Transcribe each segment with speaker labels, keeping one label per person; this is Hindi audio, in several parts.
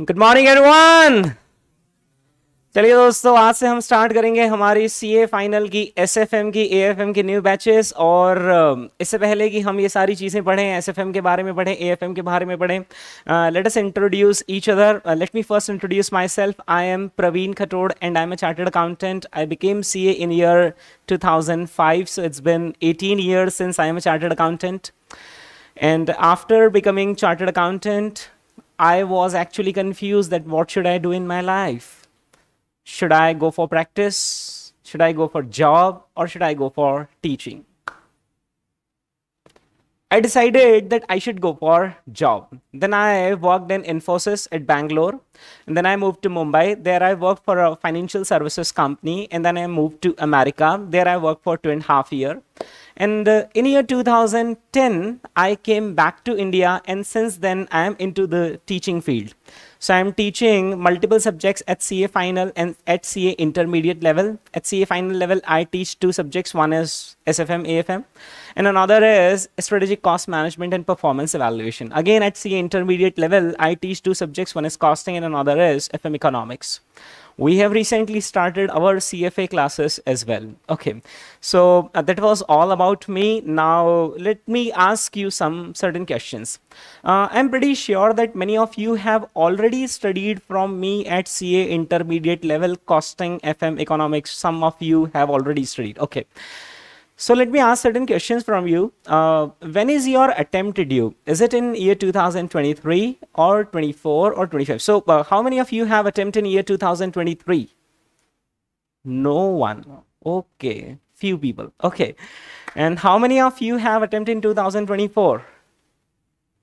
Speaker 1: गुड मॉर्निंग एवरीवन चलिए दोस्तों आज से हम स्टार्ट करेंगे हमारी सीए फाइनल की एसएफएम की एएफएम की न्यू बैचेस और um, इससे पहले कि हम ये सारी चीज़ें पढ़ें एसएफएम के बारे में पढ़ें एएफएम के बारे में पढ़ें let us introduce each other let me first introduce myself I am Praveen Khatod and I am a chartered accountant I became C in year two so it's been eighteen year since I am a chartered accountant and after becoming chartered accountant I was actually confused that what should I do in my life? Should I go for practice? Should I go for job or should I go for teaching? I decided that I should go for job. Then I worked in Infosys at Bangalore and then I moved to Mumbai. There I worked for a financial services company and then I moved to America. There I worked for two and a half year. And uh, in year 2010, I came back to India, and since then, I am into the teaching field. So I'm teaching multiple subjects at CA final and at CA intermediate level. At CA final level, I teach two subjects. One is SFM, AFM, and another is strategic cost management and performance evaluation. Again, at CA intermediate level, I teach two subjects. One is costing and another is FM economics we have recently started our CFA classes as well. Okay, so uh, that was all about me. Now let me ask you some certain questions. Uh, I'm pretty sure that many of you have already studied from me at CA intermediate level costing FM economics. Some of you have already studied. Okay. So let me ask certain questions from you. Uh, when is your attempt due? Is it in year 2023 or 24 or 25? So uh, how many of you have attempt in year 2023? No one. Okay, few people. Okay. And how many of you have attempt in 2024?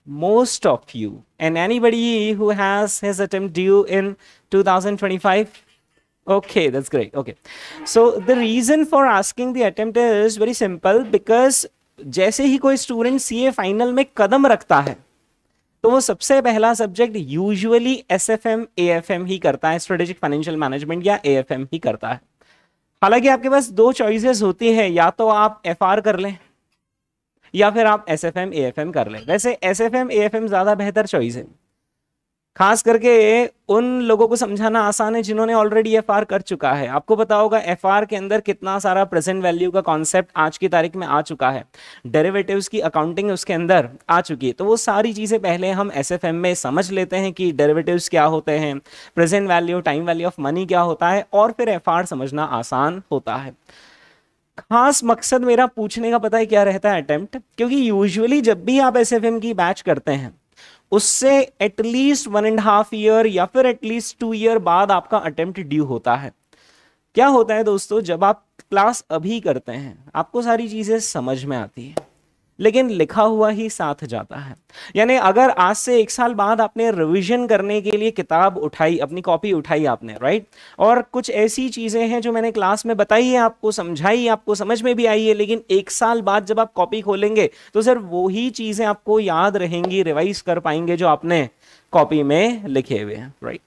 Speaker 1: Most of you. And anybody who has his attempt due in 2025? Okay, that's great. Okay. So the reason for asking the attempt is very simple because जैसे ही कोई स्टूडेंट सीए फाइनल में कदम रखता है तो वो सबसे पहला subject usually S F M A F M ही करता है स्ट्रेटेजिक फाइनेंशियल मैनेजमेंट या ए एफ एम ही करता है हालांकि आपके पास दो चॉइसेस होती है या तो आप एफ आर कर लें या फिर आप S F M A F M कर लें वैसे S F M A F M ज़्यादा बेहतर चॉइस है खास करके उन लोगों को समझाना आसान है जिन्होंने ऑलरेडी एफ कर चुका है आपको पता होगा एफ के अंदर कितना सारा प्रेजेंट वैल्यू का कॉन्सेप्ट आज की तारीख में आ चुका है डेरिवेटिव्स की अकाउंटिंग उसके अंदर आ चुकी है तो वो सारी चीज़ें पहले हम एस में समझ लेते हैं कि डेरिवेटिव्स क्या होते हैं present value time value of money क्या होता है और फिर एफ समझना आसान होता है खास मकसद मेरा पूछने का पता है क्या रहता है अटेम्प्ट क्योंकि यूजुअली जब भी आप एस की बैच करते हैं उससे at least one and half year या फिर एटलीस्ट टू ईयर बाद आपका अटेम्प्ट ड्यू होता है क्या होता है दोस्तों जब आप क्लास अभी करते हैं आपको सारी चीज़ें समझ में आती है लेकिन लिखा हुआ ही साथ जाता है यानी अगर आज से एक साल बाद आपने रिवीजन करने के लिए किताब उठाई अपनी कॉपी उठाई आपने राइट और कुछ ऐसी चीज़ें हैं जो मैंने क्लास में बताई है आपको समझाई आपको समझ में भी आई है लेकिन एक साल बाद जब आप कॉपी खोलेंगे तो सिर्फ वही चीज़ें आपको याद रहेंगी रिवाइज कर पाएंगे जो आपने कॉपी में लिखे हुए हैं राइट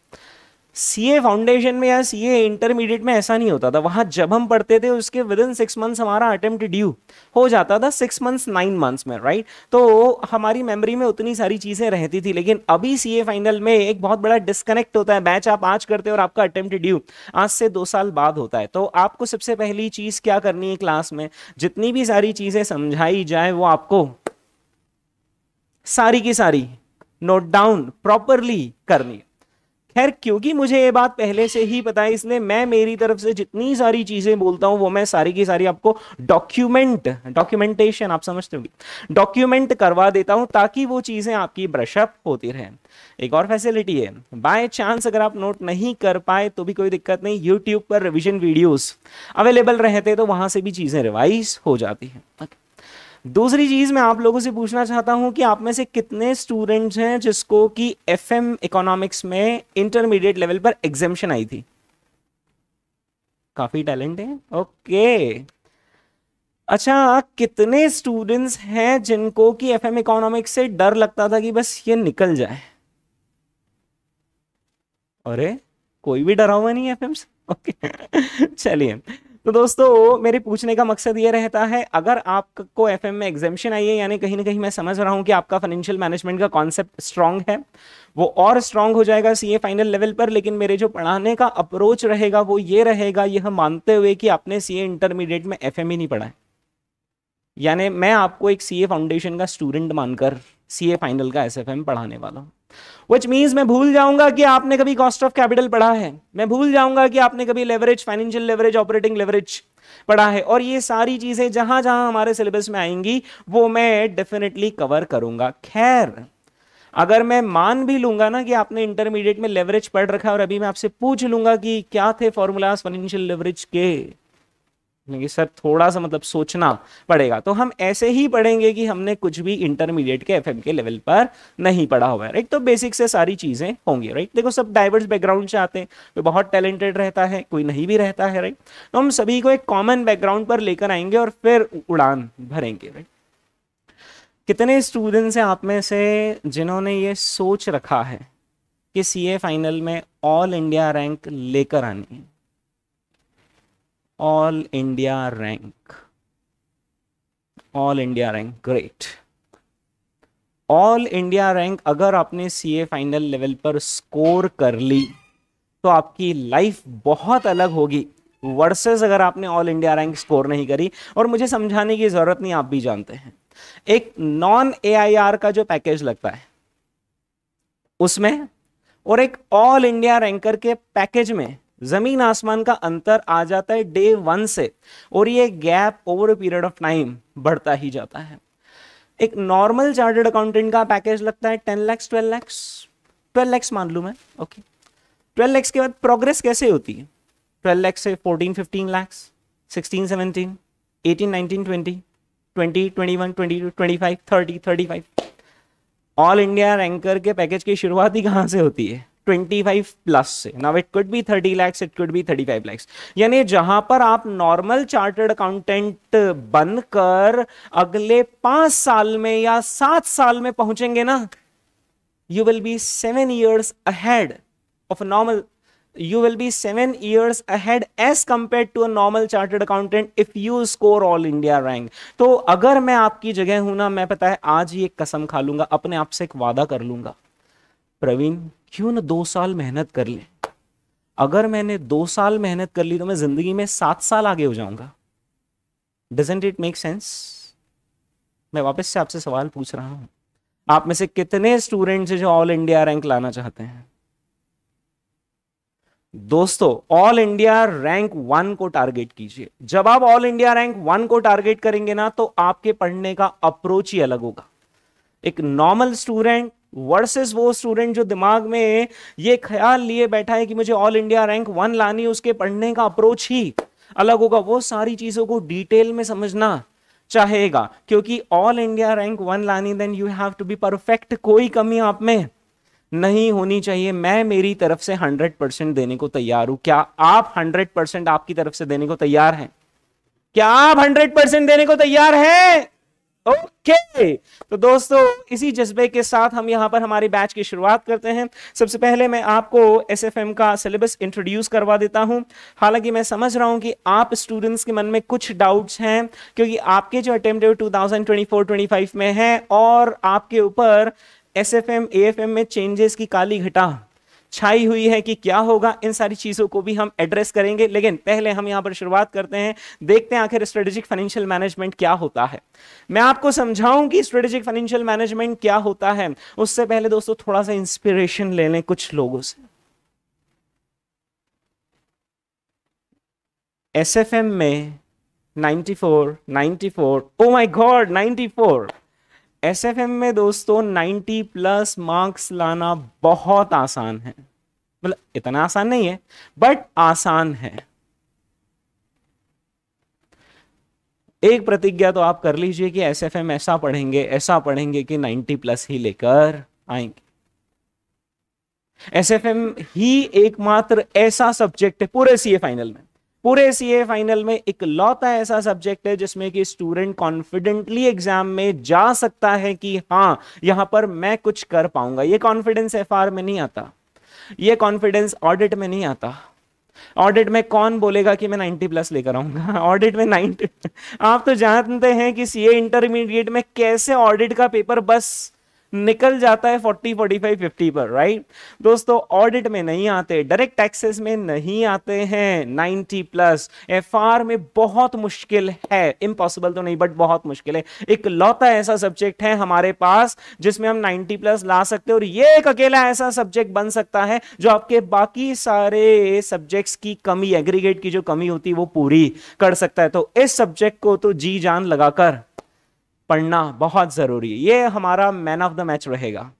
Speaker 1: सीए फाउंडेशन में या सी ए इंटरमीडिएट में ऐसा नहीं होता था वहाँ जब हम पढ़ते थे उसके विद इन सिक्स मंथ्स हमारा अटेम्प्ट ड्यू हो जाता था सिक्स मंथ्स नाइन मंथ्स में राइट तो हमारी मेमोरी में उतनी सारी चीज़ें रहती थी लेकिन अभी सी ए फाइनल में एक बहुत बड़ा डिस्कनेक्ट होता है बैच आप आज करते हो और आपका अटेम्प्ट ड्यू आज से दो साल बाद होता है तो आपको सबसे पहली चीज़ क्या करनी है क्लास में जितनी भी सारी चीज़ें समझाई जाए वो आपको सारी की सारी नोट डाउन प्रॉपरली करनी है खैर क्योंकि मुझे ये बात पहले से ही पता है इसलिए मैं मेरी तरफ से जितनी सारी चीज़ें बोलता हूं वो मैं सारी की सारी आपको डॉक्यूमेंट डॉक्यूमेंटेशन आप समझते होंगे डॉक्यूमेंट करवा देता हूं ताकि वो चीज़ें आपकी ब्रशअप होती रहे एक और फैसिलिटी है बाय चांस अगर आप नोट नहीं कर पाए तो भी कोई दिक्कत नहीं यूट्यूब पर रिविजन वीडियोज़ अवेलेबल रहते तो वहां से भी चीज़ें रिवाइज हो जाती okay. दूसरी चीज़ मैं आप लोगों से पूछना चाहता हूं कि आप में से कितने स्टूडेंट्स हैं जिसको कि एफ इकोनॉमिक्स में इंटरमीडिएट लेवल पर एग्जामेशन आई थी काफ़ी टैलेंट है ओके अच्छा कितने स्टूडेंट्स हैं जिनको कि एफ इकोनॉमिक्स से डर लगता था कि बस ये निकल जाए अरे कोई भी डरा हुआ नहीं है एफ से ओके चलिए तो दोस्तों मेरे पूछने का मकसद ये रहता है अगर आपको एफ में एग्जामेशन आई है यानी कहीं ना कहीं मैं समझ रहा हूँ कि आपका फाइनेंशियल मैनेजमेंट का कॉन्सेप्ट स्ट्रांग है वो और स्ट्रांग हो जाएगा सी फाइनल लेवल पर लेकिन मेरे जो पढ़ाने का अप्रोच रहेगा वो ये रहेगा यह मानते हुए कि आपने सी इंटरमीडिएट में एफ ही नहीं पढ़ा यानी मैं आपको एक सी फाउंडेशन का स्टूडेंट मानकर सी फाइनल का एस पढ़ाने वाला हूँ विच मीन्स मैं भूल जाऊंगा कि आपने कभी कॉस्ट ऑफ कैपिटल पढ़ा है मैं भूल जाऊंगा कि आपने कभी leverage financial leverage operating leverage पढ़ा है और ये सारी चीजें जहां जहां हमारे सिलेबस में आएंगी वो मैं डेफिनेटली कवर करूंगा खैर अगर मैं मान भी लूंगा ना कि आपने इंटरमीडिएट में लेवरेज पढ़ रखा है और अभी मैं आपसे पूछ लूंगा कि क्या थे फॉर्मूलाज फाइनेंशियल लेवरेज के कि सर थोड़ा सा मतलब सोचना पड़ेगा तो हम ऐसे ही पढ़ेंगे कि हमने कुछ भी इंटरमीडिएट के एफएम के लेवल पर नहीं पढ़ा हुआ है राइट तो बेसिक से सारी चीज़ें होंगी राइट देखो सब डाइवर्स बैकग्राउंड से आते हैं कोई बहुत टैलेंटेड रहता है कोई नहीं भी रहता है राइट तो हम सभी को एक कॉमन बैकग्राउंड पर लेकर आएंगे और फिर उड़ान भरेंगे राइट कितने स्टूडेंट्स हैं आप में से जिन्होंने ये सोच रखा है कि सी फाइनल में ऑल इंडिया रैंक लेकर आनी है all India rank all India rank great all India rank अगर आपने सी ए फाइनल लेवल पर स्कोर कर ली तो आपकी लाइफ बहुत अलग होगी वर्सेस अगर आपने ऑल इंडिया रैंक स्कोर नहीं करी और मुझे समझाने की ज़रूरत नहीं आप भी जानते हैं एक नॉन एआईआर का जो पैकेज लगता है उसमें और एक ऑल इंडिया रैंकर के पैकेज में जमीन आसमान का अंतर आ जाता है डे वन से और ये gap over a period of time बढ़ता ही जाता है एक नॉर्मल चार्टेड अकाउंटेंट का पैकेज लगता है ten lakhs twelve lakhs twelve lakhs मान लू मैं ओके ट्वेल्व लैक्स के बाद प्रोग्रेस कैसे होती है ट्वेल्व लैक्स से fourteen fifteen lakhs sixteen seventeen eighteen nineteen twenty twenty twenty one twenty two twenty five thirty thirty five all India ranker के पैकेज की शुरुआत ही कहाँ से होती है 25 प्लस से now it could be 30 lakh it could be 35 lakh यानी जहां पर आप नॉर्मल चार्टर्ड अकाउंटेंट बनकर अगले पांच साल में या सात साल में पहुंचेंगे ना you will be seven years ahead of normal you will be seven years ahead as compare to a normal chartered accountant if you score all India rank तो अगर मैं आपकी जगह हूं ना मैं पता है आज ही एक कसम खा लूंगा अपने आप से एक वादा कर लूंगा प्रवीण क्यों ना दो साल मेहनत कर लें अगर मैंने दो साल मेहनत कर ली तो मैं जिंदगी में सात साल आगे हो जाऊंगा डजेंट इट मेक सेंस मैं वापस से आपसे सवाल पूछ रहा हूं आप में से कितने स्टूडेंट्स हैं जो ऑल इंडिया रैंक लाना चाहते हैं दोस्तों ऑल इंडिया रैंक वन को टारगेट कीजिए जब आप ऑल इंडिया रैंक वन को टारगेट करेंगे ना तो आपके पढ़ने का अप्रोच ही अलग होगा एक नॉर्मल स्टूडेंट वर्सेस वो स्टूडेंट जो दिमाग में ये ख्याल लिए बैठा है कि मुझे ऑल इंडिया रैंक वन लानी उसके पढ़ने का अप्रोच ही अलग होगा वो सारी चीज़ों को डिटेल में समझना चाहेगा क्योंकि ऑल इंडिया रैंक वन लानी then you have to be perfect कोई कमी आप में नहीं होनी चाहिए मैं मेरी तरफ से हंड्रेड परसेंट देने को तैयार हूं क्या आप हंड्रेड परसेंट आपकी तरफ से देने को तैयार हैं क्या आप हंड्रेड परसेंट देने को तैयार हैं ओके okay. तो दोस्तों इसी जज्बे के साथ हम यहाँ पर हमारे बैच की शुरुआत करते हैं सबसे पहले मैं आपको एस का सिलेबस इंट्रोड्यूस करवा देता हूँ हालांकि मैं समझ रहा हूँ कि आप स्टूडेंट्स के मन में कुछ डाउट्स हैं क्योंकि आपके जो फोर 2024-25 में है और आपके ऊपर एस एफ में चेंजेस की काली घटा छाई हुई है कि क्या होगा इन सारी चीज़ों को भी हम एड्रेस करेंगे लेकिन पहले हम यहां पर शुरुआत करते हैं देखते हैं आखिर स्ट्रेटेजिक फाइनेंशियल मैनेजमेंट क्या होता है मैं आपको समझाऊं कि स्ट्रेटेजिक फाइनेंशियल मैनेजमेंट क्या होता है उससे पहले दोस्तों थोड़ा सा इंस्पिरेशन ले लें कुछ लोगों से एस एफ एम में 94, 94, ओ माय गॉड 94 एस में दोस्तों 90 प्लस मार्क्स लाना बहुत आसान है मतलब इतना आसान नहीं है बट आसान है एक प्रतिज्ञा तो आप कर लीजिए कि एस एफ एम ऐसा पढ़ेंगे ऐसा पढ़ेंगे कि 90 प्लस ही लेकर आएंगे एस एफ एम ही एकमात्र ऐसा सब्जेक्ट है पूरे सीए फाइनल में पूरे सीए फाइनल में इकलौता ऐसा सब्जेक्ट है जिसमें कि स्टूडेंट कॉन्फिडेंटली एग्जाम में जा सकता है कि हाँ यहां पर मैं कुछ कर पाऊंगा ये कॉन्फिडेंस एफ में नहीं आता ये कॉन्फिडेंस ऑडिट में नहीं आता ऑडिट में कौन बोलेगा कि मैं 90 प्लस लेकर आऊंगा ऑडिट में 90 आप तो जानते हैं कि सीए इंटरमीडिएट में कैसे ऑडिट का पेपर बस निकल जाता है फोर्टी फोर्टी फाइव फिफ्टी पर राइट दोस्तों ऑडिट में नहीं आते डायरेक्ट टैक्सेस में नहीं आते हैं नाइनटी प्लस एफ में बहुत मुश्किल है इम्पॉसिबल तो नहीं बट बहुत मुश्किल है एक लौता ऐसा सब्जेक्ट है हमारे पास जिसमें हम नाइनटी प्लस ला सकते और ये एक अकेला ऐसा सब्जेक्ट बन सकता है जो आपके बाकी सारे सब्जेक्ट्स की कमी एग्रीगेट की जो कमी होती है वो पूरी कर सकता है तो इस सब्जेक्ट को तो जी जान लगाकर पढ़ना बहुत ज़रूरी है ये हमारा मैन ऑफ द मैच रहेगा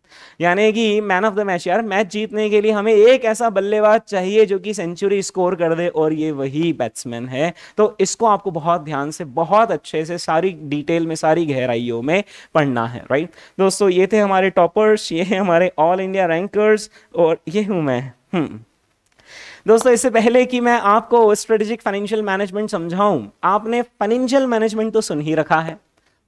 Speaker 1: यानी कि मैन ऑफ द मैच यार मैच जीतने के लिए हमें एक ऐसा बल्लेबाज चाहिए जो कि सेंचुरी स्कोर कर दे और ये वही बैट्समैन है तो इसको आपको बहुत ध्यान से बहुत अच्छे से सारी डिटेल में सारी गहराइयों में पढ़ना है राइट दोस्तों ये थे हमारे टॉपर्स ये हैं हमारे ऑल इंडिया रैंकर्स और ये हूँ मैं हम्म दोस्तों इससे पहले कि मैं आपको स्ट्रेटेजिक फाइनेंशियल मैनेजमेंट समझाऊं आपने फाइनेंशियल मैनेजमेंट तो सुन ही रखा है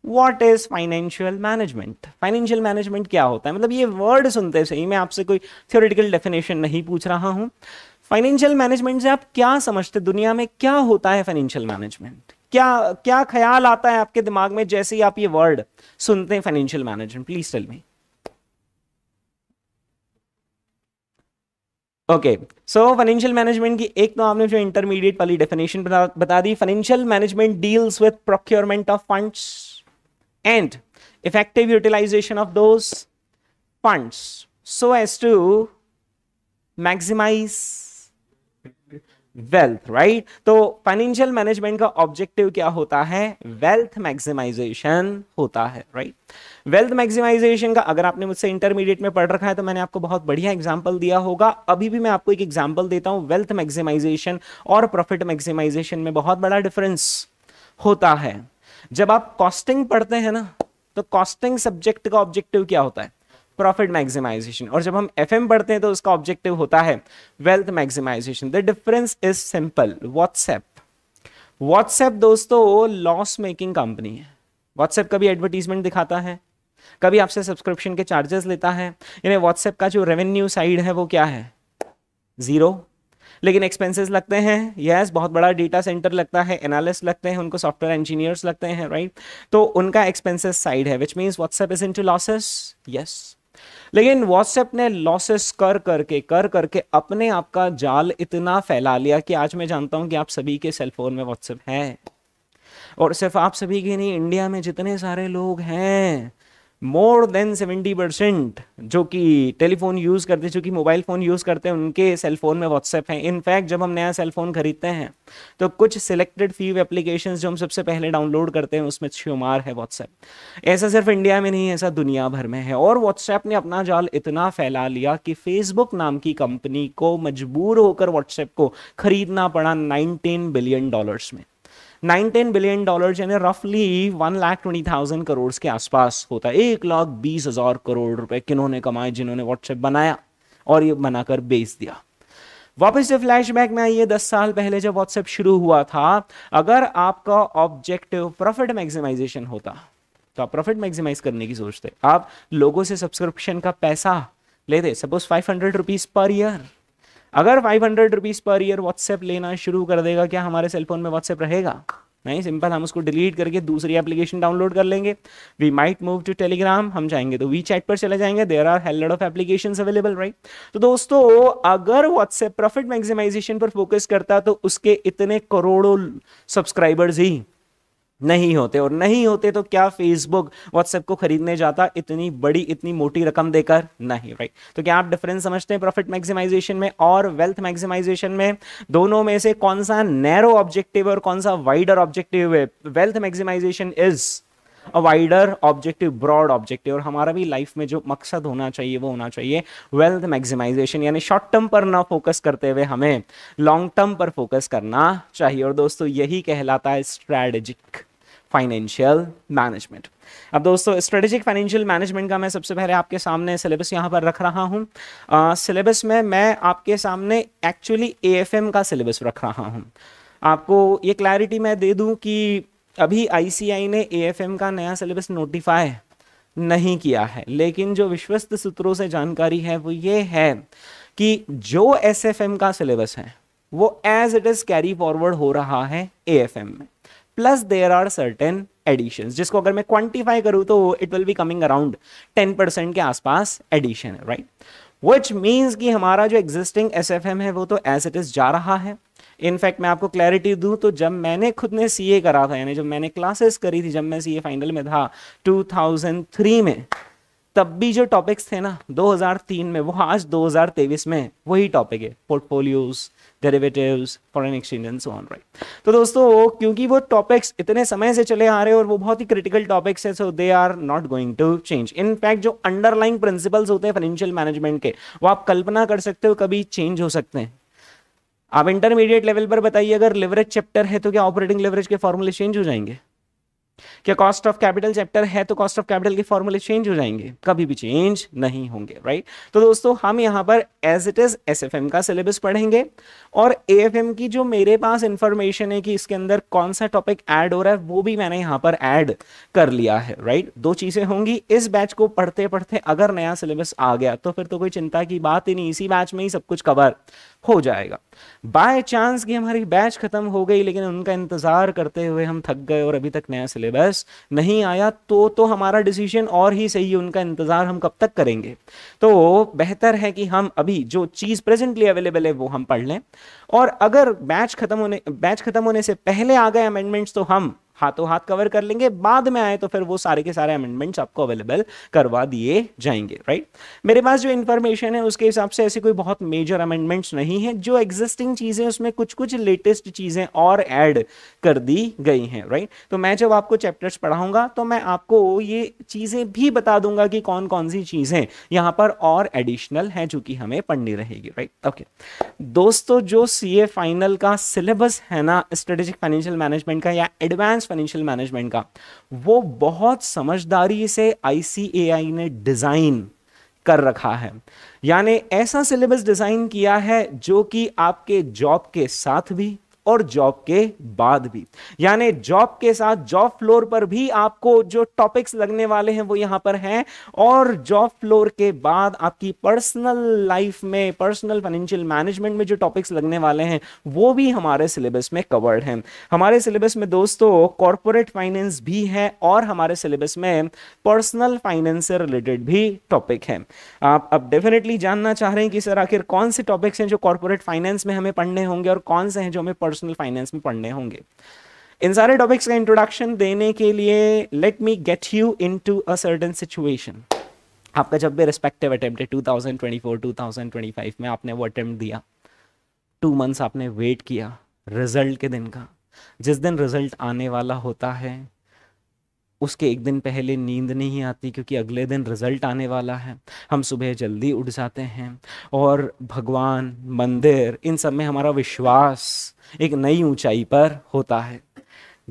Speaker 1: what is financial management financial management क्या होता है मतलब ये वर्ड सुनते सही मैं आपसे कोई थियोरिटिकल डेफिनेशन नहीं पूछ रहा हूं फाइनेंशियल मैनेजमेंट से आप क्या समझते दुनिया में क्या होता है फाइनेंशियल मैनेजमेंट क्या क्या ख्याल आता है आपके दिमाग में जैसे ही आप ये वर्ड सुनते हैं financial management please tell me okay so financial management की एक तो आपने जो इंटरमीडिएट वाली डेफिनेशन बता, बता दी financial management deals with procurement of funds and effective utilization of those funds so as to maximize wealth right तो फाइनेंशियल मैनेजमेंट का ऑब्जेक्टिव क्या होता है वेल्थ मैक्सिमाइजेशन होता है राइट वेल्थ मैक्सिमाइजेशन का अगर आपने मुझसे इंटरमीडिएट में पढ़ रखा है तो मैंने आपको बहुत बढ़िया एग्जांपल दिया होगा अभी भी मैं आपको एक एग्जांपल देता हूं वेल्थ मैक्सिमाइजेशन और प्रॉफिट मैक्सिमाइजेशन में बहुत बड़ा डिफरेंस होता है जब आप कॉस्टिंग पढ़ते हैं ना तो कॉस्टिंग सब्जेक्ट का ऑब्जेक्टिव क्या होता है प्रॉफिट मैक्सिमाइजेशन और जब हम एफ पढ़ते हैं तो उसका ऑब्जेक्टिव होता है wealth maximization the difference is simple WhatsApp WhatsApp दोस्तों लॉस मेकिंग कंपनी है व्हाट्सएप कभी एडवर्टीजमेंट दिखाता है कभी आपसे सब्सक्रिप्शन के चार्जेस लेता है यानी व्हाट्सएप का जो रेवेन्यू साइड है वो क्या है जीरो लेकिन एक्सपेंसेस लगते हैं यस yes, बहुत बड़ा डेटा सेंटर लगता है एनालिस्ट लगते हैं उनको सॉफ्टवेयर इंजीनियर्स लगते हैं राइट right? तो उनका एक्सपेंसेस साइड है which means WhatsApp is into losses yes लेकिन व्हाट्सएप ने लॉसेस कर करके कर करके अपने आप का जाल इतना फैला लिया कि आज मैं जानता हूं कि आप सभी के सेलफोन में व्हाट्सएप है और सिर्फ आप सभी के नहीं इंडिया में जितने सारे लोग हैं मोर देन सेवेंटी परसेंट जो कि टेलीफोन यूज़ करते हैं जो कि मोबाइल फ़ोन यूज़ करते हैं उनके सेल फ़ोन में व्हाट्सएप है इनफैक्ट जब हम नया सेल फ़ोन खरीदते हैं तो कुछ सिलेक्टेड फ्यू एप्लीकेशन जो हम सबसे पहले डाउनलोड करते हैं उसमें शुमार है व्हाट्सएप ऐसा सिर्फ इंडिया में नहीं है ऐसा दुनिया भर में है और व्हाट्सएप ने अपना जाल इतना फैला लिया कि फेसबुक नाम की कंपनी को मजबूर होकर व्हाट्सएप को खरीदना पड़ा नाइनटीन बिलियन डॉलर्स में नाइन टेन बिलियन डॉलर यानी रफली one lakh twenty thousand crore के आसपास होता है एक लाख बीस हजार करोड़ रुपए किन्होंने कमाए जिन्होंने व्हाट्सएप बनाया और ये बनाकर बेच दिया वापस से फ्लैशबैक में आइए दस साल पहले जब व्हाट्सएप शुरू हुआ था अगर आपका ऑब्जेक्टिव प्रॉफिट मैक्सिमाइजेशन होता तो आप प्रॉफिट मैक्सिमाइज करने की सोचते आप लोगों से सब्सक्रिप्शन का पैसा लेते suppose five hundred rupees per year अगर five hundred rupees per year WhatsApp लेना शुरू कर देगा क्या हमारे सेलफोन में व्हाट्सएप रहेगा नहीं सिंपल हम उसको डिलीट करके दूसरी एप्लीकेशन डाउनलोड कर लेंगे we might move to Telegram हम जाएंगे तो वी चैट पर चले जाएंगे there are held of application available right तो दोस्तों अगर व्हाट्सएप प्रॉफिट मैक्सिमाइजेशन पर फोकस करता तो उसके इतने करोड़ों सब्सक्राइबर्स ही नहीं होते और नहीं होते तो क्या फेसबुक व्हाट्सएप को खरीदने जाता इतनी बड़ी इतनी मोटी रकम देकर नहीं राइट तो क्या आप डिफरेंस समझते हैं प्रॉफिट मैक्सिमाइजेशन में और वेल्थ मैक्सिमाइजेशन में दोनों में से कौन सा नैरो ऑब्जेक्टिव और कौन सा वाइडर ऑब्जेक्टिव है wealth maximization is a wider objective broad objective और हमारा भी लाइफ में जो मकसद होना चाहिए वो होना चाहिए वेल्थ मैक्सिमाइजेशन यानी शॉर्ट टर्म पर ना फोकस करते हुए हमें लॉन्ग टर्म पर फोकस करना चाहिए और दोस्तों यही कहलाता है स्ट्रैटेजिक फाइनेंशियल मैनेजमेंट अब दोस्तों स्ट्रेटेजिक फाइनेंशियल मैनेजमेंट का मैं सबसे पहले आपके सामने सिलेबस यहाँ पर रख रहा हूँ सिलेबस में मैं आपके सामने एक्चुअली एएफएम का सिलेबस रख रहा हूँ आपको ये क्लैरिटी मैं दे दूँ कि अभी आईसीआई ने एएफएम का नया सिलेबस नोटिफाई नहीं किया है लेकिन जो विश्वस्त सूत्रों से जानकारी है वो ये है कि जो एस का सिलेबस है वो as it is carry forward हो रहा है ए में plus there are certain addition जिसको अगर मैं क्वांटिफाई करूं तो it will be coming around ten percent के आसपास एडिशन है राइट विच मीन्स कि हमारा जो एग्जिस्टिंग एस है वो तो एज इट इज़ जा रहा है इनफैक्ट मैं आपको क्लैरिटी दूं तो जब मैंने खुद ने सीए करा था यानी जब मैंने क्लासेस करी थी जब मैं सीए फाइनल में था 2003 में तब भी जो टॉपिक्स थे ना 2003 में वो आज 2023 में वही टॉपिक है portfolios derivatives foreign exchange and so on right तो दोस्तों क्योंकि वो टॉपिक्स इतने समय से चले आ रहे हैं और वो बहुत ही क्रिटिकल टॉपिक्स हैं so they are not going to change in fact जो अंडरलाइंग प्रिंसिपल्स होते हैं फाइनेंशियल मैनेजमेंट के वो आप कल्पना कर सकते हो कभी चेंज हो सकते हैं आप इंटरमीडिएट लेवल पर बताइए अगर लेवरेज चैप्टर है तो क्या ऑपरेटिंग लेवरेज के फॉर्मूले चेंज हो जाएंगे क्या कॉस्ट ऑफ कैपिटल चैप्टर है तो कॉस्ट ऑफ कैपिटल के फॉर्मूले चेंज हो जाएंगे कभी भी चेंज नहीं होंगे राइट right? तो दोस्तों हम यहां पर एज इट इज एस का सिलेबस पढ़ेंगे और ए की जो मेरे पास इंफॉर्मेशन है कि इसके अंदर कौन सा टॉपिक ऐड हो रहा है वो भी मैंने यहां पर ऐड कर लिया है राइट right? दो चीजें होंगी इस बैच को पढ़ते पढ़ते अगर नया सिलेबस आ गया तो फिर तो कोई चिंता की बात ही नहीं इसी बैच में ही सब कुछ कवर हो जाएगा बाय चांस कि हमारी बैच खत्म हो गई लेकिन उनका इंतज़ार करते हुए हम थक गए और अभी तक नया सिलेबस नहीं आया तो तो हमारा डिसीजन और ही सही है उनका इंतज़ार हम कब तक करेंगे तो बेहतर है कि हम अभी जो चीज़ प्रेजेंटली अवेलेबल है वो हम पढ़ लें और अगर बैच खत्म होने बैच खत्म होने से पहले आ गए अमेंडमेंट्स तो हम हाथों हाथ कवर कर लेंगे बाद में आए तो फिर वो सारे के सारे अमेंडमेंट्स आपको अवेलेबल करवा दिए जाएंगे राइट मेरे पास जो इन्फॉर्मेशन है उसके हिसाब से ऐसे कोई बहुत मेजर अमेंडमेंट्स नहीं है जो एग्जिस्टिंग चीज़ें उसमें कुछ कुछ लेटेस्ट चीज़ें और ऐड कर दी गई हैं राइट तो मैं जब आपको चैप्टर्स पढ़ाऊंगा तो मैं आपको ये चीज़ें भी बता दूंगा कि कौन कौन सी चीज़ें यहाँ पर और एडिशनल है जो कि हमें पढ़नी रहेगी राइट ओके दोस्तों जो सी फाइनल का सिलेबस है ना स्ट्रेटेजिक फाइनेंशियल मैनेजमेंट का या एडवांस बिजनेस फाइनेंशियल मैनेजमेंट का वो बहुत समझदारी से आई ने डिज़ाइन कर रखा है यानी ऐसा सिलेबस डिज़ाइन किया है जो कि आपके जॉब के साथ भी और जॉब के बाद भी यानी जॉब के साथ जॉब फ्लोर पर भी आपको जो टॉपिक्स लगने वाले हैं वो यहां पर हैं और जॉब फ्लोर के बाद आपकी पर्सनल लाइफ में पर्सनल फाइनेंशियल मैनेजमेंट में जो टॉपिक्स लगने वाले हैं वो भी हमारे सिलेबस में कवर्ड हैं हमारे सिलेबस में दोस्तों कॉरपोरेट फाइनेंस भी है और हमारे सिलेबस में पर्सनल फाइनेंस से रिलेटेड भी टॉपिक है आप अब डेफिनेटली जानना चाह रहे हैं कि सर आखिर कौन से टॉपिक्स हैं जो कॉरपोरेट फाइनेंस में हमें पढ़ने होंगे और कौन से हैं जो हमें पर्सनल फाइनेंस में पढ़ने होंगे इन सारे टॉपिक्स का इंट्रोडक्शन देने के लिए let me get you into a certain situation आपका जब भी रिस्पेक्टिव अटेम्प्ट ट्वेंटी फाइव में आपने वो अटेम्प्ट दिया टू मंथ्स आपने वेट किया रिजल्ट के दिन का जिस दिन रिजल्ट आने वाला होता है उसके एक दिन पहले नींद नहीं आती क्योंकि अगले दिन रिजल्ट आने वाला है हम सुबह जल्दी उठ जाते हैं और भगवान मंदिर इन सब में हमारा विश्वास एक नई ऊंचाई पर होता है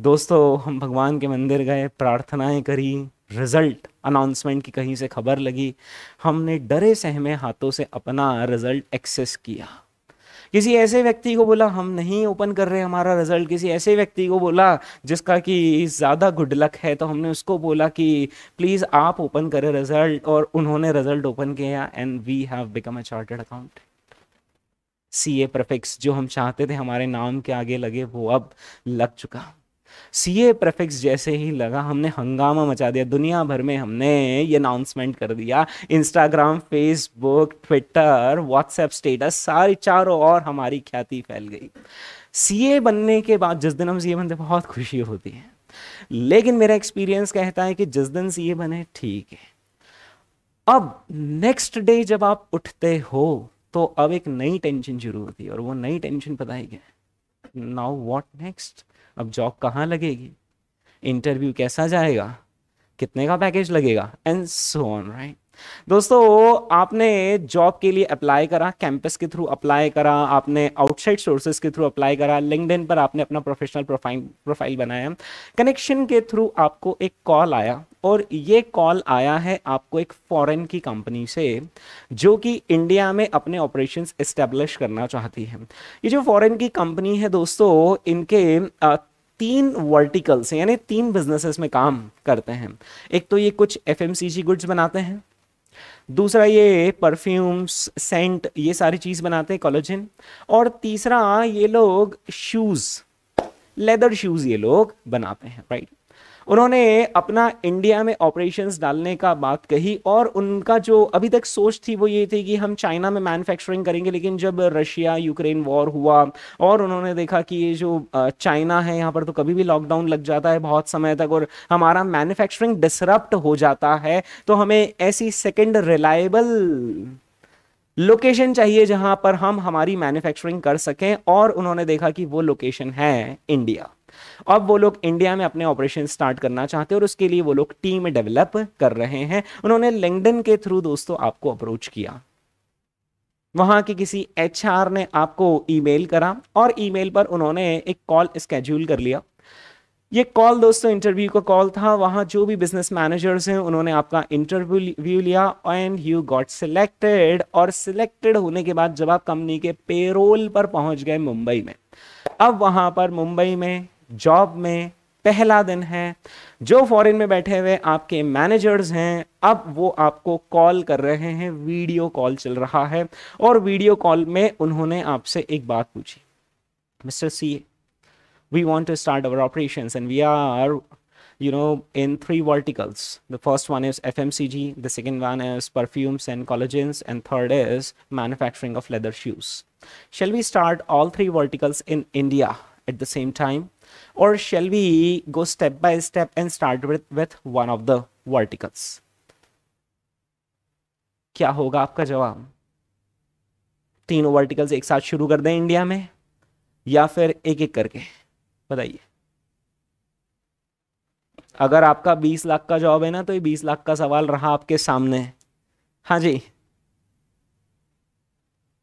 Speaker 1: दोस्तों हम भगवान के मंदिर गए प्रार्थनाएं करी रिजल्ट अनाउंसमेंट की कहीं से खबर लगी हमने डरे सहमे हाथों से अपना रिजल्ट एक्सेस किया किसी ऐसे व्यक्ति को बोला हम नहीं ओपन कर रहे हमारा रिजल्ट किसी ऐसे व्यक्ति को बोला जिसका कि ज़्यादा गुड लक है तो हमने उसको बोला कि प्लीज़ आप ओपन करें रिजल्ट और उन्होंने रिजल्ट ओपन किया and we have become a chartered account C A prefix जो हम चाहते थे हमारे नाम के आगे लगे वो अब लग चुका सी ए प्रफिक्स जैसे ही लगा हमने हंगामा मचा दिया दुनिया भर में हमने ये अनाउंसमेंट कर दिया Instagram Facebook Twitter WhatsApp status सारी चारों ओर हमारी ख्याति फैल गई सी ए बनने के बाद जिस दिन हम सी ए बनते बहुत खुशी होती है लेकिन मेरा एक्सपीरियंस कहता है कि जिस दिन सी ए बने ठीक है अब नेक्स्ट डे जब आप उठते हो तो अब एक नई टेंशन शुरू होती है और वो नई टेंशन पता ही क्या नाउ वॉट नेक्स्ट अब जॉब कहाँ लगेगी इंटरव्यू कैसा जाएगा कितने का पैकेज लगेगा एंड सो ऑन राइट दोस्तों आपने जॉब के लिए अप्लाई करा कैंपस के थ्रू अप्लाई करा आपने आउटसाइड सोर्सेज के थ्रू अप्लाई करा लिंकड पर आपने अपना प्रोफेशनल प्रोफाइल प्रोफाइल बनाया कनेक्शन के थ्रू आपको एक कॉल आया और ये कॉल आया है आपको एक फॉरेन की कंपनी से जो कि इंडिया में अपने ऑपरेशंस इस्टेब्लिश करना चाहती है ये जो फॉरेन की कंपनी है दोस्तों इनके आ, तीन वर्टिकल्स हैं यानी तीन बिजनेसेस में काम करते हैं एक तो ये कुछ एफएमसीजी गुड्स बनाते हैं दूसरा ये परफ्यूम्स सेंट ये सारी चीज़ बनाते हैं कॉलोजिन और तीसरा ये लोग शूज़ लेदर शूज़ ये लोग बनाते हैं राइट उन्होंने अपना इंडिया में ऑपरेशंस डालने का बात कही और उनका जो अभी तक सोच थी वो ये थी कि हम चाइना में मैन्युफैक्चरिंग करेंगे लेकिन जब रशिया यूक्रेन वॉर हुआ और उन्होंने देखा कि ये जो चाइना है यहाँ पर तो कभी भी लॉकडाउन लग जाता है बहुत समय तक और हमारा मैन्युफैक्चरिंग डिसरप्ट हो जाता है तो हमें ऐसी सेकेंड रिलायबल लोकेशन चाहिए जहां पर हम हमारी मैन्युफैक्चरिंग कर सकें और उन्होंने देखा कि वो लोकेशन है इंडिया अब वो लोग इंडिया में अपने ऑपरेशन स्टार्ट करना चाहते हैं और उसके लिए वो लोग टीम डेवलप कर रहे हैं उन्होंने लिंकडन के थ्रू दोस्तों आपको अप्रोच किया वहां के किसी एच ने आपको ईमेल करा और ईमेल पर उन्होंने एक कॉल स्केड्यूल कर लिया ये कॉल दोस्तों इंटरव्यू का कॉल था वहां जो भी बिजनेस मैनेजर्स हैं उन्होंने आपका इंटरव्यू लिया एंड यू गॉट सिलेक्टेड और सिलेक्टेड होने के बाद जब आप कंपनी के पेरोल पर पहुंच गए मुंबई में अब वहां पर मुंबई में जॉब में पहला दिन है जो फॉरेन में बैठे हुए आपके मैनेजर्स हैं अब वो आपको कॉल कर रहे हैं वीडियो कॉल चल रहा है और वीडियो कॉल में उन्होंने आपसे एक बात पूछी mister C we want to start our operations and we are you know in three verticals the first one is fmcg the second one is perfumes and collagens and third is manufacturing of leather shoes shall we start all three verticals in india at the same time or shall we go step by step and start with, with one of the verticals kya hoga aapka jawab teen verticals ek साथ shuru kar दें india mein ya fir ek ek karke bataiye अगर आपका 20 लाख का जॉब है ना तो ये 20 लाख का सवाल रहा आपके सामने हाँ जी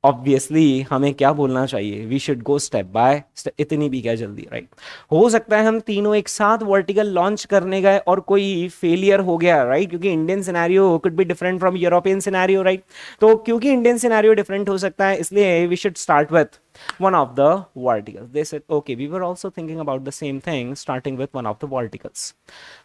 Speaker 1: ऑब्वियसली हमें क्या बोलना चाहिए we should go step by इतनी भी क्या जल्दी राइट right? हो सकता है हम तीनों एक साथ वर्टिकल लॉन्च करने गए और कोई फेलियर हो गया राइट right? क्योंकि Indian scenario could be different from European scenario right तो क्योंकि इंडियन सिनेरियो डिफरेंट हो सकता है इसलिए we should start with one of the verticals. They said, okay, we were also thinking about the same thing, starting with one of the verticals.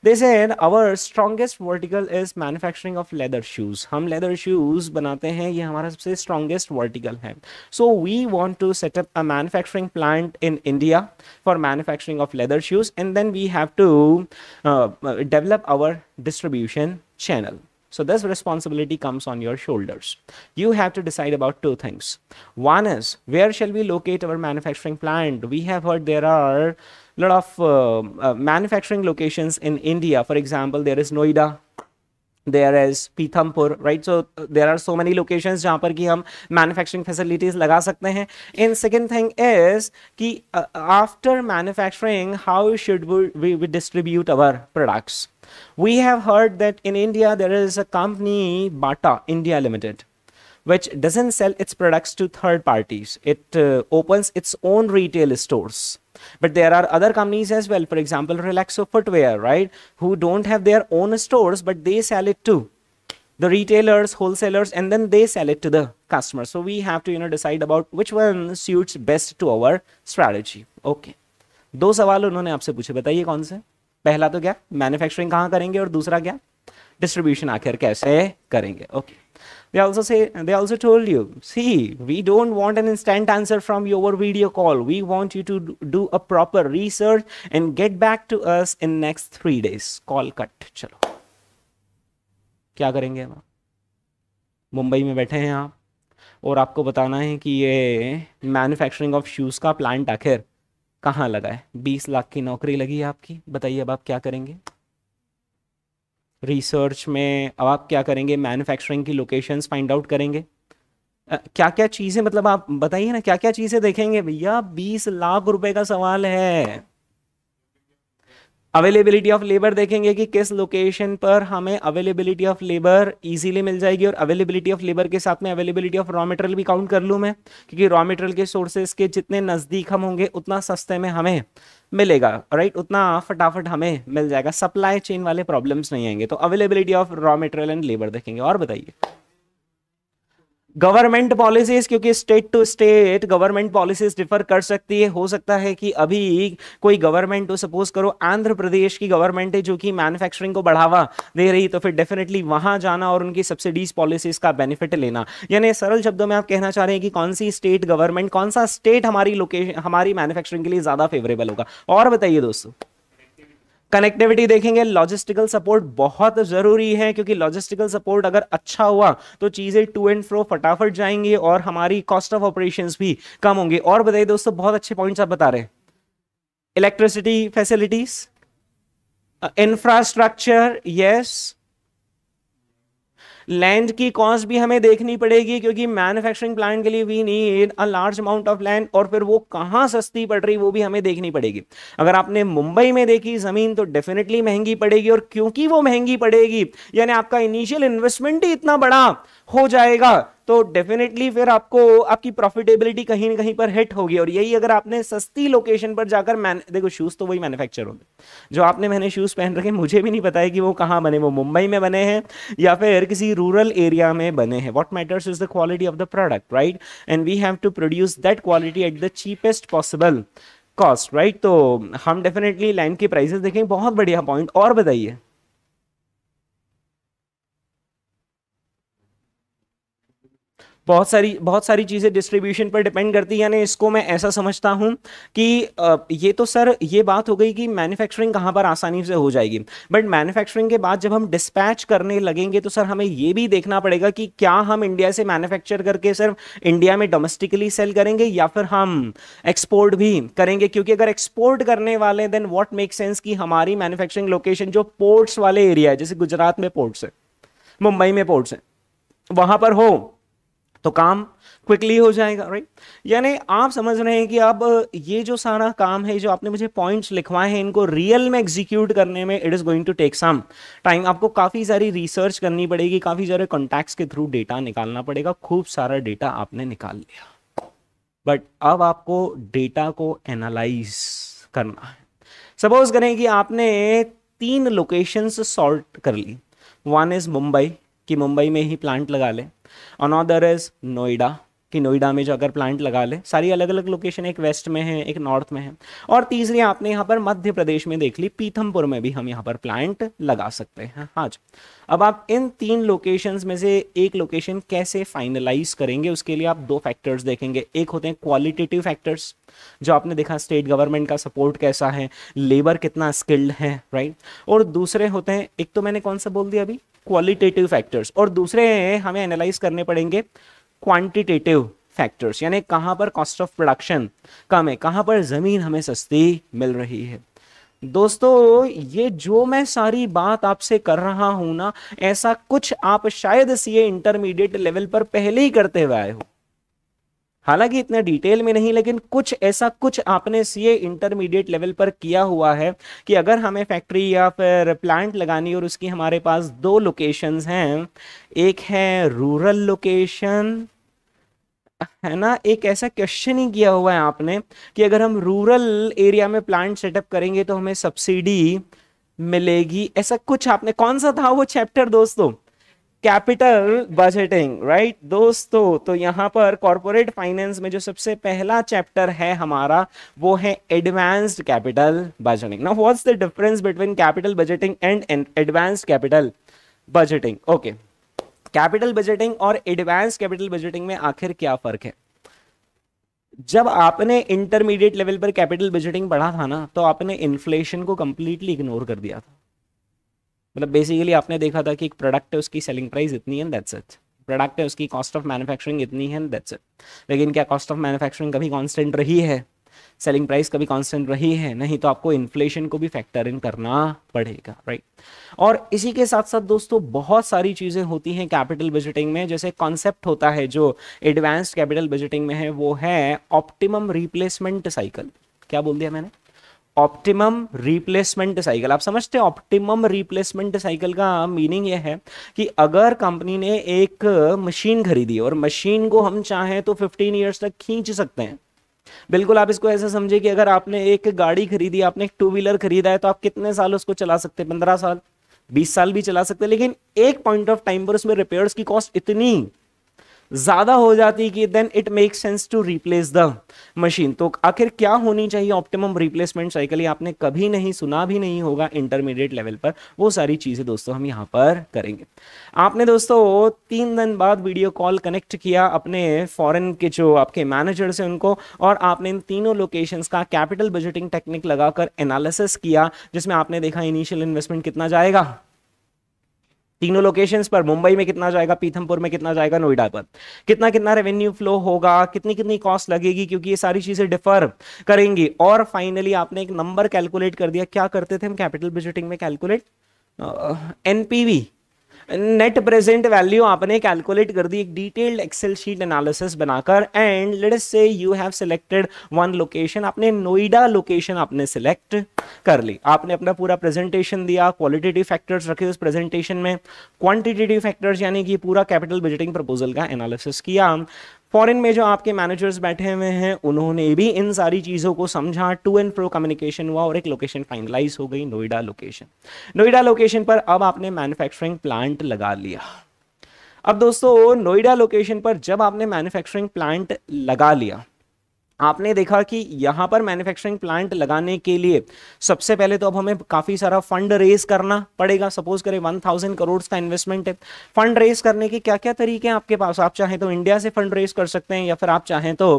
Speaker 1: They said, our strongest vertical is manufacturing of leather shoes. हम leather shoes बनाते हैं, ये हमारा सबसे strongest vertical है. So we want to set up a manufacturing plant in India for manufacturing of leather shoes, and then we have to uh, develop our distribution channel. So this responsibility comes on your shoulders. You have to decide about two things. One is where shall we locate our manufacturing plant? We have heard there are a lot of uh, uh, manufacturing locations in India. For example, there is Noida, there is Pithampur, right? So uh, there are so many locations where we can कि facilities. And second thing is हैं एंड सेकेंड थिंग इज कि after manufacturing how we have heard that in India there is a company, Bata India Limited, which doesn't sell its products to third parties. It uh, opens its own retail stores. But there are other companies as well, for example, Relaxo Footwear, right, who don't have their own stores, but they sell it to the retailers, wholesalers, and then they sell it to the customer. So we have to, you know, decide about which one suits best to our strategy. Okay. दो सवाल asked you. Tell me, which से पहला तो क्या मैन्युफैक्चरिंग कहाँ करेंगे और दूसरा क्या डिस्ट्रीब्यूशन आखिर कैसे करेंगे okay they also say they also told you see we don't want an instant answer from your video call we want you to do a proper research and get back to us in next three days call cut chalo क्या करेंगे हम मुंबई में बैठे हैं आप और आपको बताना है कि ये मैन्युफैक्चरिंग ऑफ शूज़ का प्लांट आखिर कहाँ लगा है बीस लाख की नौकरी लगी है आपकी बताइए अब आप क्या करेंगे रिसर्च में अब आप क्या करेंगे मैन्युफैक्चरिंग की लोकेशंस फाइंड आउट करेंगे आ, क्या क्या चीज़ें मतलब आप बताइए ना क्या क्या चीज़ें देखेंगे भैया बीस लाख रुपए का सवाल है अवेलेबिलिटी ऑफ लेबर देखेंगे कि किस लोकेशन पर हमें अवेलेबिलिटी ऑफ लेबर इजीली मिल जाएगी और अवेलेबिलिटी ऑफ लेबर के साथ में अवेलेबिलिटी ऑफ रॉ मटेरियल भी काउंट कर लूँ मैं क्योंकि रॉ मटेरियल के सोर्सेज के जितने नज़दीक हम होंगे उतना सस्ते में हमें मिलेगा राइट उतना फटाफट हमें मिल जाएगा सप्लाई चेन वाले प्रॉब्लम्स नहीं आएंगे तो availability of raw material and labour देखेंगे और बताइए गवर्नमेंट पॉलिसीज क्योंकि state to state government policies differ कर सकती है हो सकता है कि अभी कोई गवर्नमेंट हो सपोज करो आंध्र प्रदेश की गवर्नमेंट है जो कि मैन्युफैक्चरिंग को बढ़ावा दे रही तो फिर डेफिनेटली वहां जाना और उनकी सब्सिडीज पॉलिसीज का बेनिफिट लेना यानी सरल शब्दों में आप कहना चाह रहे हैं कि कौन सी स्टेट गवर्नमेंट कौन सा स्टेट हमारी लोकेशन हमारी मैन्युफैक्चरिंग के लिए ज्यादा फेवरेबल होगा और बताइए दोस्तों कनेक्टिविटी देखेंगे लॉजिस्टिकल सपोर्ट बहुत जरूरी है क्योंकि लॉजिस्टिकल सपोर्ट अगर अच्छा हुआ तो चीजें टू एंड फ्रो फटाफट जाएंगी और हमारी कॉस्ट ऑफ ऑपरेशन भी कम होंगे और बताइए दोस्तों बहुत अच्छे पॉइंट्स आप बता रहे हैं electricity facilities infrastructure yes land की कॉस्ट भी हमें देखनी पड़ेगी क्योंकि मैन्युफैक्चरिंग प्लांट के लिए we need a large amount of land और फिर वो कहाँ सस्ती पड़ रही वो भी हमें देखनी पड़ेगी अगर आपने मुंबई में देखी ज़मीन तो डेफिनेटली महंगी पड़ेगी और क्योंकि वो महंगी पड़ेगी यानी आपका इनिशियल इन्वेस्टमेंट ही इतना बड़ा हो जाएगा तो डेफिनेटली फिर आपको आपकी प्रॉफिटेबिलिटी कहीं ना कहीं पर हिट होगी और यही अगर आपने सस्ती लोकेशन पर जाकर मैन देखो शूज़ तो वही मैन्युफैक्चर होंगे जो आपने मैंने शूज़ पहन रखे मुझे भी नहीं पता है कि वो कहाँ बने वो मुंबई में बने हैं या फिर किसी रूरल एरिया में बने हैं what matters is the quality of the product right and we have to produce that quality at the cheapest possible cost right तो हम डेफिनेटली लैंड की प्राइसेस देखेंगे बहुत बढ़िया पॉइंट और बताइए बहुत सारी बहुत सारी चीज़ें डिस्ट्रीब्यूशन पर डिपेंड करती है यानी इसको मैं ऐसा समझता हूँ कि ये तो सर ये बात हो गई कि मैन्युफैक्चरिंग कहाँ पर आसानी से हो जाएगी बट मैन्युफैक्चरिंग के बाद जब हम डिस्पैच करने लगेंगे तो सर हमें ये भी देखना पड़ेगा कि क्या हम इंडिया से मैन्युफैक्चर करके सर इंडिया में डोमेस्टिकली सेल करेंगे या फिर हम एक्सपोर्ट भी करेंगे क्योंकि अगर एक्सपोर्ट करने वाले देन वॉट मेक सेंस कि हमारी मैन्युफैक्चरिंग लोकेशन जो पोर्ट्स वाले एरिया है जैसे गुजरात में पोर्ट्स है मुंबई में पोर्ट्स हैं वहां पर हो तो काम क्विकली हो जाएगा राइट यानी आप समझ रहे हैं कि अब ये जो सारा काम है जो आपने मुझे पॉइंट्स लिखवाए हैं इनको रियल में एग्जीक्यूट करने में it is going to take some time आपको काफ़ी सारी रिसर्च करनी पड़ेगी काफ़ी सारे कॉन्टैक्ट्स के थ्रू डेटा निकालना पड़ेगा खूब सारा डेटा आपने निकाल लिया बट अब आपको डेटा को एनालाइज करना है सपोज करें कि आपने तीन लोकेशन सॉल्ट कर ली वन इज़ मुंबई कि मुंबई में ही प्लांट लगा लें अनदर इज़ नोएडा कि नोएडा में जो अगर प्लांट लगा ले सारी अलग अलग लोकेशन एक वेस्ट में है एक नॉर्थ में है और तीसरी आपने यहाँ पर मध्य प्रदेश में देख ली पीथमपुर में भी हम यहाँ पर प्लांट लगा सकते हैं हाँ जी अब आप इन तीन लोकेशंस में से एक लोकेशन कैसे फाइनलाइज करेंगे उसके लिए आप दो फैक्टर्स देखेंगे एक होते हैं क्वालिटेटिव फैक्टर्स जो आपने देखा स्टेट गवर्नमेंट का सपोर्ट कैसा है लेबर कितना स्किल्ड है राइट और दूसरे होते हैं एक तो मैंने कौन सा बोल दिया अभी क्वालिटेटिव फैक्टर्स और दूसरे हैं हमें एनालाइज करने पड़ेंगे क्वांटिटेटिव फैक्टर्स यानी कहाँ पर कॉस्ट ऑफ प्रोडक्शन कम है कहाँ पर ज़मीन हमें सस्ती मिल रही है दोस्तों ये जो मैं सारी बात आपसे कर रहा हूं ना ऐसा कुछ आप शायद सीए इंटरमीडिएट लेवल पर पहले ही करते हुए आए हो हालांकि इतना डिटेल में नहीं लेकिन कुछ ऐसा कुछ आपने सीए इंटरमीडिएट लेवल पर किया हुआ है कि अगर हमें फैक्ट्री या फिर प्लांट लगानी और उसकी हमारे पास दो लोकेशंस हैं एक है रूरल लोकेशन है ना एक ऐसा क्वेश्चन ही किया हुआ है आपने कि अगर हम रूरल एरिया में प्लांट सेटअप करेंगे तो हमें सब्सिडी मिलेगी ऐसा कुछ आपने कौन सा था वो चैप्टर दोस्तों कैपिटल बजटिंग राइट दोस्तों तो यहां पर कॉरपोरेट फाइनेंस में जो सबसे पहला चैप्टर है हमारा वो है advanced capital budgeting now what's the difference between capital budgeting and advanced capital budgeting okay capital budgeting और एडवांस कैपिटल बजटिंग में आखिर क्या फर्क है जब आपने इंटरमीडिएट लेवल पर कैपिटल बजटिंग पढ़ा था ना तो आपने इन्फ्लेशन को कंप्लीटली इग्नोर कर दिया था मतलब बेसिकली आपने देखा था कि एक प्रोडक्ट है उसकी सेलिंग प्राइस इतनी है दैट्स इट प्रोडक्ट है उसकी कॉस्ट ऑफ मैन्युफैक्चरिंग इतनी है दैट्स इट लेकिन क्या कॉस्ट ऑफ मैन्युफैक्चरिंग कभी कांस्टेंट रही है सेलिंग प्राइस कभी कांस्टेंट रही है नहीं तो आपको इन्फ्लेशन को भी फैक्टर इन करना पड़ेगा राइट और इसी के साथ साथ दोस्तों बहुत सारी चीज़ें होती हैं कैपिटल बजटिंग में जैसे कॉन्सेप्ट होता है जो एडवांस्ड कैपिटल बजटिंग में है वो है ऑप्टिमम रिप्लेसमेंट साइकिल क्या बोल दिया मैंने ऑप्टिमम रिप्लेसमेंट साइकिल आप समझते हैं ऑप्टिमम रिप्लेसमेंट साइकिल का मीनिंग ये है कि अगर कंपनी ने एक मशीन खरीदी और मशीन को हम चाहें तो 15 इयर्स तक खींच सकते हैं बिल्कुल आप इसको ऐसे समझे कि अगर आपने एक गाड़ी खरीदी आपने एक टू व्हीलर खरीदा है तो आप कितने साल उसको चला सकते हैं पंद्रह साल बीस साल भी चला सकते हैं लेकिन एक पॉइंट ऑफ टाइम पर उसमें रिपेयर्स की कॉस्ट इतनी ज़्यादा हो जाती कि then it make sense to replace the machine तो आखिर क्या होनी चाहिए ऑप्टिमम रिप्लेसमेंट साइकिल आपने कभी नहीं सुना भी नहीं होगा इंटरमीडिएट लेवल पर वो सारी चीज़ें दोस्तों हम यहाँ पर करेंगे आपने दोस्तों तीन दिन बाद वीडियो कॉल कनेक्ट किया अपने फॉरेन के जो आपके मैनेजर से उनको और आपने इन तीनों लोकेशन का कैपिटल बजटिंग टेक्निक लगाकर एनालिसिस किया जिसमें आपने देखा इनिशियल इन्वेस्टमेंट कितना जाएगा तीनों लोकेशन पर मुंबई में कितना जाएगा पीथमपुर में कितना जाएगा नोएडा पर कितना कितना रेवेन्यू फ्लो होगा कितनी कितनी कॉस्ट लगेगी क्योंकि ये सारी चीजें डिफर करेंगी और फाइनली आपने एक नंबर कैलकुलेट कर दिया क्या करते थे हम कैपिटल बजटिंग में calculate NPV net present value आपने कैलकुलेट कर दी एक डिटेल्ड एक्सेल शीट एनालिसिस बनाकर and let's say you have selected one location आपने नोएडा लोकेशन आपने सिलेक्ट कर ली आपने अपना पूरा प्रेजेंटेशन दिया क्वालिटेटिव फैक्टर्स रखे उस प्रेजेंटेशन में क्वांटिटेटिव फैक्टर्स यानी कि पूरा कैपिटल बजटिंग प्रपोजल का एनालिसिस किया फॉरेन में जो आपके मैनेजर्स बैठे हुए हैं उन्होंने भी इन सारी चीज़ों को समझा टू एंड फ्रो कम्युनिकेशन हुआ और एक लोकेशन फाइनलाइज हो गई नोएडा लोकेशन नोएडा लोकेशन पर अब आपने मैन्युफैक्चरिंग प्लांट लगा लिया अब दोस्तों नोएडा लोकेशन पर जब आपने मैन्युफैक्चरिंग प्लांट लगा लिया आपने देखा कि यहाँ पर मैन्युफैक्चरिंग प्लांट लगाने के लिए सबसे पहले तो अब हमें काफ़ी सारा फंड रेज करना पड़ेगा सपोज करें वन थाउजेंड करोड़ का इन्वेस्टमेंट है फंड रेज करने के क्या क्या तरीके हैं आपके पास आप चाहें तो इंडिया से फंड रेज कर सकते हैं या फिर आप चाहें तो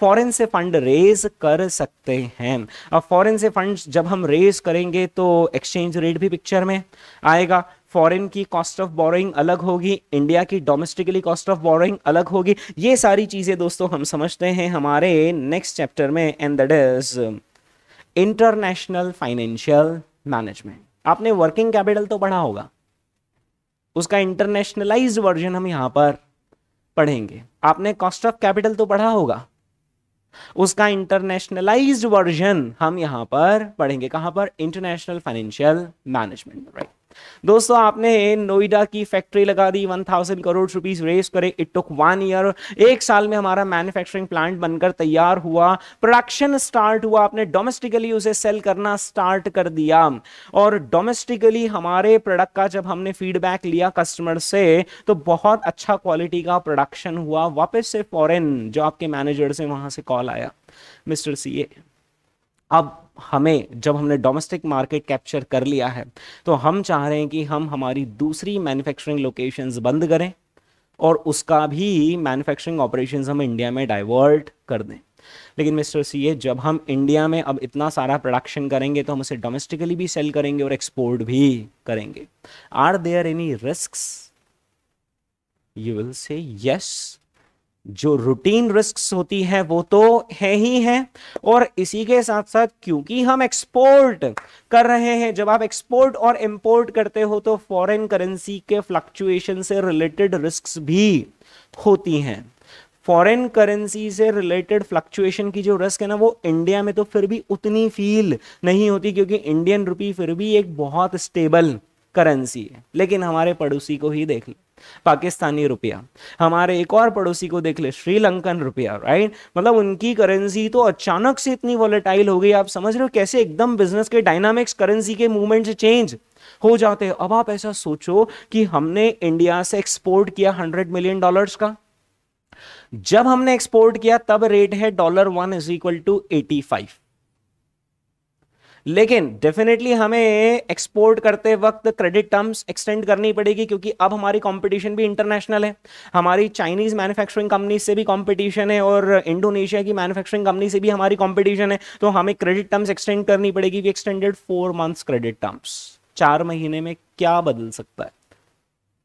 Speaker 1: फॉरेन से फंड रेज कर सकते हैं अब फॉरेन से फंड जब हम रेज करेंगे तो एक्सचेंज रेट भी पिक्चर में आएगा फॉरेन की कॉस्ट ऑफ बोरोइंग अलग होगी इंडिया की डोमेस्टिकली कॉस्ट ऑफ बोरोइंग अलग होगी ये सारी चीज़ें दोस्तों हम समझते हैं हमारे नेक्स्ट चैप्टर में and that is international financial management आपने वर्किंग कैपिटल तो पढ़ा होगा उसका इंटरनेशनलाइज वर्जन हम यहां पर पढ़ेंगे आपने कॉस्ट ऑफ कैपिटल तो पढ़ा होगा उसका इंटरनेशनलाइज्ड वर्जन हम यहां पर पढ़ेंगे कहां पर इंटरनेशनल फाइनेंशियल मैनेजमेंट राइट दोस्तों आपने नोएडा की फैक्ट्री लगा दी 1000 करोड़ रुपीस रेस करे इट टुक वन ईयर एक साल में हमारा मैन्युफैक्चरिंग प्लांट बनकर तैयार हुआ प्रोडक्शन स्टार्ट हुआ आपने डोमेस्टिकली उसे सेल करना स्टार्ट कर दिया और डोमेस्टिकली हमारे प्रोडक्ट का जब हमने फीडबैक लिया कस्टमर से तो बहुत अच्छा क्वालिटी का प्रोडक्शन हुआ वापस से फॉरेन जो आपके मैनेजर से वहां से कॉल आया मिस्टर सी अब हमें जब हमने डोमेस्टिक मार्केट कैप्चर कर लिया है तो हम चाह रहे हैं कि हम हमारी दूसरी मैन्युफैक्चरिंग लोकेशंस बंद करें और उसका भी मैन्युफैक्चरिंग ऑपरेशंस हम इंडिया में डाइवर्ट कर दें लेकिन मिस्टर सी ए जब हम इंडिया में अब इतना सारा प्रोडक्शन करेंगे तो हम उसे डोमेस्टिकली भी सेल करेंगे और एक्सपोर्ट भी करेंगे are there any risk you will say yes जो रूटीन रिस्क होती है वो तो है ही है और इसी के साथ साथ क्योंकि हम एक्सपोर्ट कर रहे हैं जब आप एक्सपोर्ट और इंपोर्ट करते हो तो फॉरेन करेंसी के फ्लक्चुएशन से रिलेटेड रिस्क भी होती हैं फॉरेन करेंसी से रिलेटेड फ्लक्चुएशन की जो रिस्क है ना वो इंडिया में तो फिर भी उतनी फील नहीं होती क्योंकि इंडियन रुपी फिर भी एक बहुत स्टेबल करेंसी है लेकिन हमारे पड़ोसी को ही देख लें पाकिस्तानी रुपया हमारे एक और पड़ोसी को देख ले श्रीलंकन रुपया राइट मतलब उनकी करेंसी तो अचानक से इतनी वॉलेटाइल हो गई आप समझ रहे हो कैसे एकदम बिजनेस के डायनामिक्स करेंसी के मूवमेंट से चेंज हो जाते हैं अब आप ऐसा सोचो कि हमने इंडिया से एक्सपोर्ट किया हंड्रेड मिलियन डॉलर्स का जब हमने एक्सपोर्ट किया तब रेट है dollar one is equal to eighty five लेकिन डेफिनेटली हमें एक्सपोर्ट करते वक्त क्रेडिट टर्म्स एक्सटेंड करनी पड़ेगी क्योंकि अब हमारी कंपटीशन भी इंटरनेशनल है हमारी चाइनीज मैन्युफैक्चरिंग कंपनी से भी कंपटीशन है और इंडोनेशिया की मैन्युफैक्चरिंग कंपनी से भी हमारी कंपटीशन है तो हमें क्रेडिट टर्म्स एक्सटेंड करनी पड़ेगी we extended four months credit terms चार महीने में क्या बदल सकता है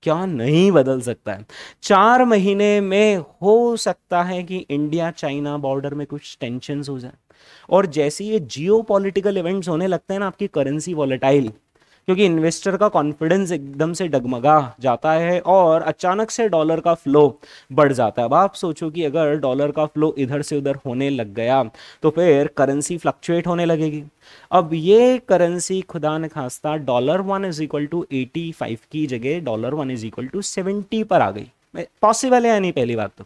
Speaker 1: क्या नहीं बदल सकता है चार महीने में हो सकता है कि इंडिया चाइना बॉर्डर में कुछ टेंशन हो जाए और जैसे ये जियो पॉलिटिकल इवेंट्स होने लगते हैं ना आपकी करेंसी वॉलेटाइल क्योंकि इन्वेस्टर का कॉन्फिडेंस एकदम से डगमगा जाता है और अचानक से डॉलर का फ्लो बढ़ जाता है अब आप सोचो कि अगर डॉलर का फ्लो इधर से उधर होने लग गया तो फिर करेंसी फ्लक्चुएट होने लगेगी अब ये करेंसी खुदा न खास्ता dollar one is equal to eighty five की जगह dollar one is equal to seventy पर आ गई पॉसिबल है नहीं पहली बात तो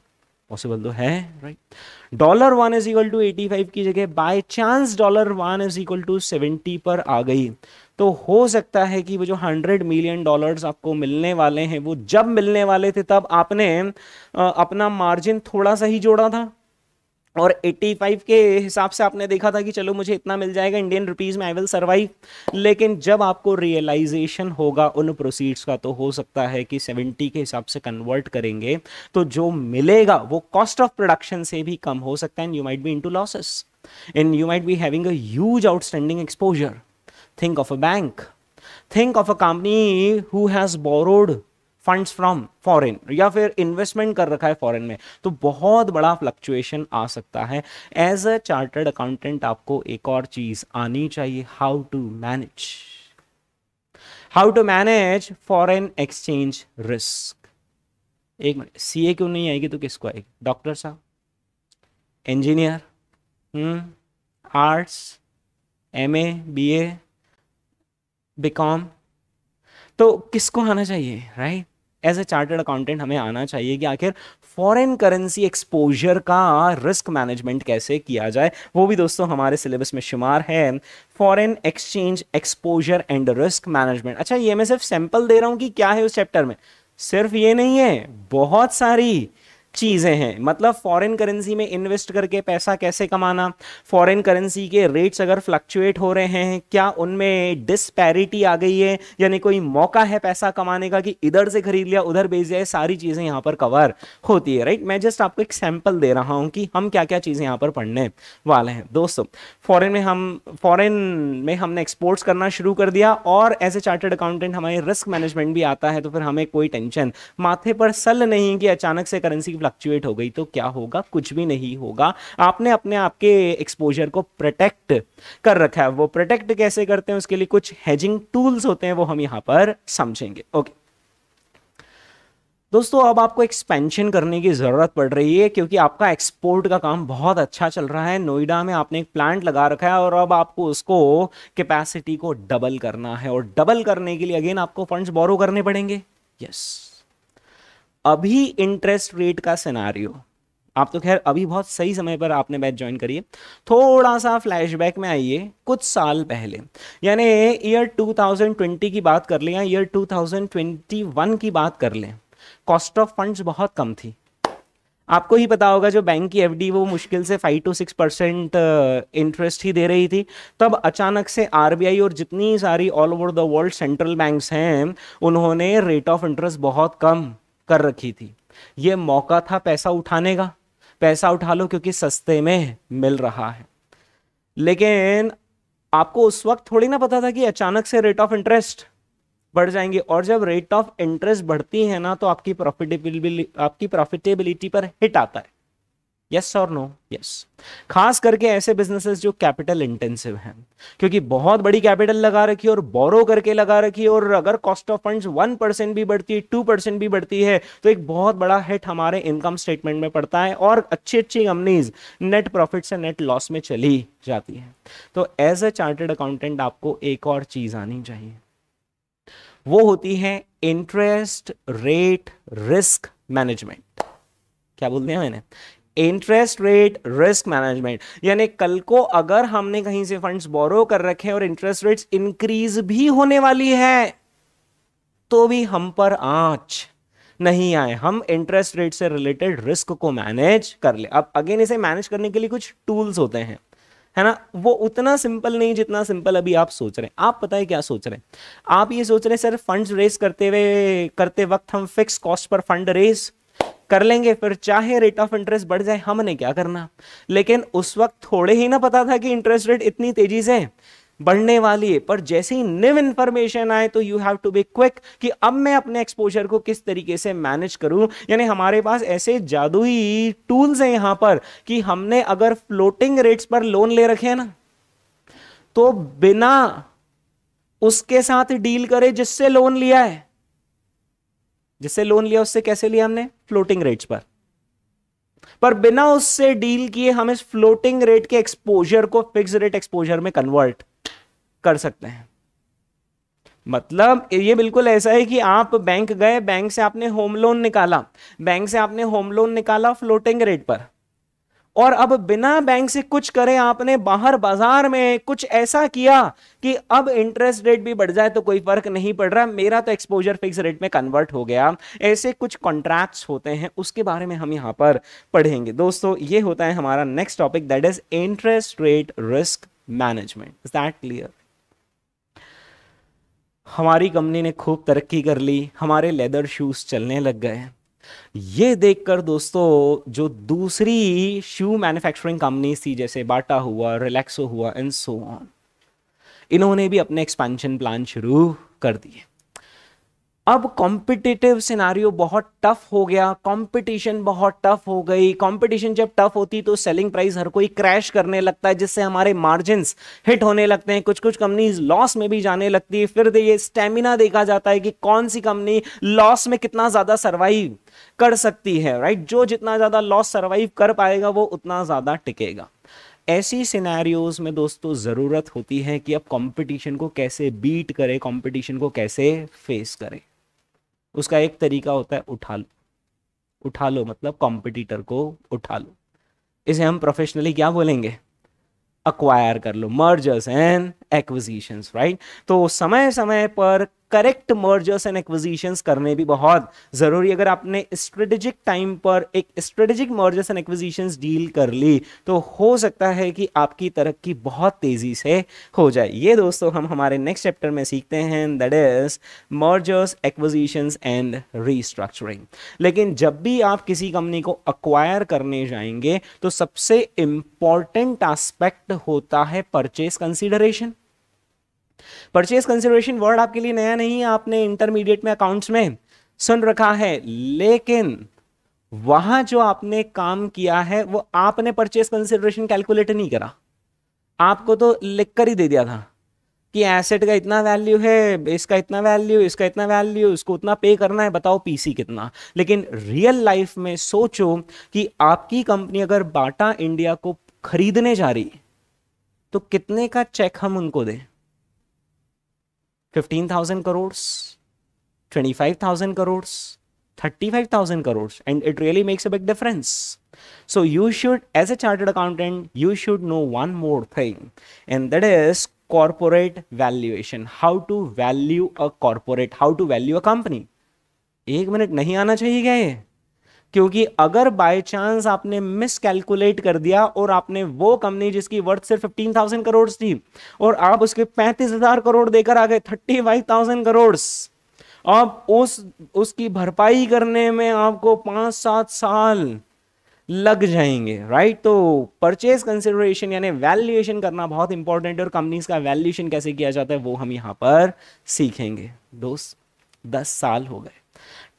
Speaker 1: पॉसिबल तो है right dollar one is equal to eighty five की जगह by chance dollar one is equal to seventy पर आ गई तो हो सकता है कि वो जो हंड्रेड मिलियन डॉलर्स आपको मिलने वाले हैं वो जब मिलने वाले थे तब आपने अपना मार्जिन थोड़ा सा ही जोड़ा था और 85 के हिसाब से आपने देखा था कि चलो मुझे इतना मिल जाएगा इंडियन रुपीज़ में आई विल सर्वाइव लेकिन जब आपको रियलाइजेशन होगा उन प्रोसीड्स का तो हो सकता है कि 70 के हिसाब से कन्वर्ट करेंगे तो जो मिलेगा वो कॉस्ट ऑफ प्रोडक्शन से भी कम हो सकता है and you might be into losses and you might be having a huge outstanding exposure think of a bank think of a company who has borrowed funds from foreign या फिर इन्वेस्टमेंट कर रखा है फॉरेन में तो बहुत बड़ा फ्लक्चुएशन आ सकता है एज अ चार्टर्ड अकाउंटेंट आपको एक और चीज आनी चाहिए how to manage how to manage foreign exchange risk एक मिनट सी ए क्यों नहीं आएगी तो किसको आएगी डॉक्टर साहब engineer arts M A B A B com तो किसको आना चाहिए right as a chartered accountant हमें आना चाहिए कि आखिर फॉरेन करेंसी एक्सपोजर का रिस्क मैनेजमेंट कैसे किया जाए वो भी दोस्तों हमारे सिलेबस में शुमार है foreign exchange exposure and risk management अच्छा ये मैं सिर्फ सैंपल दे रहा हूँ कि क्या है उस चैप्टर में सिर्फ ये नहीं है बहुत सारी चीज़ें हैं मतलब फॉरेन करेंसी में इन्वेस्ट करके पैसा कैसे कमाना फॉरेन करेंसी के रेट्स अगर फ्लक्चुएट हो रहे हैं क्या उनमें डिस्पैरिटी आ गई है यानी कोई मौका है पैसा कमाने का कि इधर से खरीद लिया उधर बेच दिया सारी चीज़ें यहाँ पर कवर होती है राइट मैं जस्ट आपको एक सैम्पल दे रहा हूँ कि हम क्या क्या चीज़ें यहाँ पर पढ़ने वाले हैं दोस्तों फॉरन में हम फॉरन में हमने एक्सपोर्ट्स करना शुरू कर दिया और एज ए चार्टर्ड अकाउंटेंट हमारे रिस्क मैनेजमेंट भी आता है तो फिर हमें कोई टेंशन माथे पर सल नहीं कि अचानक से करेंसी फ्लक्चुएट हो गई तो क्या होगा कुछ भी नहीं होगा आपने अपने आपके एक्सपोजर को प्रोटेक्ट कर रखा है वो प्रोटेक्ट कैसे करते हैं उसके लिए कुछ हेजिंग टूल्स होते हैं वो हम यहां पर समझेंगे ओके दोस्तों अब आपको एक्सपेंशन करने की ज़रूरत पड़ रही है क्योंकि आपका एक्सपोर्ट का काम बहुत अच्छा चल रहा है नोएडा में आपने एक प्लांट लगा रखा है और अब आपको उसको कैपेसिटी को डबल करना है और डबल करने के लिए अगेन आपको फंड्स बोरो करने पड़ेंगे यस yes. अभी इंटरेस्ट रेट का सिनारियो आप तो खैर अभी बहुत सही समय पर आपने बैच ज्वाइन करिए थोड़ा सा फ्लैशबैक में आइए कुछ साल पहले यानी ईयर 2020 की बात कर लें या ईयर 2021 की बात कर लें कॉस्ट ऑफ फंड्स बहुत कम थी आपको ही पता होगा जो बैंक की एफडी वो मुश्किल से five to six percent interest ही दे रही थी तब अचानक से आरबीआई और जितनी सारी all over the world central banks हैं उन्होंने रेट ऑफ इंटरेस्ट बहुत कम कर रखी थी ये मौका था पैसा उठाने का पैसा उठा लो क्योंकि सस्ते में मिल रहा है लेकिन आपको उस वक्त थोड़ी ना पता था कि अचानक से रेट ऑफ इंटरेस्ट बढ़ जाएंगे और जब रेट ऑफ इंटरेस्ट बढ़ती है ना तो आपकी प्रॉफिटेबिलिटी आपकी प्रॉफिटेबिलिटी पर हिट आता है यस और नो यस खास करके ऐसे बिजनेसेस जो कैपिटल इंटेंसिव हैं क्योंकि बहुत बड़ी कैपिटल लगा रखी है और बोरो करके लगा रखी है और अगर cost of funds one percent भी बढ़ती है टू परसेंट भी बढ़ती है तो एक बहुत बड़ा हिट हमारे इनकम स्टेटमेंट में पड़ता है और अच्छी अच्छी कंपनीज नेट प्रॉफिट से नेट लॉस में चली जाती है तो एज अ चार्टेड अकाउंटेंट आपको एक और चीज आनी चाहिए वो होती है इंटरेस्ट रेट रिस्क मैनेजमेंट क्या बोलते हैं मैंने इंटरेस्ट रेट रिस्क मैनेजमेंट यानी कल को अगर हमने कहीं से फंड्स बोरो कर रखे हैं और इंटरेस्ट रेट्स इंक्रीज भी होने वाली है तो भी हम पर आंच नहीं आए हम इंटरेस्ट रेट से रिलेटेड रिस्क को मैनेज कर ले अब अगेन इसे मैनेज करने के लिए कुछ टूल्स होते हैं है ना वो उतना सिंपल नहीं जितना सिंपल अभी आप सोच रहे हैं आप पता है क्या सोच रहे हैं आप ये सोच रहे हैं सर फंड्स रेस करते हुए करते वक्त हम फिक्स कॉस्ट पर फंड रेस कर लेंगे फिर चाहे रेट ऑफ इंटरेस्ट बढ़ जाए हमने क्या करना लेकिन उस वक्त थोड़े ही ना पता था कि इंटरेस्ट रेट इतनी तेजी से बढ़ने वाली है पर जैसे ही निव इंफॉर्मेशन आए तो you have to be quick कि अब मैं अपने एक्सपोजर को किस तरीके से मैनेज करूं यानी हमारे पास ऐसे जादुई टूल्स हैं यहां पर कि हमने अगर फ्लोटिंग रेट्स पर लोन ले रखे हैं ना तो बिना उसके साथ डील करे जिससे लोन लिया है जिससे लोन लिया उससे कैसे लिया हमने फ्लोटिंग रेट्स पर पर बिना उससे डील किए हम इस फ्लोटिंग रेट के एक्सपोजर को फिक्स रेट एक्सपोजर में कन्वर्ट कर सकते हैं मतलब ये बिल्कुल ऐसा है कि आप बैंक गए बैंक से आपने होम लोन निकाला बैंक से आपने होम लोन निकाला फ्लोटिंग रेट पर और अब बिना बैंक से कुछ करे आपने बाहर बाजार में कुछ ऐसा किया कि अब इंटरेस्ट रेट भी बढ़ जाए तो कोई फर्क नहीं पड़ रहा मेरा तो एक्सपोजर फिक्स रेट में कन्वर्ट हो गया ऐसे कुछ कॉन्ट्रैक्ट्स होते हैं उसके बारे में हम यहाँ पर पढ़ेंगे दोस्तों ये होता है हमारा next topic that is interest rate risk management is that clear हमारी कंपनी ने खूब तरक्की कर ली हमारे लेदर शूज़ चलने लग गए ये देखकर दोस्तों जो दूसरी शू मैन्युफैक्चरिंग कंपनीज थी जैसे बाटा हुआ रिलैक्सो हुआ एंड सो ऑन इन्होंने भी अपने एक्सपेंशन प्लान शुरू कर दिए अब कॉम्पिटिटिव सिनारियो बहुत टफ हो गया कंपटीशन बहुत टफ हो गई कंपटीशन जब टफ होती तो सेलिंग प्राइस हर कोई क्रैश करने लगता है जिससे हमारे मार्जिन्स हिट होने लगते हैं कुछ कुछ कंपनीज लॉस में भी जाने लगती है फिर तो ये स्टेमिना देखा जाता है कि कौन सी कंपनी लॉस में कितना ज़्यादा सर्वाइव कर सकती है राइट जो जितना ज़्यादा लॉस सर्वाइव कर पाएगा वो उतना ज़्यादा टिकेगा ऐसी सिनेरियोज में दोस्तों ज़रूरत होती है कि अब कंपटीशन को कैसे बीट करें कंपटीशन को कैसे फेस करें उसका एक तरीका होता है उठा लो उठा लो मतलब कंपटीटर को उठा लो इसे हम प्रोफेशनली क्या बोलेंगे अक्वायर कर लो मर्जर्स एंड एक्विजिशंस राइट तो समय समय पर करेक्ट मर्जर्स एंड एक्विजिशंस करने भी बहुत ज़रूरी अगर आपने स्ट्रेटेजिक टाइम पर एक strategic mergers and acquisitions deal कर ली तो हो सकता है कि आपकी तरक्की बहुत तेज़ी से हो जाए ये दोस्तों हम हमारे नेक्स्ट चैप्टर में सीखते हैं that is mergers acquisitions and restructuring लेकिन जब भी आप किसी कंपनी को अक्वायर करने जाएंगे तो सबसे इम्पॉर्टेंट एस्पेक्ट होता है purchase consideration purchase consideration word आपके लिए नया नहीं है आपने इंटरमीडिएट में अकाउंट्स में सुन रखा है लेकिन वहां जो आपने काम किया है वो आपने परचेज कंसिडरेशन कैलकुलेट नहीं करा आपको तो लिख कर ही दे दिया था कि एसेट का इतना वैल्यू है इसका इतना वैल्यू इसका इतना वैल्यू इसको उतना पे करना है बताओ पीसी कितना लेकिन रियल लाइफ में सोचो कि आपकी कंपनी अगर बाटा इंडिया को खरीदने जा रही तो कितने का चेक हम उनको दें fifteen thousand crore twenty five thousand crores thirty five thousand crore and it really makes a big difference so you should as a chartered accountant you should know one more thing and that is corporate valuation how to value a corporate how to value a company एक मिनट नहीं आना चाहिए क्या ये क्योंकि अगर बाय चांस आपने मिस कैलकुलेट कर दिया और आपने वो कंपनी जिसकी वर्थ सिर्फ फिफ्टीन थाउजेंड करोड़ थी और आप उसके पैंतीस हजार करोड़ देकर आ गए थर्टी फाइव थाउजेंड करोड़ अब उस उसकी भरपाई करने में आपको पांच सात साल लग जाएंगे राइट तो परचेज कंसिडरेशन यानी वैल्यूएशन करना बहुत इंपॉर्टेंट है और कंपनीज का वैल्यूएशन कैसे किया जाता है वो हम यहाँ पर सीखेंगे दोस्त दस साल हो गए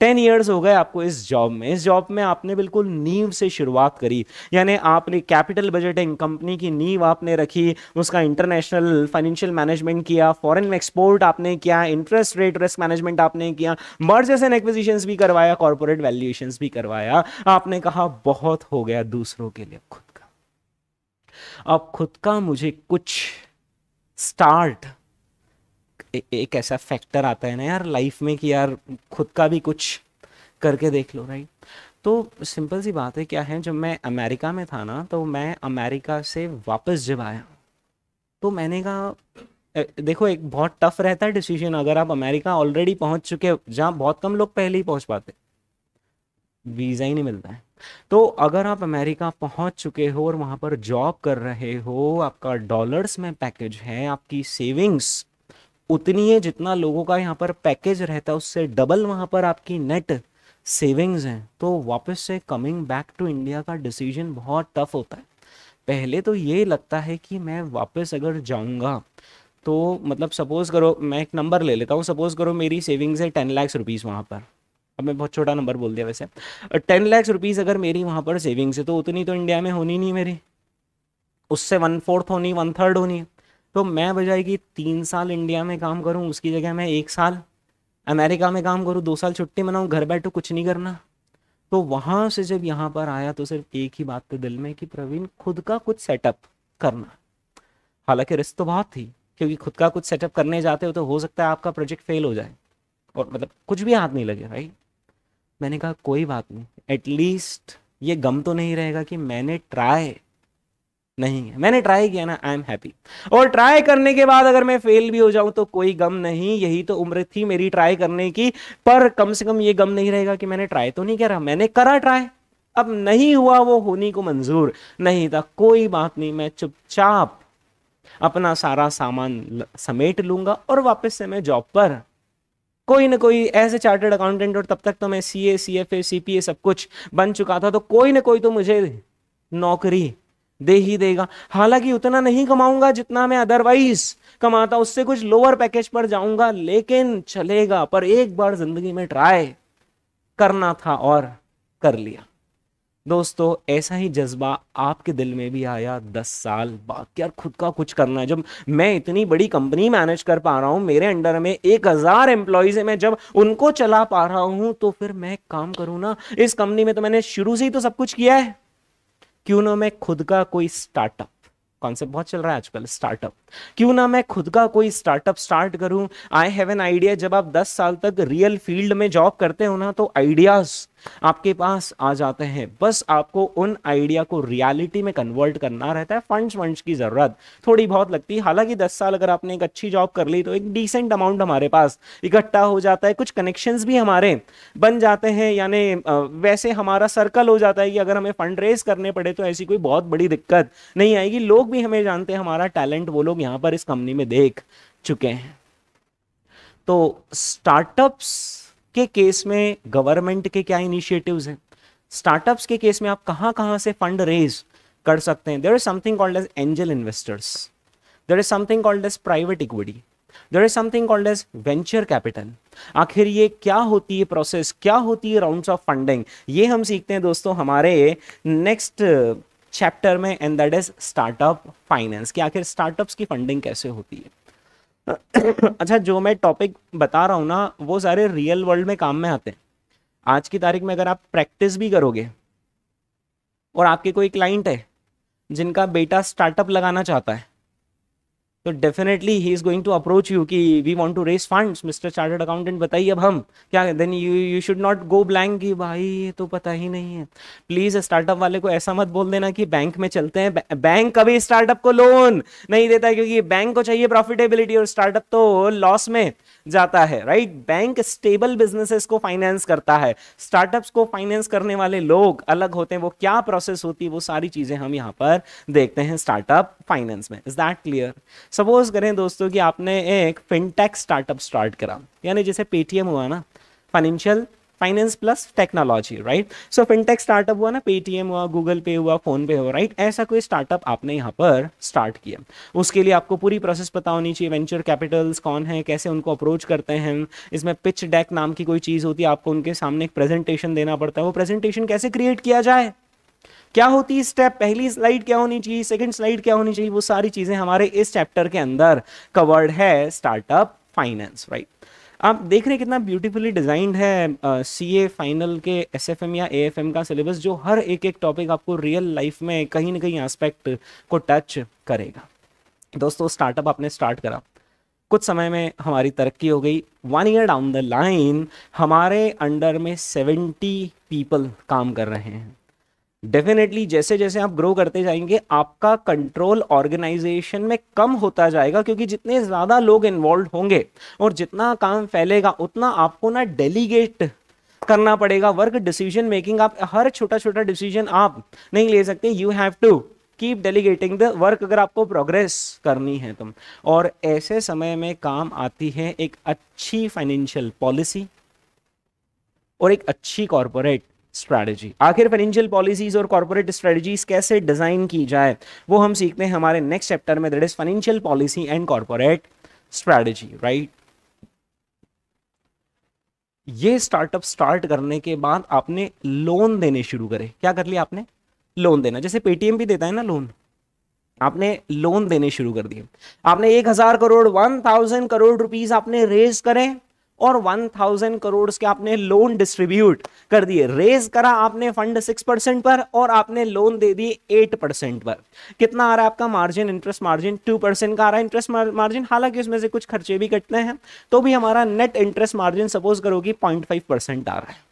Speaker 1: टेन ईयर्स हो गए आपको इस जॉब में इस जॉब में आपने बिल्कुल नींव से शुरुआत करी यानी आपने कैपिटल बजटिंग कंपनी की नींव आपने रखी उसका इंटरनेशनल फाइनेंशियल मैनेजमेंट किया फॉरेन एक्सपोर्ट आपने किया इंटरेस्ट रेट रिस्क मैनेजमेंट आपने किया मर्जेस एंड एक्विजिशंस भी करवाया कॉर्पोरेट वैल्यूएशन भी करवाया आपने कहा बहुत हो गया दूसरों के लिए खुद का अब खुद का मुझे कुछ स्टार्ट एक ऐसा फैक्टर आता है ना यार लाइफ में कि यार खुद का भी कुछ करके देख लो राइट तो सिंपल सी बात है क्या है जब मैं अमेरिका में था ना तो मैं अमेरिका से वापस जब आया तो मैंने कहा देखो एक बहुत टफ रहता है डिसीजन अगर आप अमेरिका ऑलरेडी पहुंच चुके जहाँ बहुत कम लोग पहले ही पहुंच पाते वीज़ा ही नहीं मिलता है तो अगर आप अमेरिका पहुंच चुके हो और वहां पर जॉब कर रहे हो आपका डॉलर्स में पैकेज है आपकी सेविंग्स उतनी है जितना लोगों का यहाँ पर पैकेज रहता है उससे डबल वहाँ पर आपकी नेट सेविंग्स हैं तो वापस से कमिंग बैक टू इंडिया का डिसीजन बहुत टफ होता है पहले तो ये लगता है कि मैं वापस अगर जाऊँगा तो मतलब सपोज़ करो मैं एक नंबर ले लेता हूँ सपोज़ करो मेरी सेविंग्स है टेन लैक्स रुपीज़ वहाँ पर अब मैं बहुत छोटा नंबर बोल दिया वैसे टेन लैक्स रुपीज़ अगर मेरी वहाँ पर सेविंग्स है तो उतनी तो इंडिया में होनी नहीं मेरी उससे वन फोर्थ होनी वन थर्ड होनी है तो मैं बजाय कि तीन साल इंडिया में काम करूँ उसकी जगह मैं एक साल अमेरिका में काम करूँ दो साल छुट्टी मनाऊँ घर बैठो कुछ नहीं करना तो वहाँ से जब यहाँ पर आया तो सिर्फ एक ही बात थी दिल में कि प्रवीण खुद का कुछ सेटअप करना हालांकि रिस्क तो बहुत थी क्योंकि खुद का कुछ सेटअप करने जाते हो तो हो सकता है आपका प्रोजेक्ट फेल हो जाए और मतलब कुछ भी हाथ नहीं लगे भाई मैंने कहा कोई बात नहीं एटलीस्ट ये गम तो नहीं रहेगा कि मैंने ट्राई नहीं है मैंने ट्राई किया ना आई एम हैप्पी और ट्राई करने के बाद अगर मैं फेल भी हो जाऊं तो कोई गम नहीं यही तो उम्र थी मेरी ट्राई करने की पर कम से कम ये गम नहीं रहेगा कि मैंने ट्राई तो नहीं करा मैंने करा ट्राई अब नहीं हुआ वो होने को मंजूर नहीं था कोई बात नहीं मैं चुपचाप अपना सारा सामान समेट लूंगा और वापस से मैं जॉब पर कोई ना कोई ऐसे चार्टर्ड अकाउंटेंट और तब तक तो मैं C A C F A C P A सब कुछ बन चुका था तो कोई ना कोई तो मुझे नौकरी दे ही देगा हालांकि उतना नहीं कमाऊंगा जितना मैं अदरवाइज कमाता उससे कुछ लोअर पैकेज पर जाऊंगा लेकिन चलेगा पर एक बार जिंदगी में ट्राई करना था और कर लिया दोस्तों ऐसा ही जज्बा आपके दिल में भी आया दस साल बाद यार खुद का कुछ करना है जब मैं इतनी बड़ी कंपनी मैनेज कर पा रहा हूँ मेरे अंडर में एक हज़ार एम्प्लॉयज़ है मैं जब उनको चला पा रहा हूं तो फिर मैं काम करूँ ना इस कंपनी में तो मैंने शुरू से ही तो सब कुछ किया है क्यों ना मैं खुद का कोई स्टार्टअप कॉन्सेप्ट बहुत चल रहा है आजकल स्टार्टअप क्यों ना मैं खुद का कोई स्टार्टअप स्टार्ट करूं आई हैव एन आइडिया जब आप 10 साल तक रियल फील्ड में जॉब करते हो ना तो आइडियाज आपके पास आ जाते हैं बस आपको उन आइडिया को रियलिटी में कन्वर्ट करना रहता है फंड्स वंड्स की ज़रूरत थोड़ी बहुत लगती है हालांकि दस साल अगर आपने एक अच्छी जॉब कर ली तो एक डिसेंट अमाउंट हमारे पास इकट्ठा हो जाता है कुछ कनेक्शन भी हमारे बन जाते हैं यानी वैसे हमारा सर्कल हो जाता है कि अगर हमें फंड रेज करने पड़े तो ऐसी कोई बहुत बड़ी दिक्कत नहीं आएगी लोग भी हमें जानते हैं हमारा टैलेंट वो लोग यहाँ पर इस कंपनी में देख चुके हैं तो स्टार्टअप्स के केस में गवर्नमेंट के क्या इनिशिएटिव हैं स्टार्टअप्स के केस में आप कहाँ कहाँ से फंड रेज कर सकते हैं there is something called as angel investors there is something called as private equity there is something called as venture capital आखिर ये क्या होती है प्रोसेस क्या होती है राउंड्स ऑफ फंडिंग ये हम सीखते हैं दोस्तों हमारे नेक्स्ट चैप्टर में and that is startup finance कि आखिर स्टार्टअप्स की फंडिंग कैसे होती है अच्छा जो मैं टॉपिक बता रहा हूँ ना वो सारे रियल वर्ल्ड में काम में आते हैं आज की तारीख में अगर आप प्रैक्टिस भी करोगे और आपके कोई क्लाइंट है जिनका बेटा स्टार्टअप लगाना चाहता है तो definitely he is going to approach you कि we want to raise funds mister chartered accountant बताइए अब हम क्या then you you should not go blank कि भाई ये तो पता ही नहीं है प्लीज़ स्टार्टअप वाले को ऐसा मत बोल देना कि बैंक में चलते हैं बैंक कभी स्टार्टअप को लोन नहीं देता क्योंकि बैंक को चाहिए प्रॉफिटेबिलिटी और स्टार्टअप तो लॉस में जाता है राइट बैंक स्टेबल बिजनेसेस को फाइनेंस करता है स्टार्टअप्स को फाइनेंस करने वाले लोग अलग होते हैं वो क्या प्रोसेस होती है वो सारी चीजें हम यहाँ पर देखते हैं स्टार्टअप फाइनेंस में इज दैट क्लियर सपोज करें दोस्तों कि आपने एक फिनटेक स्टार्टअप स्टार्ट करा यानी जैसे पेटीएम हुआ ना financial finance plus technology right so fintech startup हुआ ना पेटीएम हुआ गूगल पे हुआ फोन पे हुआ राइट right? ऐसा कोई स्टार्टअप आपने यहाँ पर स्टार्ट किया उसके लिए आपको पूरी प्रोसेस पता होनी चाहिए वेंचर कैपिटल्स कौन है कैसे उनको अप्रोच करते हैं इसमें पिच डेक नाम की कोई चीज़ होती है आपको उनके सामने एक प्रेजेंटेशन देना पड़ता है वो प्रेजेंटेशन कैसे क्रिएट किया जाए क्या होती है स्टेप पहली स्लाइड क्या होनी चाहिए सेकंड स्लाइड क्या होनी चाहिए वो सारी चीजें हमारे इस चैप्टर के अंदर कवर्ड है स्टार्टअप फाइनेंस राइट आप देख रहे हैं कितना ब्यूटीफुली डिजाइंड है सी ए फाइनल के एस एफ एम या ए एफ एम का सिलेबस जो हर एक एक टॉपिक आपको रियल लाइफ में कहीं ना कहीं एस्पेक्ट को टच करेगा दोस्तों स्टार्टअप आपने स्टार्ट करा कुछ समय में हमारी तरक्की हो गई one year down the line हमारे अंडर में सेवेंटी पीपल काम कर रहे हैं डेफिनेटली जैसे जैसे आप ग्रो करते जाएंगे आपका कंट्रोल ऑर्गेनाइजेशन में कम होता जाएगा क्योंकि जितने ज़्यादा लोग इन्वॉल्व होंगे और जितना काम फैलेगा उतना आपको ना डेलीगेट करना पड़ेगा वर्क डिसीजन मेकिंग आप हर छोटा छोटा डिसीजन आप नहीं ले सकते you have to keep delegating the work अगर आपको प्रोग्रेस करनी है तुम तो। और ऐसे समय में काम आती है एक अच्छी फाइनेंशियल पॉलिसी और एक अच्छी कॉरपोरेट स्ट्रैटेजी आखिर फाइनेंशियल पॉलिसीज और कॉर्पोरेट स्ट्रैटेजीज कैसे डिजाइन की जाए वो हम सीखते हैं हमारे नेक्स्ट चैप्टर में that is financial policy and corporate strategy right ये स्टार्टअप स्टार्ट करने के बाद आपने लोन देने शुरू करे क्या कर लिया आपने लोन देना जैसे पेटीएम भी देता है ना लोन आपने लोन देने शुरू कर दिए आपने एक हजार crore one thousand crore rupees आपने रेज करें और 1000 करोड़ के आपने लोन डिस्ट्रीब्यूट कर दिए रेज करा आपने फंड 6 परसेंट पर और आपने लोन दे दिए 8 परसेंट पर कितना आ रहा है आपका मार्जिन इंटरेस्ट मार्जिन 2 परसेंट का आ रहा है इंटरेस्ट मार्जिन हालांकि उसमें से कुछ खर्चे भी कटते हैं तो भी हमारा नेट इंटरेस्ट मार्जिन सपोज करो कि पॉइंट आ रहा है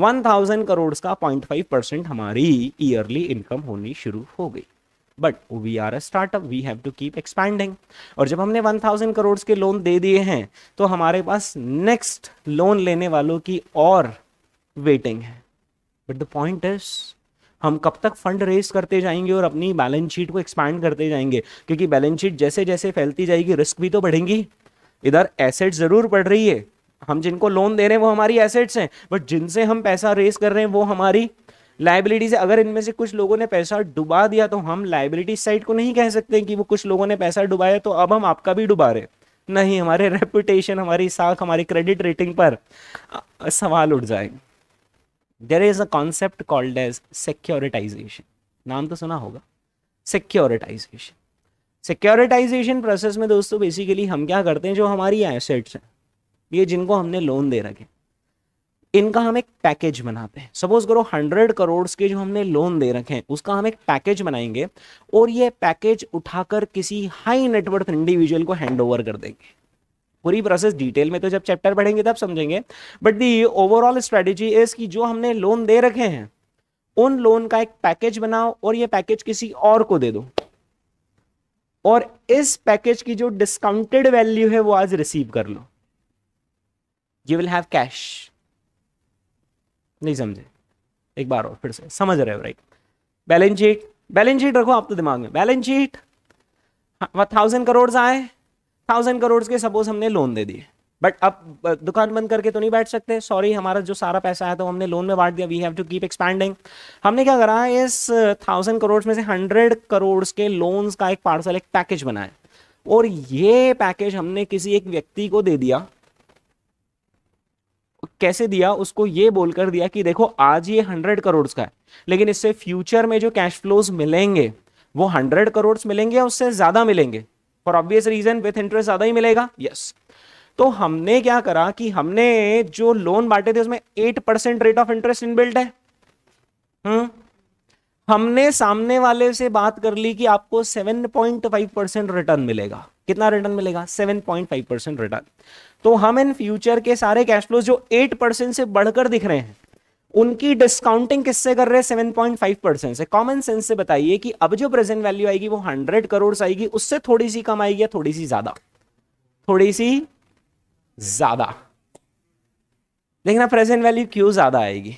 Speaker 1: वन करोड़ का पॉइंट परसेंट हमारी ईयरली इनकम होनी शुरू हो गई but we are a startup we have to keep expanding और जब हमने 1000 करोड़ के लोन दे दिए हैं तो हमारे पास नेक्स्ट लोन लेने वालों की और वेटिंग है बट द पॉइंट इज हम कब तक फंड रेस करते जाएंगे और अपनी बैलेंस शीट को एक्सपैंड करते जाएंगे क्योंकि बैलेंस शीट जैसे जैसे फैलती जाएगी रिस्क भी तो बढ़ेंगी इधर एसेट ज़रूर बढ़ रही है हम जिनको लोन दे रहे हैं वो हमारी एसेट्स हैं बट जिनसे हम पैसा रेस कर रहे हैं वो हमारी लाइबिलिटीज अगर इनमें से कुछ लोगों ने पैसा डुबा दिया तो हम लाइबिलिटी साइड को नहीं कह सकते कि वो कुछ लोगों ने पैसा डुबाया तो अब हम आपका भी डुबा रहे नहीं हमारे रेपुटेशन हमारी साख हमारी क्रेडिट रेटिंग पर सवाल उठ जाएंगे there is a concept called as securitization नाम तो सुना होगा सिक्योरिटाइजेशन सिक्योरिटाइजेशन प्रोसेस में दोस्तों बेसिकली हम क्या करते हैं जो हमारी एसेट्स हैं ये जिनको हमने लोन दे रखे इनका हम एक पैकेज बनाते हैं सपोज करो हंड्रेड करोड़ के जो हमने लोन दे रखे हैं उसका हम एक पैकेज बनाएंगे और ये पैकेज उठाकर किसी हाई नेटवर्थ इंडिविजुअल को हैंड ओवर कर देंगे पूरी प्रोसेस डिटेल में तो जब चैप्टर पढ़ेंगे तब समझेंगे but the overall strategy is कि जो हमने लोन दे रखे हैं उन लोन का एक पैकेज बनाओ और ये पैकेज किसी और को दे दो और इस पैकेज की जो डिस्काउंटेड वैल्यू है वो आज रिसीव कर लो यू विल हैव कैश नहीं समझे एक बार और फिर से समझ रहे हो right balance sheet balance sheet रखो आपके तो दिमाग में बैलेंस शीट थाउजेंड करोड़ आए थाउजेंड करोड़ के सपोज हमने लोन दे दिए बट अब दुकान बंद करके तो नहीं बैठ सकते सॉरी हमारा जो सारा पैसा आया था तो हमने लोन में बांट दिया we have to keep expanding हमने क्या करा इस थाउजेंड करोड़ में से हंड्रेड करोड़ के लोन्स का एक पार्सल एक पैकेज बनाया और ये पैकेज हमने किसी एक व्यक्ति को दे दिया कैसे दिया उसको ये बोलकर दिया कि देखो आज ये हंड्रेड करोड़ का है लेकिन इससे फ्यूचर में जो कैश फ्लोज मिलेंगे वो हंड्रेड करोड़ मिलेंगे या उससे ज्यादा मिलेंगे for obvious reason with interest ज्यादा ही मिलेगा यस yes. तो हमने क्या करा कि हमने जो लोन बांटे थे उसमें eight percent rate of interest inbuilt है हम्म हमने सामने वाले से बात कर ली कि आपको 7.5 परसेंट रिटर्न मिलेगा कितना रिटर्न मिलेगा 7.5 परसेंट रिटर्न तो हम इन फ्यूचर के सारे कैश फ्लो जो एट परसेंट से बढ़कर दिख रहे हैं उनकी डिस्काउंटिंग किससे कर रहे हैं सेवन पॉइंट फाइव परसेंट से कॉमन सेंस से बताइए कि अब जो प्रेजेंट वैल्यू आएगी वो हंड्रेड करोड़ आएगी उससे थोड़ी सी कम आएगी या थोड़ी सी ज्यादा थोड़ी सी ज्यादा देखना प्रेजेंट वैल्यू क्यों ज्यादा आएगी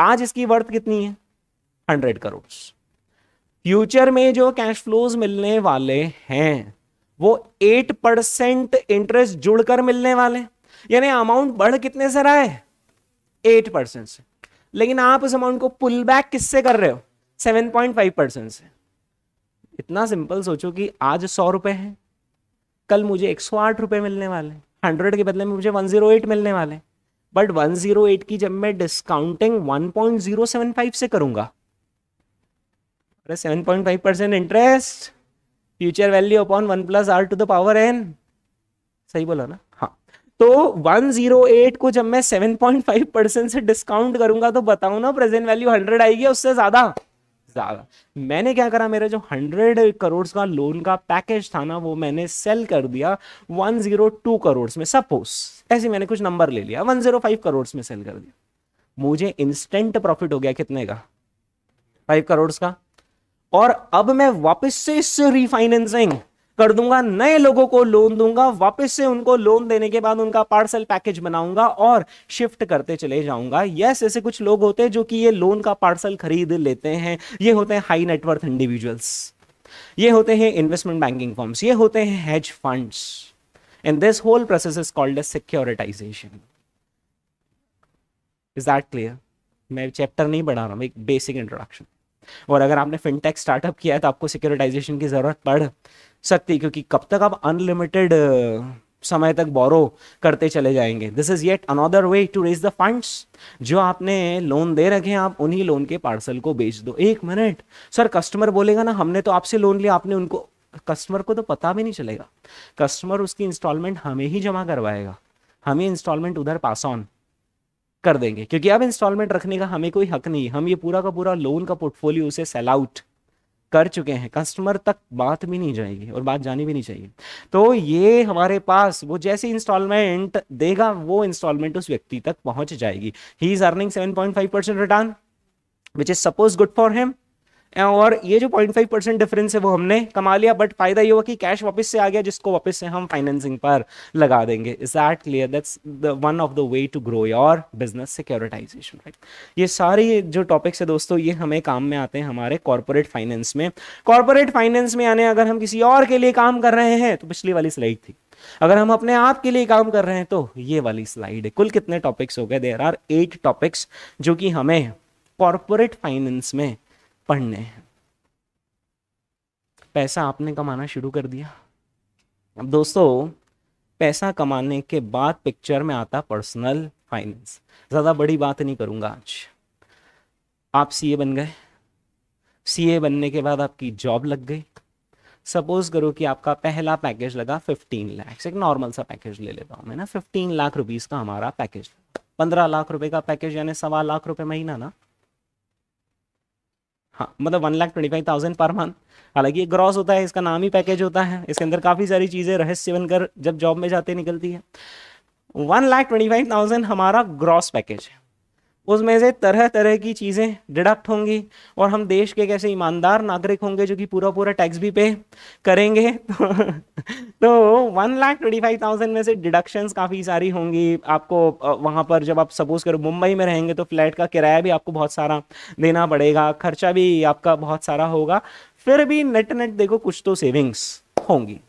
Speaker 1: आज इसकी वर्थ कितनी है हंड्रेड करोड़ फ्यूचर में जो कैश फ्लोज मिलने वाले हैं वो एट परसेंट इंटरेस्ट जुड़कर मिलने वाले यानी अमाउंट बढ़ कितने से रहा है एट परसेंट से लेकिन आप उस अमाउंट को पुल बैक किससे कर रहे हो सेवन पॉइंट फाइव परसेंट से इतना सिंपल सोचो कि आज सौ रुपए है कल मुझे एक सौ आठ रुपए मिलने वाले हंड्रेड के बदले में मुझे वन जीरो एट मिलने वाले बट वन जीरो एट की जब मैं discounting one point zero seven five से करूंगा अरे seven point five percent interest future value upon one plus R to the power N सही बोला ना हाँ तो 108 को जब मैं 7.5 परसेंट से डिस्काउंट करूंगा तो बताओ ना प्रेजेंट वैल्यू 100 आएगी उससे ज्यादा ज्यादा मैंने क्या करा मेरा जो 100 करोड़ का लोन का पैकेज था ना वो मैंने सेल कर दिया 102 करोड़ में सपोज ऐसे मैंने कुछ नंबर ले लिया 105 करोड़ में सेल कर दिया मुझे इंस्टेंट प्रॉफिट हो गया कितने का फाइव करोड़ का और अब मैं वापस से इससे रिफाइनेंसिंग कर दूंगा नए लोगों को लोन दूंगा वापस से उनको लोन देने के बाद उनका पार्सल पैकेज बनाऊंगा और शिफ्ट करते चले जाऊंगा यस ऐसे कुछ लोग होते हैं जो कि ये लोन का पार्सल खरीद लेते हैं ये होते हैं हाई नेटवर्थ इंडिविजुअल्स ये होते हैं इन्वेस्टमेंट बैंकिंग फॉर्म्स ये होते हैं hedge funds and this whole process is called securitization is that clear मैं चैप्टर नहीं बढ़ा रहा हूं एक बेसिक इंट्रोडक्शन और अगर आपने फिनटेक स्टार्टअप किया है तो आपको सिक्योरिटाइजेशन की ज़रूरत पड़ सकती है क्योंकि कब तक आप अनलिमिटेड समय तक बोरो करते चले जाएंगे this is yet another way to raise the funds जो आपने लोन दे रखे हैं आप उन्हीं लोन के पार्सल को बेच दो एक मिनट सर कस्टमर बोलेगा ना हमने तो आपसे लोन लिया आपने उनको कस्टमर को तो पता भी नहीं चलेगा कस्टमर उसकी इंस्टॉलमेंट हमें ही जमा करवाएगा हमें इंस्टॉलमेंट उधर पास ऑन कर देंगे क्योंकि अब इंस्टॉलमेंट रखने का हमें कोई हक नहीं हम ये पूरा का पूरा लोन का पोर्टफोलियो उसे सेल आउट कर चुके हैं कस्टमर तक बात भी नहीं जाएगी और बात जानी भी नहीं चाहिए तो ये हमारे पास वो जैसे इंस्टॉलमेंट देगा वो इंस्टॉलमेंट उस व्यक्ति तक पहुंच जाएगी he is earning seven point five percent return which is suppose good for him और ये जो 0.5 परसेंट डिफरेंस है वो हमने कमा लिया बट फायदा ये हुआ कि कैश वापस से आ गया जिसको वापस से हम फाइनेंसिंग पर लगा देंगे is that clear that's the one of the way to grow your business securitization right ये सारे जो टॉपिक्स है दोस्तों ये हमें काम में आते हैं हमारे कॉरपोरेट फाइनेंस में कॉरपोरेट फाइनेंस में यानी अगर हम किसी और के लिए काम कर रहे हैं तो पिछली वाली स्लाइड थी अगर हम अपने आप के लिए काम कर रहे हैं तो ये वाली स्लाइड है कुल कितने टॉपिक्स हो गए देर आर एट टॉपिक्स जो कि हमें कॉरपोरेट फाइनेंस में पढ़ने हैं पैसा आपने कमाना शुरू कर दिया अब दोस्तों पैसा कमाने के बाद पिक्चर में आता पर्सनल फाइनेंस ज़्यादा बड़ी बात नहीं करूँगा आज आप सीए बन गए सीए बनने के बाद आपकी जॉब लग गई सपोज करो कि आपका पहला पैकेज लगा फिफ्टीन लाख एक नॉर्मल सा पैकेज ले लेता हूँ मैं ना फिफ्टीन लाख रुपीज़ का हमारा पैकेज पंद्रह लाख रुपए का पैकेज यानी सवा लाख रुपए महीना ना हाँ मतलब one lakh twenty five thousand per month हालांकि ये ग्रॉस होता है इसका नाम ही पैकेज होता है इसके अंदर काफ़ी सारी चीज़ें रहस्य बनकर जब जॉब में जाते निकलती है one lakh twenty five thousand हमारा ग्रॉस पैकेज है उसमें से तरह तरह की चीज़ें डिडक्ट होंगी और हम देश के कैसे ईमानदार नागरिक होंगे जो कि पूरा पूरा टैक्स भी पे करेंगे तो तो one lakh twenty five thousand में से डिडक्शंस काफ़ी सारी होंगी आपको वहाँ पर जब आप सपोज करो मुंबई में रहेंगे तो फ्लैट का किराया भी आपको बहुत सारा देना पड़ेगा खर्चा भी आपका बहुत सारा होगा फिर भी नेट नेट देखो कुछ तो सेविंग्स होंगी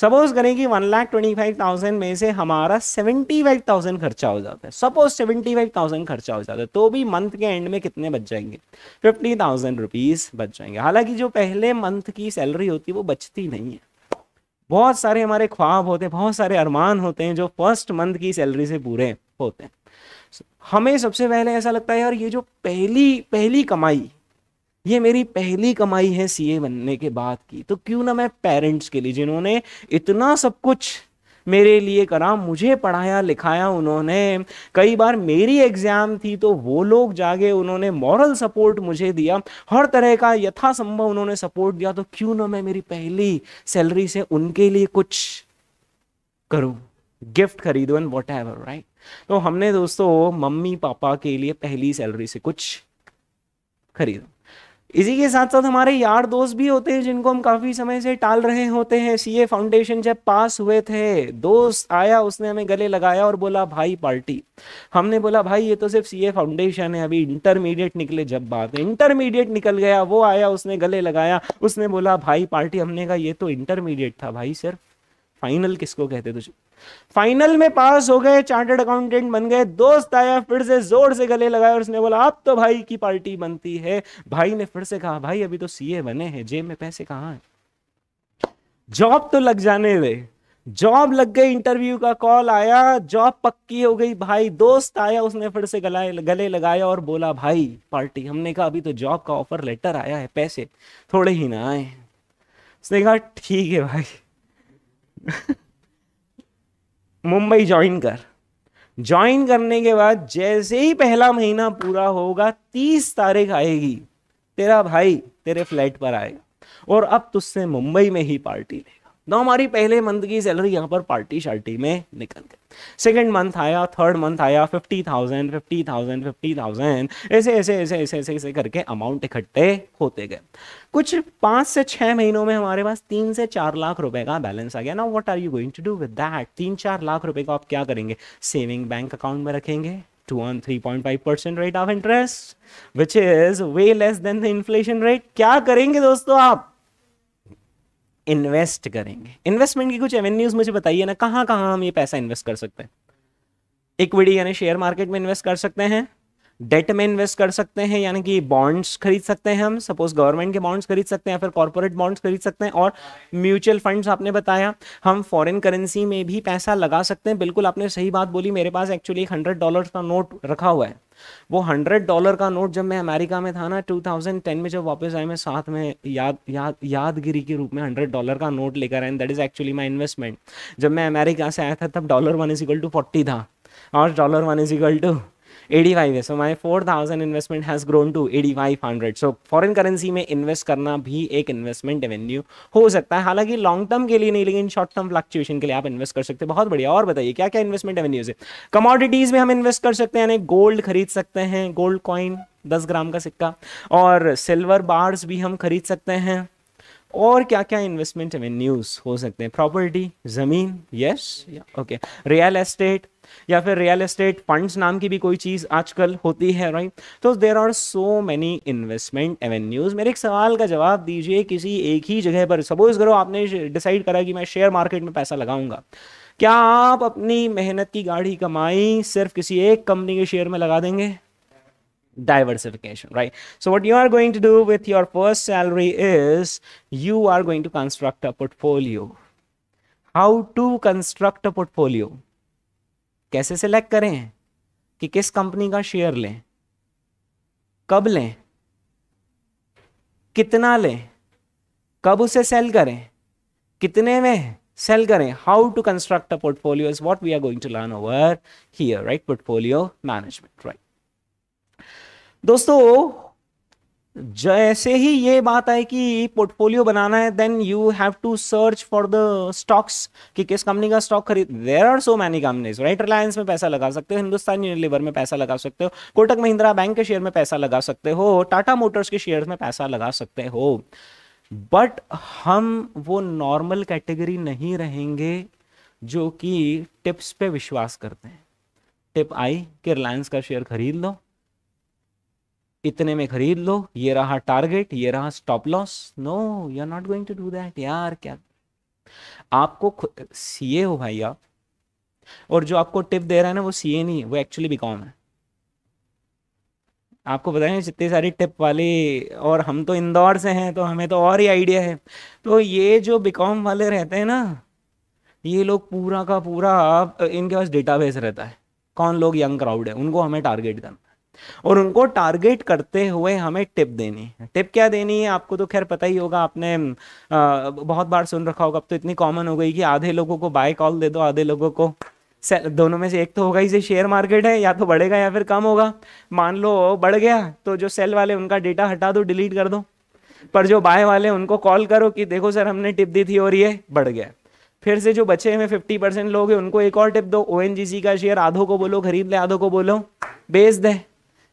Speaker 1: सपोज करें कि one lakh twenty five thousand में से हमारा सेवेंटी फाइव थाउजेंड खर्चा हो जाता है सपोज सेवेंटी फाइव थाउजेंड खर्चा हो जाता है तो भी मंथ के एंड में कितने बच जाएंगे फिफ्टी थाउजेंड रुपीज़ बच जाएंगे हालांकि जो पहले मंथ की सैलरी होती है वो बचती नहीं है बहुत सारे हमारे ख्वाब होते हैं बहुत सारे अरमान होते हैं जो फर्स्ट मंथ की सैलरी से पूरे होते हैं हमें सबसे पहले ऐसा लगता है यार ये जो पहली पहली कमाई ये मेरी पहली कमाई है सीए बनने के बाद की तो क्यों ना मैं पेरेंट्स के लिए जिन्होंने इतना सब कुछ मेरे लिए करा मुझे पढ़ाया लिखाया उन्होंने कई बार मेरी एग्ज़ाम थी तो वो लोग जागे उन्होंने मॉरल सपोर्ट मुझे दिया हर तरह का यथासंभव उन्होंने सपोर्ट दिया तो क्यों ना मैं मेरी पहली सैलरी से उनके लिए कुछ करूं गिफ्ट खरीदो एंड वॉट एवर राइट तो हमने दोस्तों मम्मी पापा के लिए पहली सैलरी से कुछ खरीदा इसी के साथ साथ हमारे यार दोस्त भी होते हैं जिनको हम काफ़ी समय से टाल रहे होते हैं सीए फाउंडेशन जब पास हुए थे दोस्त आया उसने हमें गले लगाया और बोला भाई पार्टी हमने बोला भाई ये तो सिर्फ सीए फाउंडेशन है अभी इंटरमीडिएट निकले जब बात है इंटरमीडिएट निकल गया वो आया उसने गले लगाया उसने बोला भाई पार्टी हमने कहा ये तो इंटरमीडिएट था भाई सिर्फ फाइनल किसको कहते तुझे फाइनल में पास हो गए चार्टर्ड अकाउंटेंट बन गए दोस्त आया फिर से जोर से गले लगाए और उसने बोला आप तो भाई की पार्टी बनती है भाई ने फिर से कहा भाई अभी तो सीए बने हैं जेब में पैसे कहाँ हैं जॉब तो लग जाने दे जॉब लग गई इंटरव्यू का कॉल आया जॉब पक्की हो गई भाई दोस्त आया उसने फिर से गलाए गले लगाया और बोला भाई पार्टी हमने कहा अभी तो जॉब का ऑफर लेटर आया है पैसे थोड़े ही ना आए उसने कहा ठीक है भाई मुंबई ज्वाइन कर ज्वाइन करने के बाद जैसे ही पहला महीना पूरा होगा तीस तारीख आएगी तेरा भाई तेरे फ्लैट पर आएगा और अब तुझसे मुंबई में ही पार्टी ले तो हमारी पहले मंथ की सैलरी यहाँ पर पार्टी शार्टी में निकल गई सेकेंड मंथ आया थर्ड मंथ आया fifty thousand fifty thousand fifty thousand ऐसे ऐसे ऐसे ऐसे ऐसे ऐसे करके अमाउंट इकट्ठे होते गए कुछ पाँच से छः महीनों में हमारे पास तीन से चार लाख रुपए का बैलेंस आ गया ना what are you going to do with that तीन चार लाख रुपए को आप क्या करेंगे सेविंग बैंक अकाउंट में रखेंगे two one point five percent rate of interest which is way less than the inflation rate क्या करेंगे दोस्तों आप इन्वेस्ट करेंगे इन्वेस्टमेंट की कुछ एवेन्यूज मुझे बताइए ना कहाँ कहाँ हम ये पैसा इन्वेस्ट कर सकते हैं इक्विटी यानी शेयर मार्केट में इन्वेस्ट कर सकते हैं डेट में इन्वेस्ट कर सकते हैं यानी कि बॉन्ड्स खरीद सकते हैं हम सपोज गवर्नमेंट के बॉन्ड्स खरीद सकते हैं या फिर कॉरपोरेट बॉन्ड्स खरीद सकते हैं और म्यूचुअल फंड्स आपने बताया हम फॉरेन करेंसी में भी पैसा लगा सकते हैं बिल्कुल आपने सही बात बोली मेरे पास एक्चुअली एक हंड्रेड डॉलर का नोट रखा हुआ है वो हंड्रेड डॉलर का नोट जब मैं अमेरिका में था ना टेन में जब वापस आए मैं साथ में याद याद यादगिरी के रूप में हंड्रेड डॉलर का नोट लेकर आए that is actually my investment जब मैं अमेरिका से आया था तब dollar one is equal to forty था और dollar one is equal to five है so my four thousand investment has grown to hundred so foreign currency में इन्वेस्ट करना भी एक इन्वेस्टमेंट एवेन्यू हो सकता है हालांकि लॉन्ग टर्म के लिए नहीं लेकिन शॉर्ट टर्म फ्लक्चुएशन के लिए आप इन्वेस्ट कर सकते हैं बहुत बढ़िया और बताइए क्या क्या इन्वेस्टमेंट एवेन्यूज है कमोडिटीज में हम इन्वेस्ट कर सकते हैं यानी गोल्ड खरीद सकते हैं गोल्ड कॉइन दस ग्राम का सिक्का और सिल्वर बार्स भी हम खरीद सकते हैं और क्या क्या इन्वेस्टमेंट एवेन्यूज हो सकते हैं प्रॉपर्टी जमीन यस ओके रियल एस्टेट या फिर रियल एस्टेट फंड्स नाम की भी कोई चीज़ आजकल होती है राइट तो there are so many investment avenues मेरे एक सवाल का जवाब दीजिए किसी एक ही जगह पर सपोज करो आपने डिसाइड करा कि मैं शेयर मार्केट में पैसा लगाऊंगा क्या आप अपनी मेहनत की गाढ़ी कमाई सिर्फ किसी एक कंपनी के शेयर में लगा देंगे diversification right so what you are going to do with your first salary is you are going to construct a portfolio how to construct a portfolio कैसे सिलेक्ट करें कि किस कंपनी का शेयर लें कब लें कितना लें कब उसे सेल करें कितने में सेल करें how to construct a portfolio is what we are going to learn over here right portfolio management right दोस्तों जैसे ही ये बात आए कि पोर्टफोलियो बनाना है then you have to search for the stocks कि किस कंपनी का स्टॉक खरीद there are so many companies right Reliance में पैसा लगा सकते हो हिंदुस्तान यूनिलीवर में पैसा लगा सकते हो कोटक महिंद्रा बैंक के शेयर में पैसा लगा सकते हो टाटा मोटर्स के शेयर में पैसा लगा सकते हो बट हम वो नॉर्मल कैटेगरी नहीं रहेंगे जो कि टिप्स पे विश्वास करते हैं टिप आई कि रिलायंस का शेयर खरीद लो इतने में खरीद लो ये रहा टारगेट ये रहा stop loss no you are not going to do that यार क्या आपको सीए हो भाई आप और जो आपको टिप दे रहा है ना वो सीए नहीं है वो एक्चुअली बिकॉम है आपको बताएं जितने सारी टिप वाले और हम तो इंदौर से हैं तो हमें तो और ही आइडिया है तो ये जो बिकॉम वाले रहते हैं ना ये लोग पूरा का पूरा आप इनके पास डेटाबेस रहता है कौन लोग यंग क्राउड है उनको हमें टारगेट करना और उनको टारगेट करते हुए हमें टिप देनी है टिप क्या देनी है आपको तो खैर पता ही होगा आपने आ, बहुत बार सुन रखा होगा अब तो इतनी कॉमन हो गई कि आधे लोगों को बाय कॉल दे दो आधे लोगों को दोनों में से एक तो होगा ही से शेयर मार्केट है या तो बढ़ेगा या फिर कम होगा मान लो बढ़ गया तो जो सेल वाले उनका डेटा हटा दो डिलीट कर दो पर जो बाय वाले उनको कॉल करो कि देखो सर हमने टिप दी थी और ये बढ़ गया फिर से जो बचे हुए फिफ्टी परसेंट लोग हैं उनको एक और टिप दो ओ का शेयर आधो को बोलो खरीद ले आधो को बोलो बेच दें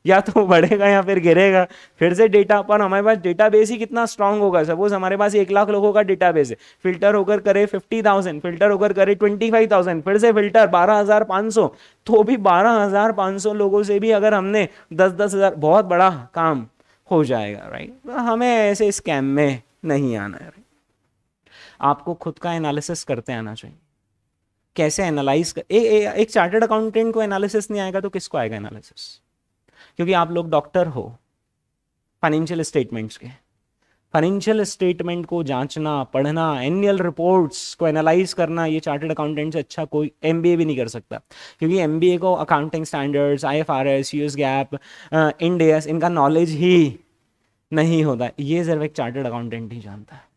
Speaker 1: या तो बढ़ेगा या फिर गिरेगा फिर से डेटा पर हमारे पास डेटा बेस ही कितना स्ट्रांग होगा सपोज हमारे पास एक लाख लोगों का डेटा बेस है फिल्टर होकर करे फिफ्टी थाउजेंड फिल्टर होकर करे ट्वेंटी फाइव थाउजेंड फिर से फिल्टर बारह हजार पाँच सौ तो भी बारह हजार पाँच सौ लोगों से भी अगर हमने दस दस हजार बहुत बड़ा काम हो जाएगा राइट तो हमें ऐसे स्कैम में नहीं आना है आपको खुद का एनालिसिस करते आना चाहिए कैसे एनालाइज कर ए, ए, एक चार्टर्ड अकाउंटेंट को एनालिसिस नहीं आएगा तो किसको आएगा एनालिसिस क्योंकि आप लोग डॉक्टर हो फाइनेंशियल स्टेटमेंट्स के फाइनेंशियल स्टेटमेंट को जांचना पढ़ना एनुअल रिपोर्ट्स को एनालाइज करना ये चार्टर्ड अकाउंटेंट से अच्छा कोई एम भी नहीं कर सकता क्योंकि एम को accounting standards I F R S U S GAAP इनका नॉलेज ही नहीं होता ये सिर्फ एक चार्टर्ड अकाउंटेंट ही जानता है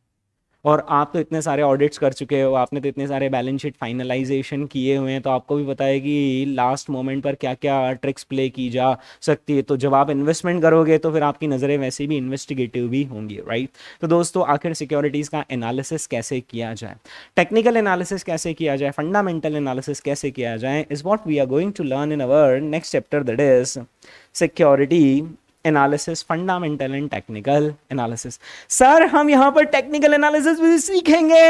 Speaker 1: और आप तो इतने सारे ऑडिट्स कर चुके हो आपने तो इतने सारे बैलेंस शीट फाइनलाइजेशन किए हुए हैं तो आपको भी पता है कि लास्ट मोमेंट पर क्या क्या ट्रिक्स प्ले की जा सकती है तो जब आप इन्वेस्टमेंट करोगे तो फिर आपकी नज़रें वैसे भी इन्वेस्टिगेटिव भी होंगी राइट तो दोस्तों आखिर सिक्योरिटीज़ का एनालिसिस कैसे किया जाए टेक्निकल एनालिसिस कैसे किया जाए फंडामेंटल एनालिसिस कैसे किया जाए is what we are going to learn in our next chapter that is security analysis fundamental and technical analysis sir हम यहां पर टेक्निकल एनालिसिस भी सीखेंगे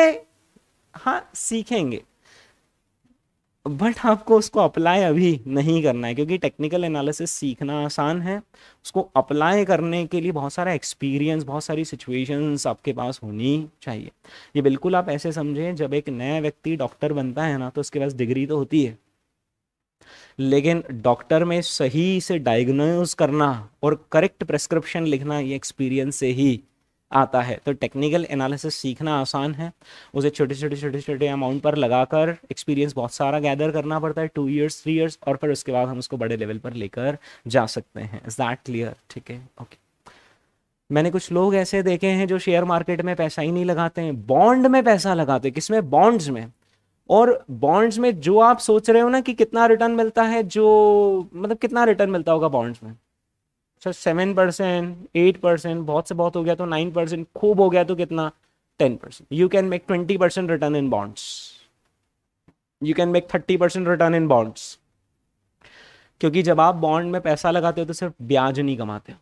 Speaker 1: हाँ सीखेंगे बट आपको उसको अप्लाई अभी नहीं करना है क्योंकि टेक्निकल एनालिसिस सीखना आसान है उसको अप्लाई करने के लिए बहुत सारा एक्सपीरियंस बहुत सारी सिचुएशंस आपके पास होनी चाहिए ये बिल्कुल आप ऐसे समझें जब एक नया व्यक्ति डॉक्टर बनता है ना तो उसके पास डिग्री तो होती है लेकिन डॉक्टर में सही से डायग्नोज करना और करेक्ट प्रेस्क्रिप्शन लिखना ये एक्सपीरियंस से ही आता है तो टेक्निकल एनालिसिस सीखना आसान है उसे छोटे छोटे छोटे छोटे अमाउंट पर लगाकर एक्सपीरियंस बहुत सारा गैदर करना पड़ता है टू इयर्स थ्री इयर्स और फिर उसके बाद हम उसको बड़े लेवल पर लेकर जा सकते हैं इज दैट क्लियर ठीक है ओके मैंने कुछ लोग ऐसे देखे हैं जो शेयर मार्केट में पैसा ही नहीं लगाते हैं बॉन्ड में पैसा लगाते हैं किसमें बॉन्ड्स में और बॉन्ड्स में जो आप सोच रहे हो ना कि कितना रिटर्न मिलता है जो मतलब कितना रिटर्न मिलता होगा बॉन्ड्स में sir seven percent eight percent बहुत से बहुत हो गया तो नाइन परसेंट खूब हो गया तो कितना ten percent you can make twenty percent return in bonds you can make thirty percent return in bonds क्योंकि जब आप बॉन्ड में पैसा लगाते हो तो सिर्फ ब्याज नहीं कमाते हो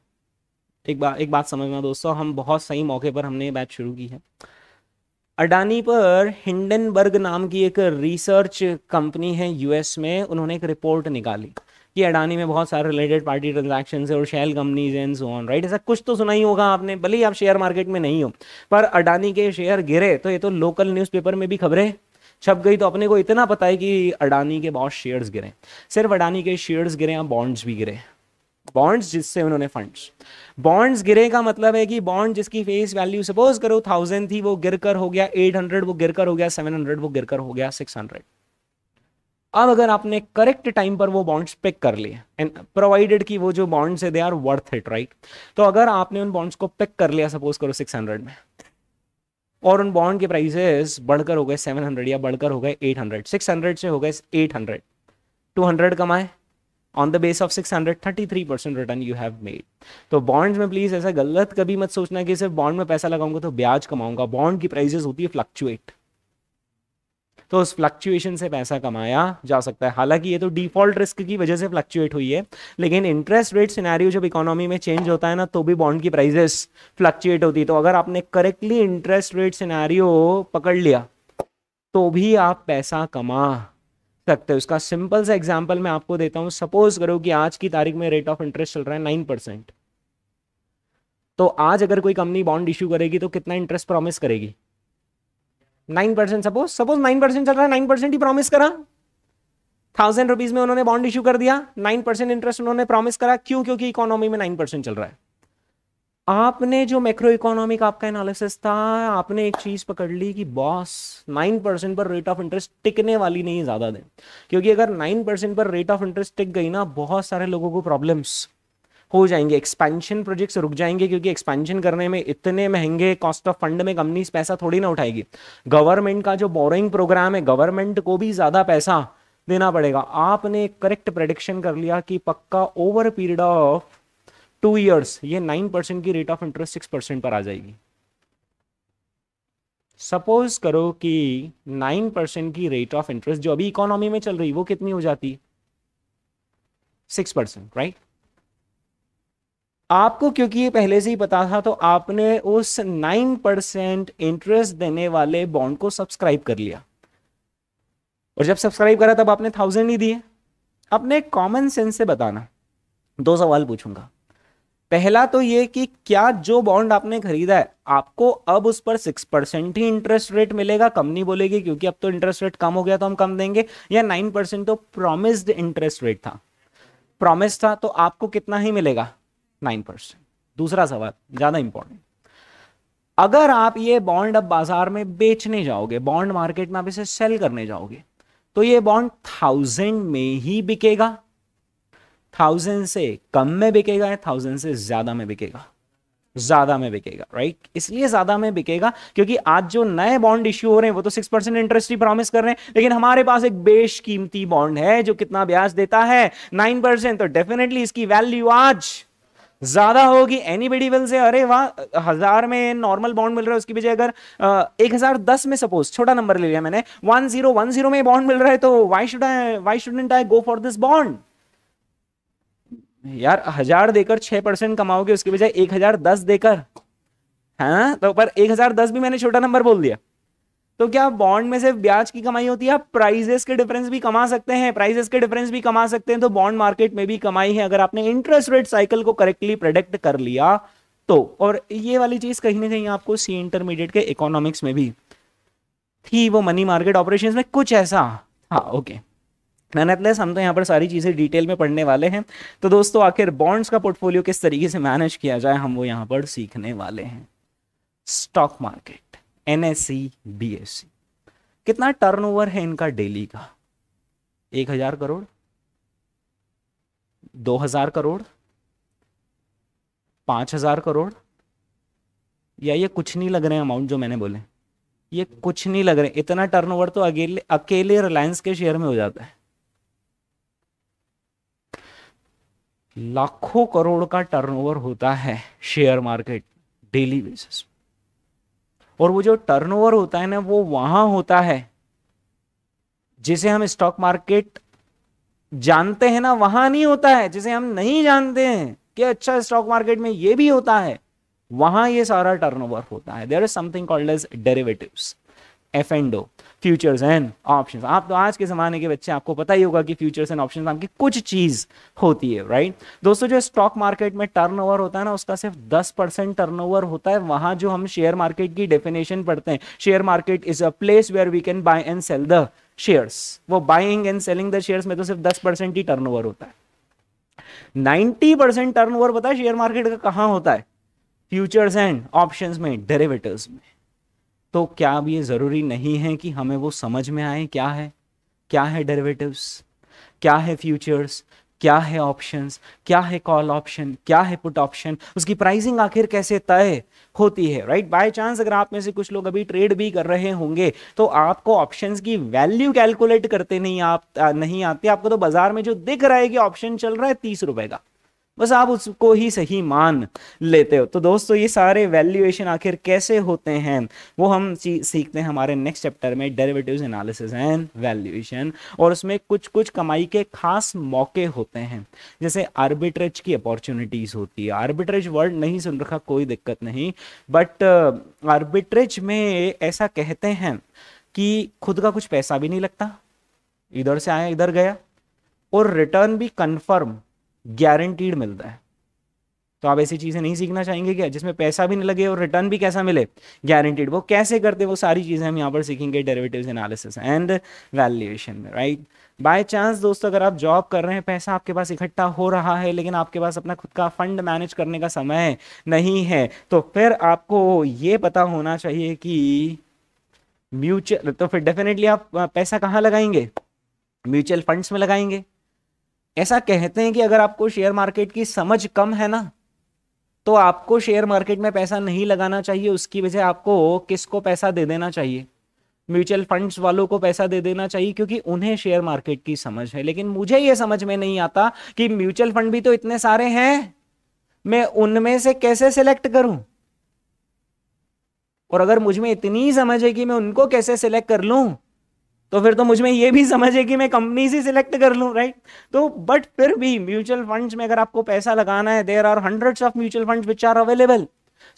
Speaker 1: एक बात एक बात समझना दोस्तों हम बहुत सही मौके पर हमने ये बात शुरू की है अडानी पर हिंडनबर्ग नाम की एक रिसर्च कंपनी है यूएस में उन्होंने एक रिपोर्ट निकाली कि अडानी में बहुत सारे रिलेटेड पार्टी ट्रांजैक्शन है और shell companies and so on right ऐसा कुछ तो सुना ही होगा आपने भले ही आप शेयर मार्केट में नहीं हो पर अडानी के शेयर गिरे तो ये तो लोकल न्यूज़पेपर में भी खबरें छप गई तो अपने को इतना पता है कि अडानी के बहुत शेयर्स गिरे सिर्फ अडानी के शेयर्स गिरे या बॉन्ड्स भी गिरे बॉन्ड्स जिससे उन्होंने फंड्स बॉन्ड्स गिरे का मतलब है कि बॉन्ड जिसकी फेस वैल्यू सपोज करो थाउजेंड थी वो गिरकर हो गया एट हंड्रेड वो गिरकर हो गया सेवन हंड्रेड वो गिरकर हो गया सिक्स हंड्रेड अब अगर आपने करेक्ट टाइम पर वो बॉन्ड्स पिक कर लिए एंड प्रोवाइडेड कि वो जो बॉन्ड्स है they are worth it right तो अगर आपने उन बॉन्ड्स को पिक कर लिया सपोज करो सिक्स हंड्रेड में और उन बॉन्ड के प्राइसेस बढ़कर हो गए सेवन हंड्रेड या बढ़कर हो गए एट हंड्रेड सिक्स हंड्रेड से हो गए एट हंड्रेड टू हंड्रेड कमाए on the base of six hundred thirty three percent return you have made तो बॉन्ड्स में प्लीज ऐसा गलत कभी मत सोचना कि सिर्फ बॉन्ड में पैसा लगाऊंगा तो ब्याज कमाऊंगा बॉन्ड की प्राइजेस होती है फ्लक्चुएट तो उस फ्लक्चुएशन से पैसा कमाया जा सकता है हालांकि ये तो डिफॉल्ट रिस्क की वजह से फ्लक्चुएट हुई है लेकिन इंटरेस्ट रेट सिनेरियो जब इकोनॉमी में चेंज होता है ना तो भी बॉन्ड की प्राइजेस फ्लक्चुएट होती है तो अगर आपने करेक्टली इंटरेस्ट रेट सिनेरियो पकड़ लिया तो भी आप पैसा कमा सकते हो इसका सिंपल सा एग्जाम्पल मैं आपको देता हूँ सपोज करो कि आज की तारीख में रेट ऑफ इंटरेस्ट चल रहा है नाइन परसेंट तो आज अगर कोई कंपनी बॉन्ड इश्यू करेगी तो कितना इंटरेस्ट प्रॉमिस करेगी nine percent suppose suppose nine percent चल रहा है नाइन परसेंट ही प्रॉमिस करा थाउजेंड रुपीज में उन्होंने बॉन्ड इश्यू कर दिया नाइन परसेंट इंटरेस्ट उन्होंने प्रॉमिस करा क्यों क्योंकि इकोनॉमी में नाइन परसेंट चल रहा है आपने जो मैक्रो इकोनॉमिक आपका एनालिसिस था आपने एक चीज पकड़ ली कि बॉस नाइन परसेंट पर रेट ऑफ इंटरेस्ट टिकने वाली नहीं ज्यादा दिन क्योंकि अगर नाइन परसेंट पर रेट ऑफ इंटरेस्ट टिक गई ना बहुत सारे लोगों को प्रॉब्लम्स हो जाएंगे एक्सपेंशन प्रोजेक्ट्स रुक जाएंगे क्योंकि एक्सपेंशन करने में इतने महंगे कॉस्ट ऑफ फंड में कंपनीज पैसा थोड़ी ना उठाएगी गवर्नमेंट का जो बोरिंग प्रोग्राम है गवर्नमेंट को भी ज्यादा पैसा देना पड़ेगा आपने करेक्ट प्रडिक्शन कर लिया कि पक्का over period of two years ये नाइन परसेंट की rate of interest six percent पर आ जाएगी सपोज करो कि नाइन परसेंट की रेट ऑफ इंटरेस्ट जो अभी इकोनॉमी में चल रही वो कितनी हो जाती सिक्स परसेंट राइट आपको क्योंकि ये पहले से ही पता था तो आपने उस नाइन परसेंट इंटरेस्ट देने वाले बॉन्ड को सब्सक्राइब कर लिया और जब सब्सक्राइब करा तब आपने थाउजेंड ही दिए अपने कॉमन सेंस से बताना दो सवाल पूछूंगा पहला तो ये कि क्या जो बॉन्ड आपने खरीदा है आपको अब उस पर सिक्स परसेंट ही इंटरेस्ट रेट मिलेगा कम नहीं बोलेगी क्योंकि अब तो इंटरेस्ट रेट कम हो गया तो हम कम देंगे या नाइन परसेंट तो प्रॉमिस्ड इंटरेस्ट रेट था प्रॉमिस था तो आपको कितना ही मिलेगा नाइन परसेंट दूसरा सवाल ज़्यादा इंपॉर्टेंट अगर आप ये बॉन्ड अब बाजार में बेचने जाओगे बॉन्ड मार्केट में आप इसे सेल करने जाओगे तो ये बॉन्ड थाउजेंड में ही बिकेगा थाउजेंड से कम में बिकेगा या थाउजेंड से ज़्यादा में बिकेगा ज़्यादा में बिकेगा राइट इसलिए ज़्यादा में बिकेगा क्योंकि आज जो नए बॉन्ड इश्यू हो रहे हैं वो तो सिक्स परसेंट इंटरेस्ट ही प्रॉमिस कर रहे हैं लेकिन हमारे पास एक बेश कीमती बॉन्ड है जो कितना ब्याज देता है नाइन परसेंट तो डेफिनेटली इसकी वैल्यू आज ज्यादा होगी एनी बडी विल से अरे वाह हजार में नॉर्मल बॉन्ड मिल रहा है उसकी बजाय अगर एक हजार दस में सपोज छोटा नंबर ले लिया मैंने वन जीरो वन जीरो में बॉन्ड मिल रहा है तो why should I why shouldn't I go for this bond यार हजार देकर छह परसेंट कमाओगे उसके बजाय एक हजार दस देकर है हाँ? ना तो पर एक हजार दस भी मैंने छोटा नंबर बोल दिया तो क्या बॉन्ड में सिर्फ ब्याज की कमाई होती है आप प्राइजेस के डिफरेंस भी कमा सकते हैं प्राइजेस के डिफरेंस भी कमा सकते हैं तो बॉन्ड मार्केट में भी कमाई है अगर आपने इंटरेस्ट रेट साइकिल को करेक्टली प्रोडक्ट कर लिया तो और ये वाली चीज कहीं ना कहीं आपको सी इंटरमीडिएट के इकोनॉमिक्स में भी थी वो मनी मार्केट ऑपरेशन में कुछ ऐसा हाँ ओके okay. मैंने हम तो यहाँ पर सारी चीज़ें डिटेल में पढ़ने वाले हैं तो दोस्तों आखिर बॉन्ड्स का पोर्टफोलियो किस तरीके से मैनेज किया जाए हम वो यहाँ पर सीखने वाले हैं स्टॉक मार्केट एन एस कितना टर्नओवर है इनका डेली का एक हजार करोड़ दो हजार करोड़ पाँच हजार करोड़ या ये कुछ नहीं लग रहे हैं अमाउंट जो मैंने बोले ये कुछ नहीं लग रहे इतना टर्नओवर तो अकेले अकेले रिलायंस के शेयर में हो जाता है लाखों करोड़ का टर्नओवर होता है शेयर मार्केट डेली बेसिस और वो जो टर्नओवर होता है ना वो वहां होता है जिसे हम स्टॉक मार्केट जानते हैं ना वहां नहीं होता है जिसे हम नहीं जानते हैं कि अच्छा स्टॉक मार्केट में ये भी होता है वहां ये सारा टर्नओवर होता है there is something called as derivatives F and O futures and option आप तो आज के ज़माने के बच्चे आपको पता ही होगा कि फ्यूचर्स एंड ऑप्शन नाम की कुछ चीज़ होती है राइट right? दोस्तों जो स्टॉक मार्केट में टर्न होता है ना उसका सिर्फ दस परसेंट टर्न होता है वहां जो हम शेयर मार्केट की डेफिनेशन पढ़ते हैं share market is a place where we can buy and sell the shares वो buying and selling the shares में तो सिर्फ दस परसेंट ही टर्न होता है नाइन्टी परसेंट टर्न ओवर पता है शेयर मार्केट का कहां होता है फ्यूचर्स एंड ऑप्शन में डेरेवेटिव में तो क्या अब ये ज़रूरी नहीं है कि हमें वो समझ में आए क्या है क्या है डेरिवेटिव्स क्या है फ्यूचर्स क्या है ऑप्शंस क्या है कॉल ऑप्शन क्या है पुट ऑप्शन उसकी प्राइसिंग आखिर कैसे तय होती है राइट बाय चांस अगर आप में से कुछ लोग अभी ट्रेड भी कर रहे होंगे तो आपको ऑप्शंस की वैल्यू कैलकुलेट करते नहीं आप नहीं आते आपको तो बाजार में जो दिख रहा है कि ऑप्शन चल रहा है तीस रुपए का बस आप उसको ही सही मान लेते हो तो दोस्तों ये सारे वैल्यूएशन आखिर कैसे होते हैं वो हम सीखते हैं हमारे नेक्स्ट चैप्टर में डेरिवेटिव्स एनालिसिस एंड वैल्यूएशन और उसमें कुछ कुछ कमाई के खास मौके होते हैं जैसे आर्बिट्रेज की अपॉर्चुनिटीज़ होती है आर्बिट्रेज वर्ड नहीं सुन रखा कोई दिक्कत नहीं बट आर्बिट्रेज uh, में ऐसा कहते हैं कि खुद का कुछ पैसा भी नहीं लगता इधर से आया इधर गया और रिटर्न भी कन्फर्म गारंटीड मिलता है तो आप ऐसी चीज़ें नहीं सीखना चाहेंगे क्या जिसमें पैसा भी नहीं लगे और रिटर्न भी कैसा मिले गारंटीड वो कैसे करते वो सारी चीज़ें हम यहाँ पर सीखेंगे डेरिवेटिव्स एनालिसिस एंड वैल्यूएशन में राइट बाय चांस दोस्तों अगर आप जॉब कर रहे हैं पैसा आपके पास इकट्ठा हो रहा है लेकिन आपके पास अपना खुद का फंड मैनेज करने का समय नहीं है तो फिर आपको ये पता होना चाहिए कि म्यूचुअल तो फिर डेफिनेटली आप पैसा कहाँ लगाएंगे म्यूचुअल फंड्स में लगाएंगे ऐसा कहते हैं कि अगर आपको शेयर मार्केट की समझ कम है ना तो आपको शेयर मार्केट में पैसा नहीं लगाना चाहिए उसकी वजह आपको किसको पैसा दे देना चाहिए म्यूचुअल फंड्स वालों को पैसा दे देना चाहिए क्योंकि उन्हें शेयर मार्केट की समझ है लेकिन मुझे ये समझ में नहीं आता कि म्यूचुअल फंड भी तो इतने सारे हैं मैं उनमें से कैसे सिलेक्ट करूं और अगर मुझ में इतनी समझ है कि मैं उनको कैसे सिलेक्ट कर लूं तो फिर तो मुझ में ये भी समझ है कि मैं कंपनी से सिलेक्ट कर लूँ राइट तो बट फिर भी म्यूचुअल फंड्स में अगर आपको पैसा लगाना है there are hundreds of mutual funds which are available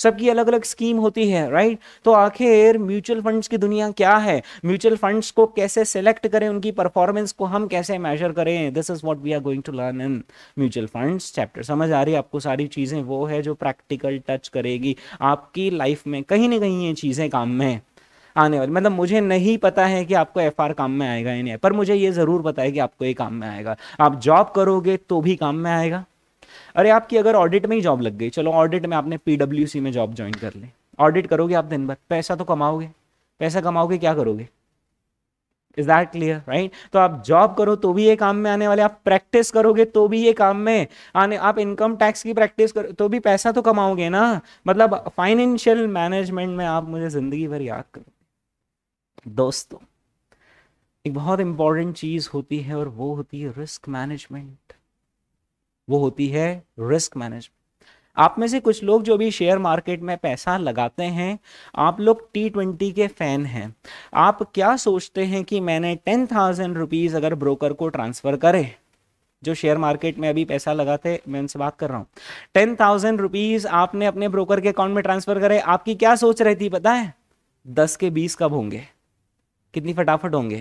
Speaker 1: सबकी अलग अलग स्कीम होती है राइट तो आखिर म्यूचुअल फंड्स की दुनिया क्या है म्यूचुअल फंड्स को कैसे सेलेक्ट करें उनकी परफॉर्मेंस को हम कैसे मेजर करें this is what we are going to learn in mutual funds chapter समझ आ रही है आपको सारी चीज़ें वो है जो प्रैक्टिकल टच करेगी आपकी लाइफ में कहीं ना कहीं ये चीज़ें काम में आने वाली मतलब मुझे नहीं पता है कि आपको एफ काम में आएगा या नहीं पर मुझे ये ज़रूर पता है कि आपको ये काम में आएगा आप जॉब करोगे तो भी काम में आएगा अरे आपकी अगर ऑडिट में ही जॉब लग गई चलो ऑडिट में आपने पी में जॉब ज्वाइन कर ली ऑडिट करोगे आप दिन भर पैसा तो कमाओगे पैसा कमाओगे क्या करोगे इज दैट क्लियर राइट तो आप जॉब करो तो भी ये काम में आने वाले आप प्रैक्टिस करोगे तो भी ये काम में आने आप इनकम टैक्स की प्रैक्टिस करो तो भी पैसा तो कमाओगे ना मतलब फाइनेंशियल मैनेजमेंट में आप मुझे ज़िंदगी भर याद करो दोस्तों एक बहुत इंपॉर्टेंट चीज होती है और वो होती है रिस्क मैनेजमेंट वो होती है रिस्क मैनेजमेंट आप में से कुछ लोग जो भी शेयर मार्केट में पैसा लगाते हैं आप लोग टी ट्वेंटी के फ़ैन हैं आप क्या सोचते हैं कि मैंने टेन थाउजेंड रुपीज़ अगर ब्रोकर को ट्रांसफ़र करे जो शेयर मार्केट में अभी पैसा लगाते मैं उनसे बात कर रहा हूं टेन थाउजेंड रुपीज़ आपने अपने ब्रोकर के अकाउंट में ट्रांसफ़र करे आपकी क्या सोच रही थी पता है दस के बीस कब होंगे कितनी फटाफट होंगे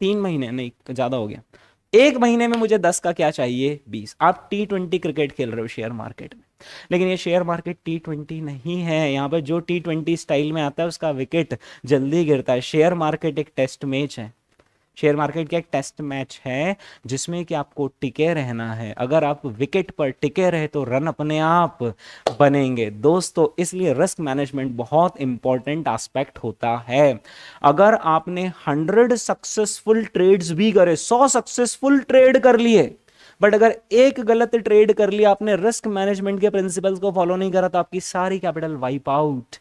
Speaker 1: तीन महीने नहीं ज़्यादा हो गया एक महीने में मुझे दस का क्या चाहिए बीस आप टी ट्वेंटी क्रिकेट खेल रहे हो शेयर मार्केट में लेकिन ये शेयर मार्केट टी ट्वेंटी नहीं है यहाँ पर जो टी ट्वेंटी स्टाइल में आता है उसका विकेट जल्दी गिरता है शेयर मार्केट एक टेस्ट मैच है शेयर मार्केट का एक टेस्ट मैच है जिसमें कि आपको टिके रहना है अगर आप विकेट पर टिके रहे तो रन अपने आप बनेंगे दोस्तों इसलिए रिस्क मैनेजमेंट बहुत इंपॉर्टेंट आस्पेक्ट होता है अगर आपने हंड्रेड सक्सेसफुल ट्रेड्स भी करे सौ सक्सेसफुल ट्रेड कर लिए बट अगर एक गलत ट्रेड कर लिया आपने रिस्क मैनेजमेंट के प्रिंसिपल्स को फॉलो नहीं करा तो आपकी सारी कैपिटल वाइप आउट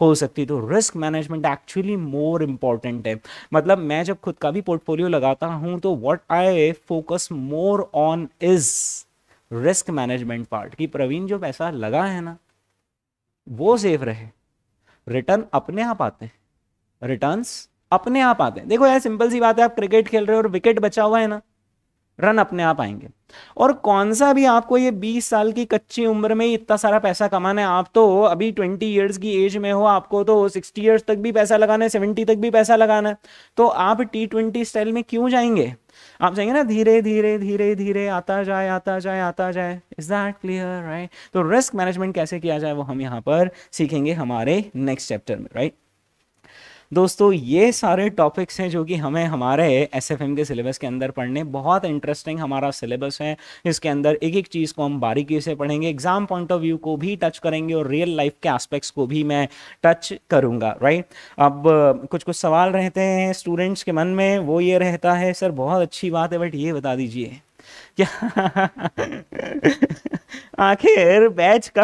Speaker 1: हो सकती है तो risk management actually more important है मतलब मैं जब खुद का भी पोर्टफोलियो लगाता हूँ तो what I focus more on is risk management part कि प्रवीण जो पैसा लगा है ना वो सेफ रहे रिटर्न अपने आप आते हैं रिटर्न्स अपने आप आते हैं देखो यार सिंपल सी बात है आप क्रिकेट खेल रहे हो और विकेट बचा हुआ है ना रन अपने आप आएंगे और कौन सा भी आपको ये 20 साल की कच्ची उम्र में इतना सारा पैसा कमाना है आप तो अभी 20 इयर्स की एज में हो आपको तो 60 इयर्स तक भी पैसा लगाना है 70 तक भी पैसा लगाना है तो आप टी ट्वेंटी स्टाइल में क्यों जाएंगे आप जाएंगे ना धीरे धीरे धीरे धीरे आता जाए आता जाए आता जाए इज दैट क्लियर राइट तो रिस्क मैनेजमेंट कैसे किया जाए वो हम यहाँ पर सीखेंगे हमारे नेक्स्ट चैप्टर में राइट right? दोस्तों ये सारे टॉपिक्स हैं जो कि हमें हमारे एस के सिलेबस के अंदर पढ़ने बहुत इंटरेस्टिंग हमारा सिलेबस है इसके अंदर एक एक चीज़ को हम बारीकी से पढ़ेंगे एग्जाम पॉइंट ऑफ व्यू को भी टच करेंगे और रियल लाइफ के एस्पेक्ट्स को भी मैं टच करूँगा राइट अब कुछ कुछ सवाल रहते हैं स्टूडेंट्स के मन में वो ये रहता है सर बहुत अच्छी बात है बट ये बता दीजिए क्या आखिर बैच का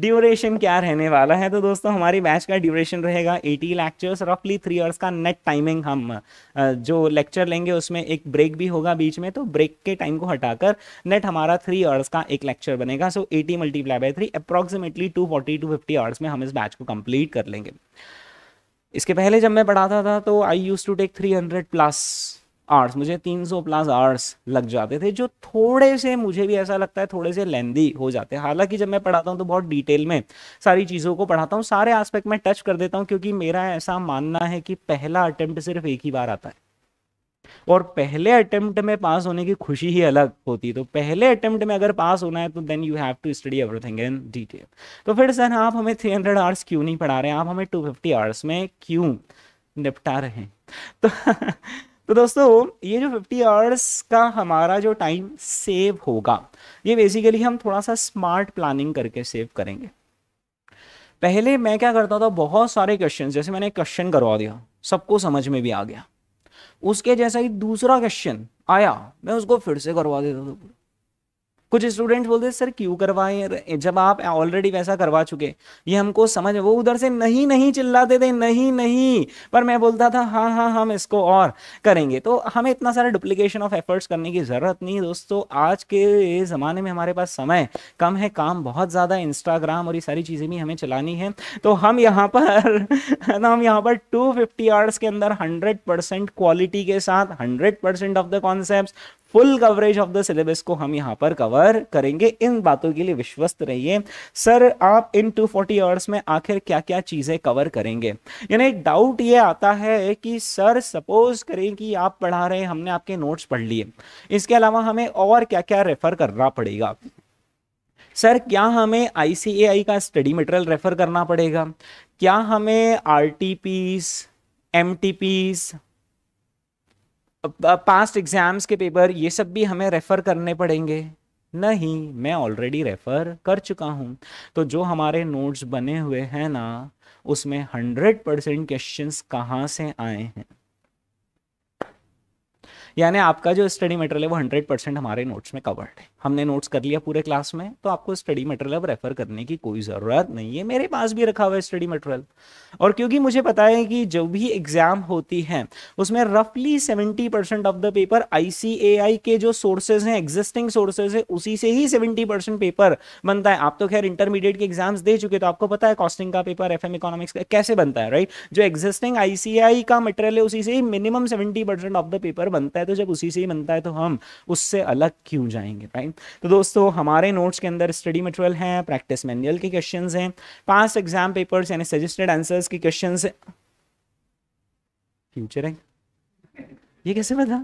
Speaker 1: ड्यूरेशन क्या रहने वाला है तो दोस्तों हमारी बैच का ड्यूरेशन रहेगा 80 लेक्चर्स रफली थ्री आवर्स का नेट टाइमिंग हम जो लेक्चर लेंगे उसमें एक ब्रेक भी होगा बीच में तो ब्रेक के टाइम को हटाकर नेट हमारा थ्री आवर्स का एक लेक्चर बनेगा so eighty multiply by three approximately two forty to fifty hours में हम इस बैच को कंप्लीट कर लेंगे इसके पहले जब मैं पढ़ाता था तो I used to take three hundred plus arts मुझे 300 प्लस आर्ट्स लग जाते थे जो थोड़े से मुझे भी ऐसा लगता है थोड़े से लेंदी हो जाते हैं हालांकि जब मैं पढ़ाता हूँ तो बहुत डिटेल में सारी चीज़ों को पढ़ाता हूँ सारे आस्पेक्ट में टच कर देता हूँ क्योंकि मेरा ऐसा मानना है कि पहला अटैम्प्ट सिर्फ एक ही बार आता है और पहले अटैम्प्ट में पास होने की खुशी ही अलग होती तो पहले अटैम्प्ट में अगर पास होना है तो then you have to study everything in detail तो फिर सर आप हमें 300 आवर्स क्यों नहीं पढ़ा रहे हैं आप हमें 250 आवर्स में क्यों निपटा रहे हैं तो तो दोस्तों ये जो 50 आवर्स का हमारा जो टाइम सेव होगा ये बेसिकली हम थोड़ा सा स्मार्ट प्लानिंग करके सेव करेंगे पहले मैं क्या करता था बहुत सारे क्वेश्चन जैसे मैंने क्वेश्चन करवा दिया सबको समझ में भी आ गया उसके जैसा ही दूसरा क्वेश्चन आया मैं उसको फिर से करवा देता था पूरा कुछ स्टूडेंट बोलते सर क्यों करवाए जब आप ऑलरेडी वैसा करवा चुके ये हमको समझ वो उधर से नहीं नहीं चिल्लाते थे नहीं नहीं पर मैं बोलता था हाँ हाँ हम इसको और करेंगे तो हमें इतना सारा डुप्लीकेशन ऑफ एफर्ट्स करने की ज़रूरत नहीं है दोस्तों आज के ज़माने में हमारे पास समय कम है काम बहुत ज़्यादा इंस्टाग्राम और ये सारी चीज़ें भी हमें चलानी है तो हम यहाँ पर ना हम यहाँ पर टू फिफ्टी आवर्स के अंदर हंड्रेड परसेंट क्वालिटी के साथ hundred percent of the concept full coverage of the syllabus को हम यहाँ पर कवर करेंगे इन बातों के लिए विश्वस्त रहिए सर आप इन 240 फोर्टी आवर्स में आखिर क्या क्या चीज़ें कवर करेंगे यानी एक डाउट ये आता है कि सर सपोज करें कि आप पढ़ा रहे हैं हमने आपके नोट्स पढ़ लिए इसके अलावा हमें और क्या क्या रेफर करना पड़ेगा सर क्या हमें आई का स्टडी मटेरियल रेफर करना पड़ेगा क्या हमें R T Ps M T Ps past exams के पेपर ये सब भी हमें रेफ़र करने पड़ेंगे नहीं मैं ऑलरेडी रेफ़र कर चुका हूँ तो जो हमारे नोट्स बने हुए हैं ना उसमें हंड्रेड परसेंट क्वेश्चन कहाँ से आए हैं यानी आपका जो स्टडी मटेरियल है वो हंड्रेड परसेंट हमारे नोट्स में कवर्ड है हमने नोट्स कर लिया पूरे क्लास में तो आपको स्टडी मटेरियल अब रेफर करने की कोई ज़रूरत नहीं है मेरे पास भी रखा हुआ है स्टडी मटेरियल और क्योंकि मुझे पता है कि जो भी एग्ज़ाम होती है उसमें रफली seventy percent of the paper ICAI के जो सोर्सेज हैं एग्जिस्टिंग सोर्सेज है उसी से ही सेवेंटी परसेंट पेपर बनता है आप तो खैर इंटरमीडिएट के एग्जाम दे चुके तो आपको पता है कॉस्टिंग का पेपर एफ इकोनॉमिक्स का कैसे बनता है राइट जो एग्जिस्टिंग आईसीआई का मटेरियल है उसी से ही minimum seventy of the paper बनता है तो जब उसी से ही बनता है तो हम उससे अलग क्यों जाएंगे राइट टाइम तो दोस्तों हमारे नोट्स के अंदर स्टडी मटेरियल है प्रैक्टिस मैनुअल के क्वेश्चन हैं पास एग्जाम पेपर्स यानी सजेस्टेड आंसर्स के क्वेश्चन फ्यूचर है ये कैसे पता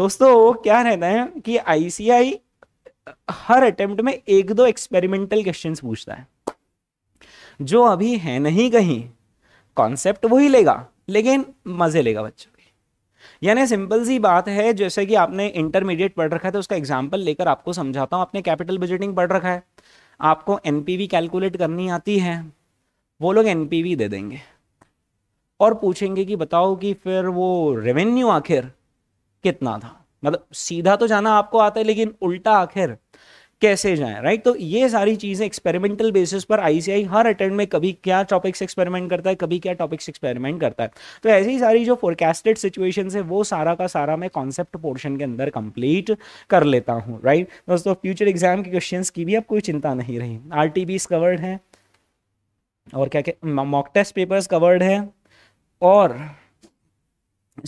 Speaker 1: दोस्तों क्या रहता है कि आईसीआई हर अटेम्प्ट में एक दो एक्सपेरिमेंटल क्वेश्चन पूछता है जो अभी है नहीं कहीं कॉन्सेप्ट वही लेगा लेकिन मजे लेगा बच्चों यानी सिंपल सी बात है जैसे कि आपने इंटरमीडिएट पढ़ रखा था तो उसका एग्जाम्पल लेकर आपको समझाता हूँ आपने कैपिटल बजटिंग पढ़ रखा है आपको एन कैलकुलेट करनी आती है वो लोग एन दे देंगे और पूछेंगे कि बताओ कि फिर वो रेवेन्यू आखिर कितना था मतलब सीधा तो जाना आपको आता है लेकिन उल्टा आखिर कैसे जाए राइट तो ये सारी चीज़ें एक्सपेरिमेंटल बेसिस पर आईसीआई हर अटेंड में कभी क्या टॉपिक्स एक्सपेरिमेंट करता है कभी क्या टॉपिक्स एक्सपेरिमेंट करता है तो ऐसी सारी जो फोरकास्टेड सिचुएशन है वो सारा का सारा मैं कॉन्सेप्ट पोर्शन के अंदर कंप्लीट कर लेता हूँ राइट दोस्तों फ्यूचर एग्जाम के क्वेश्चन की भी अब कोई चिंता नहीं रही आर कवर्ड है और क्या क्या मॉक टेस्ट पेपर्स कवर्ड है और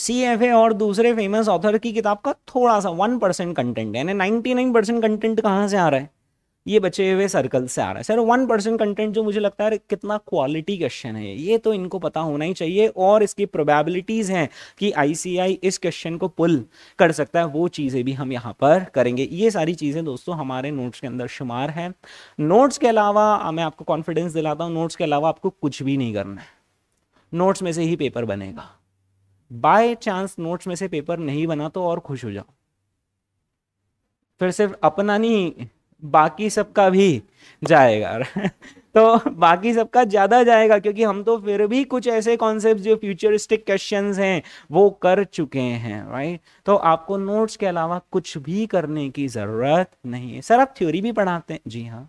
Speaker 1: सी एफ ए और दूसरे फेमस ऑथर की किताब का थोड़ा सा वन परसेंट कंटेंट है नाइनटी नाइन परसेंट कंटेंट कहाँ से आ रहा है ये बचे हुए सर्कल से आ रहा है सर वन परसेंट कंटेंट जो मुझे लगता है कितना क्वालिटी क्वेश्चन है ये तो इनको पता होना ही चाहिए और इसकी प्रोबेबिलिटीज़ हैं कि आईसीआई इस क्वेश्चन को पुल कर सकता है वो चीज़ें भी हम यहाँ पर करेंगे ये सारी चीज़ें दोस्तों हमारे नोट्स के अंदर शुमार हैं नोट्स के अलावा मैं आपको कॉन्फिडेंस दिलाता हूँ नोट्स के अलावा आपको कुछ भी नहीं करना है नोट्स में से ही पेपर बनेगा बाय चांस नोट्स में से पेपर नहीं बना तो और खुश हो जाओ फिर सिर्फ अपना नहीं बाकी सबका भी जाएगा तो बाकी सबका ज़्यादा जाएगा क्योंकि हम तो फिर भी कुछ ऐसे कॉन्सेप्ट जो फ्यूचरिस्टिक क्वेश्चन हैं वो कर चुके हैं राइट तो आपको नोट्स के अलावा कुछ भी करने की ज़रूरत नहीं है सर आप थ्योरी भी पढ़ाते हैं जी हाँ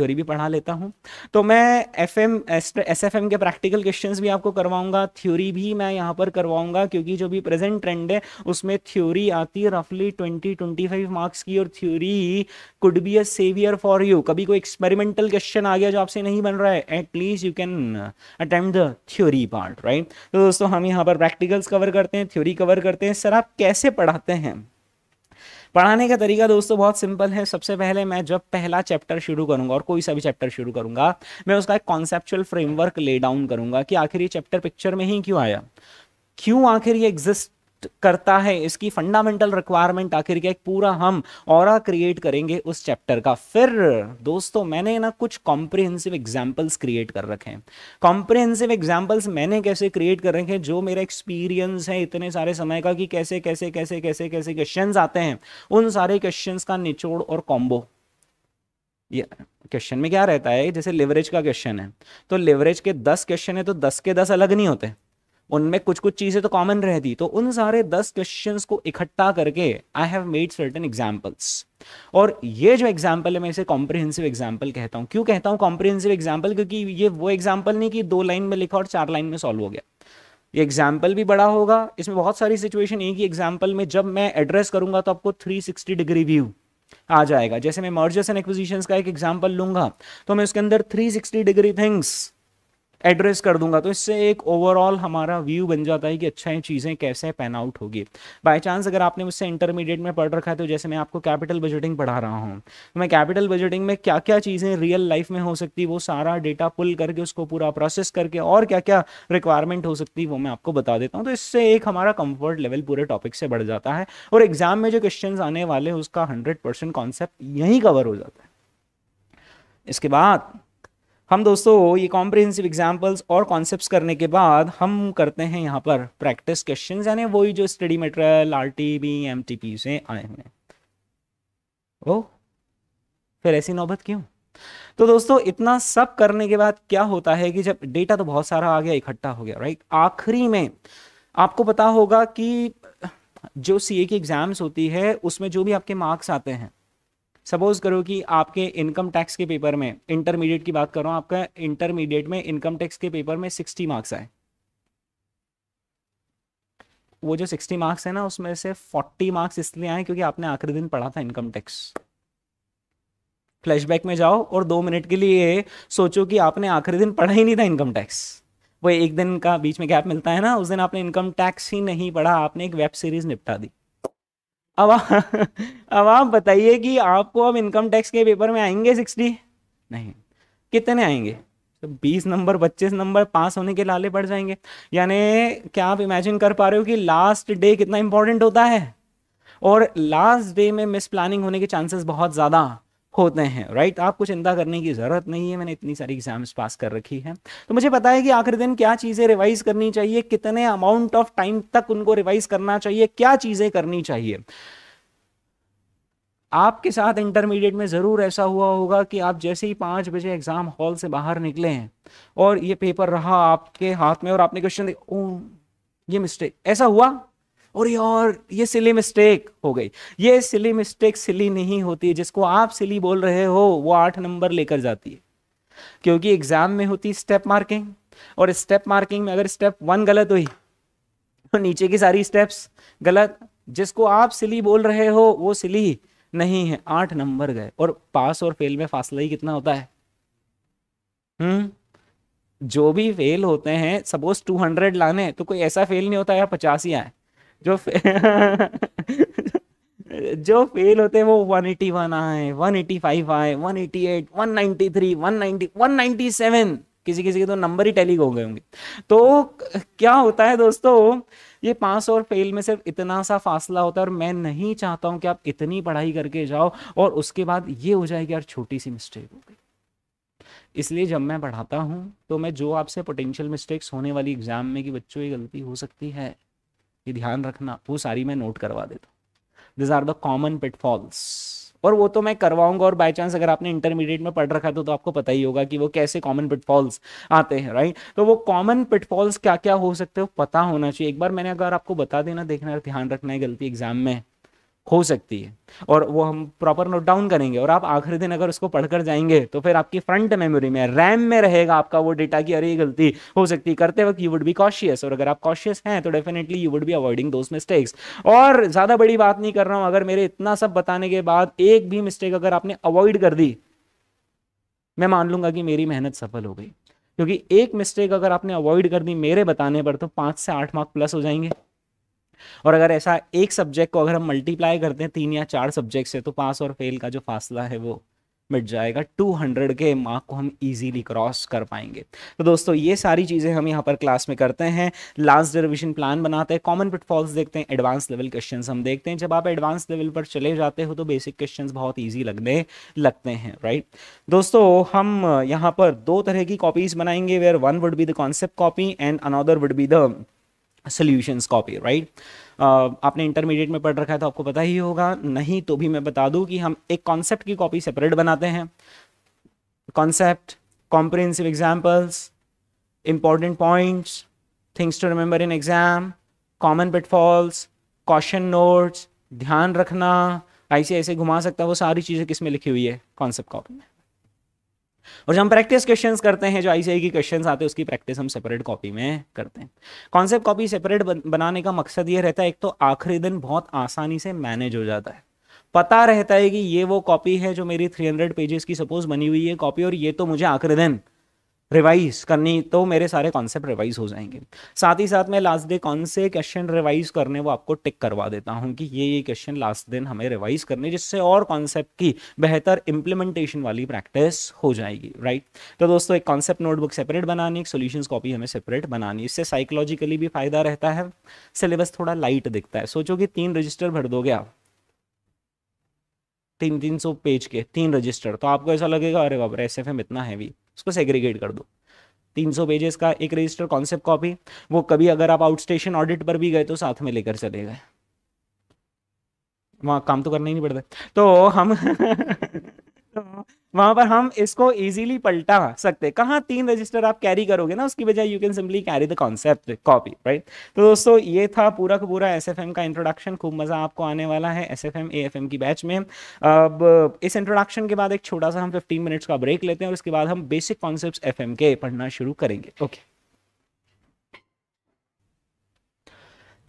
Speaker 1: थ्योरी भी पढ़ा लेता हूँ तो मैं F M S F M के प्रैक्टिकल क्वेश्चन भी आपको करवाऊंगा थ्योरी भी मैं यहाँ पर करवाऊंगा क्योंकि जो भी प्रेजेंट ट्रेंड है उसमें थ्योरी आती है रफली ट्वेंटी ट्वेंटी फाइव मार्क्स की और theory could be a saviour for you कभी कोई एक्सपेरिमेंटल क्वेश्चन आ गया जो आपसे नहीं बन रहा है at least you can attempt the theory part right तो दोस्तों हम यहाँ पर प्रैक्टिकल्स कवर करते हैं थ्योरी कवर करते हैं सर आप कैसे पढ़ाते हैं पढ़ाने का तरीका दोस्तों बहुत सिंपल है सबसे पहले मैं जब पहला चैप्टर शुरू करूंगा और कोई सा भी चैप्टर शुरू करूंगा मैं उसका एक कॉन्सेप्चुअल फ्रेमवर्क ले डाउन करूंगा कि आखिर ये चैप्टर पिक्चर में ही क्यों आया क्यों आखिर ये एग्जिस्ट करता है इसकी फंडामेंटल रिक्वायरमेंट आखिर क्या पूरा हम और क्रिएट करेंगे उस चैप्टर का फिर दोस्तों मैंने ना कुछ कॉम्प्रिहेंसिव एग्जाम्पल्स क्रिएट कर रखे हैं कॉम्प्रिहेंसिव एग्जाम्पल्स मैंने कैसे क्रिएट कर रखे हैं जो मेरा एक्सपीरियंस है इतने सारे समय का कि कैसे कैसे कैसे कैसे कैसे क्वेश्चन आते हैं उन सारे क्वेश्चन का निचोड़ और कॉम्बो ये क्वेश्चन में क्या रहता है जैसे लिवरेज का क्वेश्चन है तो लिवरेज के दस क्वेश्चन है तो दस के दस अलग नहीं होते उनमें कुछ कुछ चीज़ें तो कॉमन रहती तो उन सारे दस क्वेश्चन को इकट्ठा करके I have made certain examples और ये जो एग्जाम्पल है मैं इसे कॉम्प्रिहेंसिव एग्जाम्पल कहता हूँ क्यों कहता हूँ कॉम्प्रिहेंसिव एग्जाम्पल क्योंकि ये वो एग्जाम्पल नहीं कि दो लाइन में लिखा और चार लाइन में सॉल्व हो गया ये एग्जाम्पल भी बड़ा होगा इसमें बहुत सारी सिचुएशन एक ही एग्जाम्पल में जब मैं एड्रेस करूंगा तो आपको 360 डिग्री व्यू आ जाएगा जैसे मैं मर्जर्स एंड एक्विजिशंस का एक एग्जाम्पल लूंगा तो मैं उसके अंदर 360 डिग्री थिंग्स एड्रेस कर दूंगा तो इससे एक ओवरऑल हमारा व्यू बन जाता है कि अच्छा ये चीज़ें कैसे पैन आउट होगी बाय चांस अगर आपने मुझसे इंटरमीडिएट में पढ़ रखा है तो जैसे मैं आपको कैपिटल बजटिंग पढ़ा रहा हूँ तो मैं कैपिटल बजटिंग में क्या क्या चीज़ें रियल लाइफ में हो सकती वो सारा डेटा पुल करके उसको पूरा प्रोसेस करके और क्या क्या रिक्वायरमेंट हो सकती वो मैं आपको बता देता हूँ तो इससे एक हमारा कम्फर्ट लेवल पूरे टॉपिक से बढ़ जाता है और एग्जाम में जो क्वेश्चन आने वाले हैं उसका हंड्रेड परसेंट कॉन्सेप्ट यहीं कवर हो जाता है इसके बाद हम दोस्तों ये कॉम्प्रिहेंसिव एग्जाम्पल्स और कॉन्सेप्ट करने के बाद हम करते हैं यहाँ पर प्रैक्टिस क्वेश्चन यानी वही जो study material R T P M T P से आए हुए हैं ओ फिर ऐसी नौबत क्यों तो दोस्तों इतना सब करने के बाद क्या होता है कि जब डेटा तो बहुत सारा आ गया इकट्ठा हो गया राइट आखिरी में आपको पता होगा कि जो सी ए की एग्जाम्स होती है उसमें जो भी आपके मार्क्स आते हैं सपोज करो कि आपके इनकम टैक्स के पेपर में इंटरमीडिएट की बात कर रहा आपका इंटरमीडिएट में इनकम टैक्स के पेपर में सिक्सटी मार्क्स आए वो जो सिक्सटी मार्क्स है ना उसमें से फोर्टी मार्क्स इसलिए आए क्योंकि आपने आखिरी दिन पढ़ा था इनकम टैक्स फ्लैशबैक में जाओ और दो मिनट के लिए सोचो कि आपने आखिरी दिन पढ़ा ही नहीं था इनकम टैक्स वो एक दिन का बीच में गैप मिलता है ना उस दिन आपने इनकम टैक्स ही नहीं पढ़ा आपने एक वेब सीरीज निपटा दी अब अब आप बताइए कि आपको अब इनकम टैक्स के पेपर में आएंगे सिक्सटी नहीं कितने आएंगे तो बीस नंबर पच्चीस नंबर पास होने के लाले पड़ जाएंगे यानी क्या आप इमेजिन कर पा रहे हो कि लास्ट डे कितना इंपॉर्टेंट होता है और लास्ट डे में मिस प्लानिंग होने के चांसेस बहुत ज़्यादा होते हैं राइट आपको चिंता करने की ज़रूरत नहीं है मैंने इतनी सारी एग्जाम्स पास कर रखी है तो मुझे पता है कि आखिर दिन क्या चीज़ें रिवाइज करनी चाहिए कितने अमाउंट ऑफ टाइम तक उनको रिवाइज करना चाहिए क्या चीज़ें करनी चाहिए आपके साथ इंटरमीडिएट में ज़रूर ऐसा हुआ होगा कि आप जैसे ही पांच बजे एग्ज़ाम हॉल से बाहर निकले हैं और ये पेपर रहा आपके हाथ में और आपने क्वेश्चन ओ ये मिस्टेक ऐसा हुआ और यार ये सिली मिस्टेक हो गई ये सिली मिस्टेक सिली नहीं होती जिसको आप सिली बोल रहे हो वो आठ नंबर लेकर जाती है क्योंकि एग्जाम में होती स्टेप मार्किंग और स्टेप मार्किंग में अगर स्टेप वन गलत हुई तो नीचे की सारी स्टेप्स गलत जिसको आप सिली बोल रहे हो वो सिली नहीं है आठ नंबर गए और पास और फेल में फासला ही कितना होता है हम्म जो भी फेल होते हैं सपोज 200 लाने तो कोई ऐसा फेल नहीं होता यार पचास ही आए जो जो फेल होते हैं वो 181 आए 185 आए 188 193 190 197 किसी किसी के तो नंबर ही टैली हो गए होंगे तो क्या होता है दोस्तों ये पास और फेल में सिर्फ इतना सा फासला होता है और मैं नहीं चाहता हूं कि आप इतनी पढ़ाई करके जाओ और उसके बाद ये हो जाएगी यार छोटी सी मिस्टेक हो गई इसलिए जब मैं पढ़ाता हूँ तो मैं जो आपसे पोटेंशियल मिस्टेक्स होने वाली एग्जाम में कि बच्चों की गलती हो सकती है ये ध्यान रखना वो सारी मैं नोट करवा देता हूँ these are the common pitfalls और वो तो मैं करवाऊंगा और बाय चांस अगर आपने इंटरमीडिएट में पढ़ रखा है तो, तो आपको पता ही होगा कि वो कैसे कॉमन पिटफॉल्स आते हैं राइट तो वो कॉमन पिटफॉल्स क्या क्या हो सकते हो पता होना चाहिए एक बार मैंने अगर आपको बता देना देखना ध्यान रखना है गलती एग्जाम में हो सकती है और वो हम प्रॉपर नोट डाउन करेंगे और आप आखिरी दिन अगर उसको पढ़कर जाएंगे तो फिर आपकी फ्रंट मेमोरी में रैम में रहेगा आपका वो डेटा की अरे गलती हो सकती है करते वक्त यू वुड बी कॉशियस और अगर आप कॉशियस हैं तो definitely you would be avoiding those mistakes और ज़्यादा बड़ी बात नहीं कर रहा हूं अगर मेरे इतना सब बताने के बाद एक भी मिस्टेक अगर आपने अवॉइड कर दी मैं मान लूंगा कि मेरी मेहनत सफल हो गई क्योंकि एक मिस्टेक अगर आपने अवॉइड कर दी मेरे बताने पर तो पांच से आठ मार्क प्लस हो जाएंगे और अगर ऐसा एक सब्जेक्ट को अगर हम मल्टीप्लाई करते हैं तीन या चार सब्जेक्ट से तो पास और फेल का जो फासला है वो मिट जाएगा 200 के मार्क को हम इजीली क्रॉस कर पाएंगे तो दोस्तों ये सारी चीज़ें हम यहाँ पर क्लास में करते हैं लास्ट रिविजन प्लान बनाते हैं कॉमन पिटफॉल्स देखते हैं एडवांस लेवल क्वेश्चंस हम देखते हैं जब आप एडवांस लेवल पर चले जाते हो तो बेसिक क्वेश्चंस बहुत इजी लगने लगते हैं राइट दोस्तों हम यहाँ पर दो तरह की कॉपीज़ बनाएंगे where one would be the concept copy and another would be the solutions copy right आपने इंटरमीडिएट में पढ़ रखा है तो आपको पता ही होगा नहीं तो भी मैं बता दूं कि हम एक कॉन्सेप्ट की कॉपी सेपरेट बनाते हैं concept comprehensive examples important points things to remember in exam common pitfalls caution notes ध्यान रखना ऐसे ऐसे घुमा सकता है वो सारी चीज़ें किस में लिखी हुई है कॉन्सेप्ट कॉपी में और जो हम प्रैक्टिस क्वेश्चन करते हैं जो आई की क्वेश्चन आते हैं उसकी प्रैक्टिस हम सेपरेट कॉपी में करते हैं कॉन्सेप्ट कॉपी सेपरेट बनाने का मकसद ये रहता है एक तो आखिरी दिन बहुत आसानी से मैनेज हो जाता है पता रहता है कि ये वो कॉपी है जो मेरी 300 पेजेस की सपोज बनी हुई है कॉपी और ये तो मुझे आखिरी दिन रिवाइज करनी तो मेरे सारे कॉन्सेप्ट रिवाइज हो जाएंगे साथ ही साथ मैं लास्ट डे कौन से क्वेश्चन रिवाइज करने वो आपको टिक करवा देता हूँ कि ये ये क्वेश्चन लास्ट दिन हमें रिवाइज करने जिससे और कॉन्सेप्ट की बेहतर इंप्लीमेंटेशन वाली प्रैक्टिस हो जाएगी राइट तो दोस्तों एक कॉन्सेप्ट नोटबुक सेपरेट बनानी एक सोल्यूशन कॉपी हमें सेपरेट बनानी इससे साइकोलॉजिकली भी फायदा रहता है सिलेबस थोड़ा लाइट दिखता है सोचो कि तीन रजिस्टर भर दोगे आप तीन तीन सौ पेज के तीन रजिस्टर तो आपको ऐसा लगेगा अरे बाबर एस एफ एम इतना हैवी उसको सेग्रीगेट कर दो 300 पेजेस का एक रजिस्टर कॉन्सेप्ट कॉपी वो कभी अगर आप आउट स्टेशन ऑडिट पर भी गए तो साथ में लेकर चले गए वहां काम तो करना ही नहीं पड़ता तो हम तो वहां पर हम इसको इजीली पलटा सकते हैं कहाँ तीन रजिस्टर आप कैरी करोगे ना उसकी बजाय you can simply carry the concept copy right तो दोस्तों ये था पूरा का पूरा एस का इंट्रोडक्शन खूब मज़ा आपको आने वाला है एस एफ एम की बैच में अब इस इंट्रोडक्शन के बाद एक छोटा सा हम फिफ्टीन मिनट्स का ब्रेक लेते हैं और उसके बाद हम बेसिक कॉन्सेप्ट एफ के पढ़ना शुरू करेंगे ओके okay.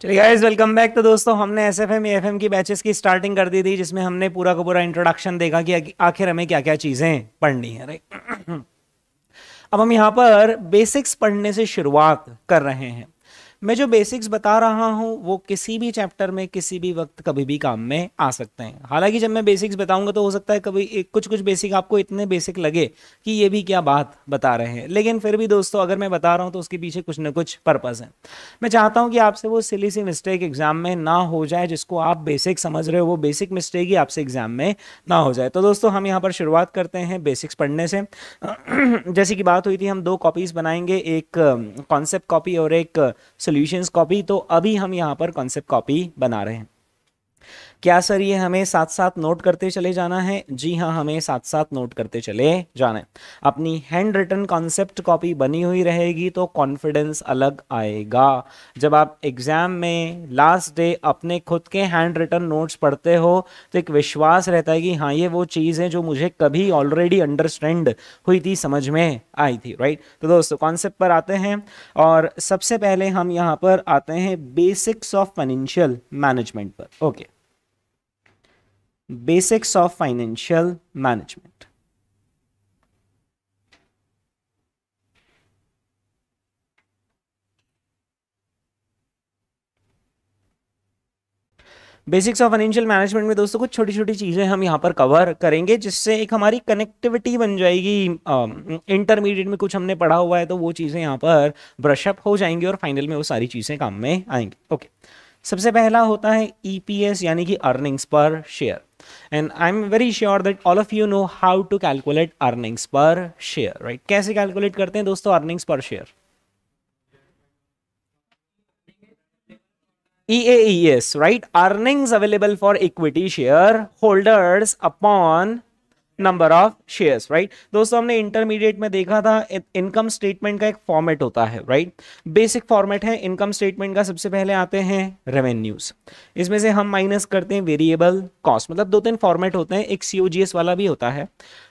Speaker 1: चलिए गाइस वेलकम बैक तो दोस्तों हमने S F M F M की बैचेस की स्टार्टिंग कर दी थी जिसमें हमने पूरा का पूरा इंट्रोडक्शन देखा कि आखिर हमें क्या क्या चीज़ें पढ़नी है राइट अब हम यहाँ पर बेसिक्स पढ़ने से शुरुआत कर रहे हैं मैं जो बेसिक्स बता रहा हूँ वो किसी भी चैप्टर में किसी भी वक्त कभी भी काम में आ सकते हैं हालांकि जब मैं बेसिक्स बताऊंगा तो हो सकता है कभी कुछ कुछ बेसिक आपको इतने बेसिक लगे कि ये भी क्या बात बता रहे हैं लेकिन फिर भी दोस्तों अगर मैं बता रहा हूँ तो उसके पीछे कुछ ना कुछ पर्पज़ है मैं चाहता हूँ कि आपसे वो सिली सी मिस्टेक एग्जाम में ना हो जाए जिसको आप बेसिक समझ रहे हो वो बेसिक मिस्टेक ही आपसे एग्जाम में ना हो जाए तो दोस्तों हम यहाँ पर शुरुआत करते हैं बेसिक्स पढ़ने से जैसे कि बात हुई थी हम दो कॉपीज़ बनाएंगे एक कॉन्सेप्ट कॉपी और एक सोल्यूशंस कॉपी तो अभी हम यहाँ पर कॉन्सेप्ट कॉपी बना रहे हैं क्या सर ये हमें साथ साथ नोट करते चले जाना है जी हाँ हमें साथ साथ नोट करते चले जाना है अपनी हैंड रिटन कॉन्सेप्ट कॉपी बनी हुई रहेगी तो कॉन्फिडेंस अलग आएगा जब आप एग्ज़ाम में लास्ट डे अपने खुद के हैंड रिटन नोट्स पढ़ते हो तो एक विश्वास रहता है कि हाँ ये वो चीज़ है जो मुझे कभी ऑलरेडी अंडरस्टैंड हुई थी समझ में आई थी राइट तो दोस्तों कॉन्सेप्ट पर आते हैं और सबसे पहले हम यहाँ पर आते हैं बेसिक्स ऑफ फाइनेंशियल मैनेजमेंट पर okay okay. Basics of financial management basics of financial management में दोस्तों कुछ छोटी छोटी चीज़ें हम यहाँ पर कवर करेंगे जिससे एक हमारी कनेक्टिविटी बन जाएगी इंटरमीडिएट में कुछ हमने पढ़ा हुआ है तो वो चीज़ें यहाँ पर ब्रशअप हो जाएंगी और फाइनल में वो सारी चीज़ें काम में आएंगी ओके सबसे पहला होता है ईपीएस e यानी कि earnings per share and I'm very sure that all of you know how to calculate earnings per share, right? कैसे calculate करते हैं दोस्तों earnings per share? EAES, right? Earnings available for equity share holders upon number of shares right दोस्तों हमने इंटरमीडिएट में देखा था इनकम स्टेटमेंट का एक फॉर्मेट होता है राइट बेसिक फॉर्मेट है इनकम स्टेटमेंट का सबसे पहले आते हैं रेवेन्यूज इसमें से हम माइनस करते हैं वेरिएबल कॉस्ट मतलब दो तीन फॉर्मेट होते हैं एक सीओजीएस वाला भी होता है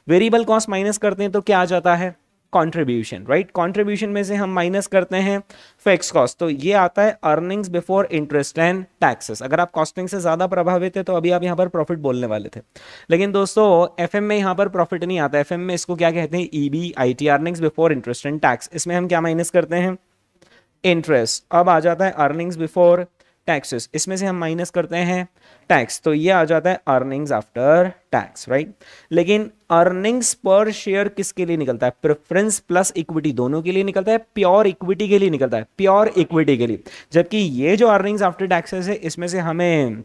Speaker 1: वेरिएबल कॉस्ट माइनस करते हैं तो क्या आ जाता है कॉन्ट्रीब्यूशन राइट कॉन्ट्रीब्यूशन में से हम माइनस करते हैं फिक्स कॉस्ट तो ये आता है earnings before interest and taxes अगर आप कॉस्टिंग से ज़्यादा प्रभावित है तो अभी आप यहाँ पर प्रॉफिट बोलने वाले थे लेकिन दोस्तों एफ में यहाँ पर प्रॉफिट नहीं आता एफ में इसको क्या कहते हैं E B I T earnings before interest and tax इसमें हम क्या माइनस करते हैं इंटरेस्ट अब आ जाता है अर्निंग्स बिफोर टैक्सेस इसमें से हम माइनस करते हैं टैक्स तो ये आ जाता है अर्निंग्स आफ्टर टैक्स राइट लेकिन अर्निंग्स पर शेयर किसके लिए निकलता है प्रेफरेंस प्लस इक्विटी दोनों के लिए निकलता है प्योर इक्विटी के लिए निकलता है प्योर इक्विटी के लिए जबकि ये जो अर्निंग्स आफ्टर टैक्सेस है इसमें से हमें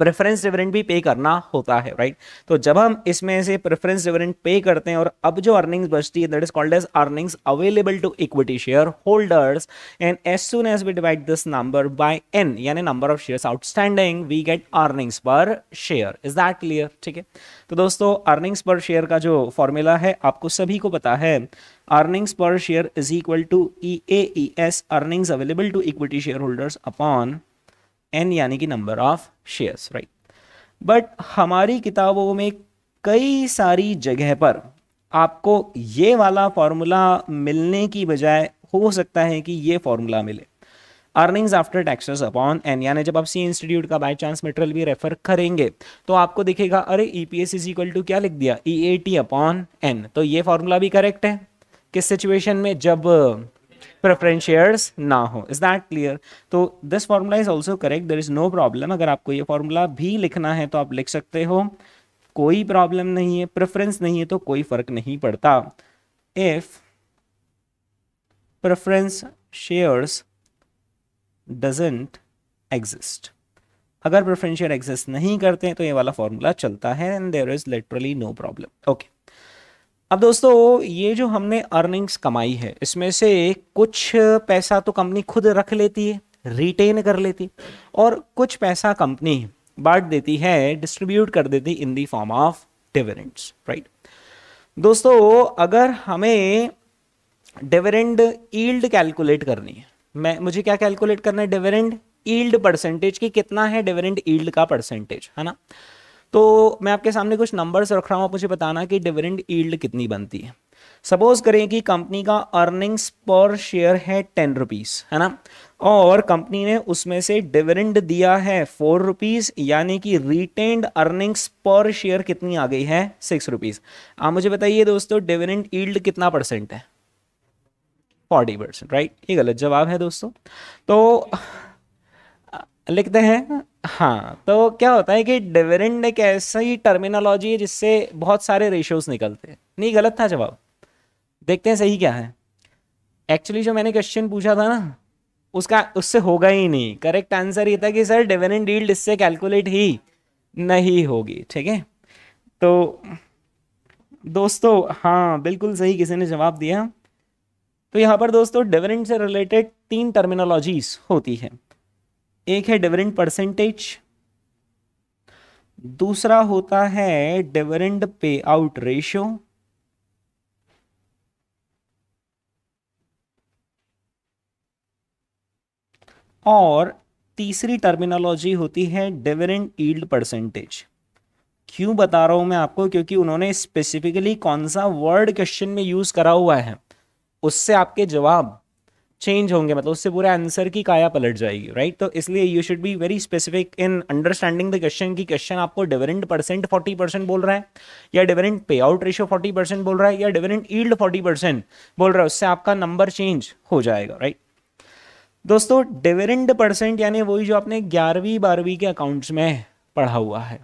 Speaker 1: प्रेफरेंस डिविडेंड भी पे करना होता है राइट right? तो जब हम इसमें से प्रेफरेंस डिविडेंड पे करते हैं और अब जो अर्निंग्स बचती है that is called as earnings available to equity share holders and as soon as we divide this number by N यानी number of shares outstanding we get earnings per share is that clear ठीक है तो दोस्तों अर्निंग्स पर शेयर का जो फॉर्मूला है आपको सभी को पता है earnings per share is equal to E A E S earnings available to equity share holders upon N यानी कि number of shares right but हमारी किताबों में कई सारी जगह पर आपको ये वाला फॉर्मूला मिलने की बजाय हो सकता है कि ये फॉर्मूला मिले earnings after taxes upon N यानी जब आप सी इंस्टीट्यूट का बाय चांस मेटेरियल भी रेफर करेंगे तो आपको दिखेगा अरे E P S is equal to क्या लिख दिया E A T upon N तो ये फॉर्मूला भी करेक्ट है किस सिचुएशन में जब प्रेफरेंस शेयर्स ना हो इज दैट क्लियर तो this formula is also correct there is no problem अगर आपको ये फॉर्मूला भी लिखना है तो आप लिख सकते हो कोई प्रॉब्लम नहीं है प्रेफरेंस नहीं है तो कोई फर्क नहीं पड़ता if preference shares doesn't exist अगर प्रेफरेंस शेयर एग्जिस्ट नहीं करते हैं तो ये वाला फॉर्मूला चलता है and there is literally no problem okay अब दोस्तों ये जो हमने अर्निंग्स कमाई है इसमें से कुछ पैसा तो कंपनी खुद रख लेती है रिटेन कर लेती और कुछ पैसा कंपनी बांट देती है डिस्ट्रीब्यूट कर देती in the form of dividends right दोस्तों अगर हमें डिविडेंड ईल्ड कैलकुलेट करनी है मैं मुझे क्या कैलकुलेट करना है डिविडेंड ईल्ड परसेंटेज की कितना है डिविडेंड ईल्ड का परसेंटेज है ना तो मैं आपके सामने कुछ नंबर्स रख रहा हूँ आप मुझे बताना कि डिविडेंड ईल्ड कितनी बनती है सपोज करें कि कंपनी का अर्निंग्स पर शेयर है टेन रुपीज़ है ना और कंपनी ने उसमें से डिविडेंड दिया है फोर रुपीज़ यानी कि रिटेन्ड अर्निंग्स पर शेयर कितनी आ गई है सिक्स रुपीज़ आप मुझे बताइए दोस्तों डिविडेंड ईल्ड कितना परसेंट है फोर्टी परसेंट राइट ये गलत जवाब है दोस्तों तो लिखते हैं हाँ तो क्या होता है कि डिविडेंड एक ऐसी टर्मिनोलॉजी है जिससे बहुत सारे रेशियोज निकलते हैं नहीं गलत था जवाब देखते हैं सही क्या है एक्चुअली जो मैंने क्वेश्चन पूछा था ना उसका उससे होगा ही नहीं करेक्ट आंसर ये था कि सर डिविडेंड डील्ड इससे कैलकुलेट ही नहीं होगी ठीक है तो दोस्तों हाँ बिल्कुल सही किसी ने जवाब दिया तो यहाँ पर दोस्तों डिविडेंड से रिलेटेड तीन टर्मिनोलॉजीज होती है एक है डिविडेंड परसेंटेज दूसरा होता है डिविडेंड पे आउट रेशियो और तीसरी टर्मिनोलॉजी होती है डिविडेंड ईल्ड परसेंटेज क्यों बता रहा हूं मैं आपको क्योंकि उन्होंने स्पेसिफिकली कौन सा वर्ड क्वेश्चन में यूज करा हुआ है उससे आपके जवाब चेंज होंगे मतलब उससे पूरे आंसर की काया पलट जाएगी राइट तो इसलिए you should be very specific in understanding the question की क्वेश्चन आपको डिविडेंड परसेंट फोर्टी परसेंट बोल रहा है या dividend pay out ratio forty percent बोल रहा है या डिविडेंड ईल्ड फोर्टी परसेंट बोल रहा है उससे आपका नंबर चेंज हो जाएगा राइट दोस्तों डिविडेंड परसेंट यानी वही जो आपने ग्यारहवीं बारहवीं के अकाउंट्स में पढ़ा हुआ है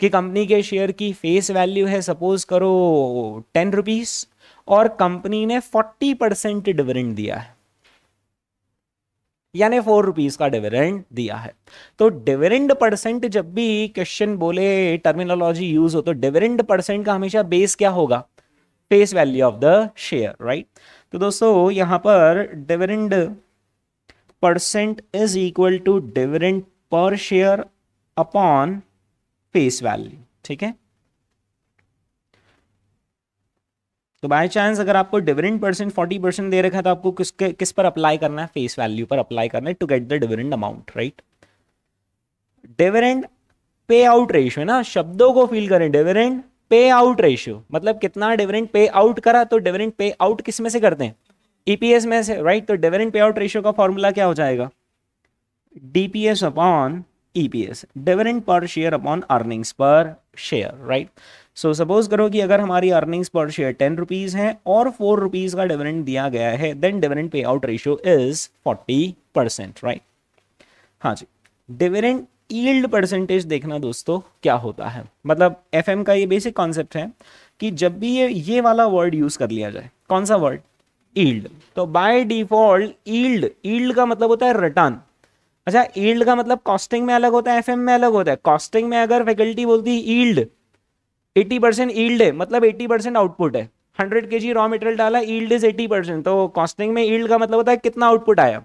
Speaker 1: कि कंपनी के शेयर की फेस वैल्यू है सपोज करो टेन रुपीज़ और कंपनी ने फोर्टी परसेंट डिविडेंड दिया है यानी फोर रुपीज़ का डिविडेंड दिया है तो डिविडेंड परसेंट जब भी क्वेश्चन बोले टर्मिनोलॉजी यूज हो तो डिविडेंड परसेंट का हमेशा बेस क्या होगा face value of the share right तो दोस्तों यहां पर dividend percent is equal to dividend per share upon face value ठीक है तो बाय चांस अगर आपको डिविडेंड परसेंट फोर्टी परसेंट दे रखा है तो आपको किस किस पर अप्लाई करना है फेस वैल्यू पर अप्लाई करना है to get the dividend amount right dividend pay out ratio है ना शब्दों को फील करें डिविडेंड पे आउट रेशियो मतलब कितना डिविडेंड पे आउट करा तो डिविडेंड पे आउट किस में से करते हैं ईपीएस e में से राइट right? तो डिविडेंड पे आउट रेशियो का फॉर्मूला क्या हो जाएगा DPS upon EPS dividend per share upon earnings per share right right? So suppose करो कि अगर हमारी earnings per share ten rupees है और फोर रुपीज़ का डिविडेंड दिया गया है then dividend pay out ratio is forty percent right हाँ जी डिविडेंड ईल्ड परसेंटेज देखना दोस्तों क्या होता है मतलब एफ का ये बेसिक कॉन्सेप्ट है कि जब भी ये ये वाला वर्ड यूज़ कर लिया जाए कौन सा वर्ड ईल्ड तो बाय डिफॉल्ट ईल्ड ईल्ड का मतलब होता है रिटर्न अच्छा ईल्ड का मतलब कॉस्टिंग में अलग होता है एफ में अलग होता है कॉस्टिंग में अगर फैकल्टी बोलती है ईल्ड 80 परसेंट ईल्ड है मतलब 80 परसेंट आउटपुट है 100 के जी रॉ मटेरियल डाला ईल्ड इज 80 परसेंट तो कॉस्टिंग में ईल्ड का मतलब होता है कितना आउटपुट आया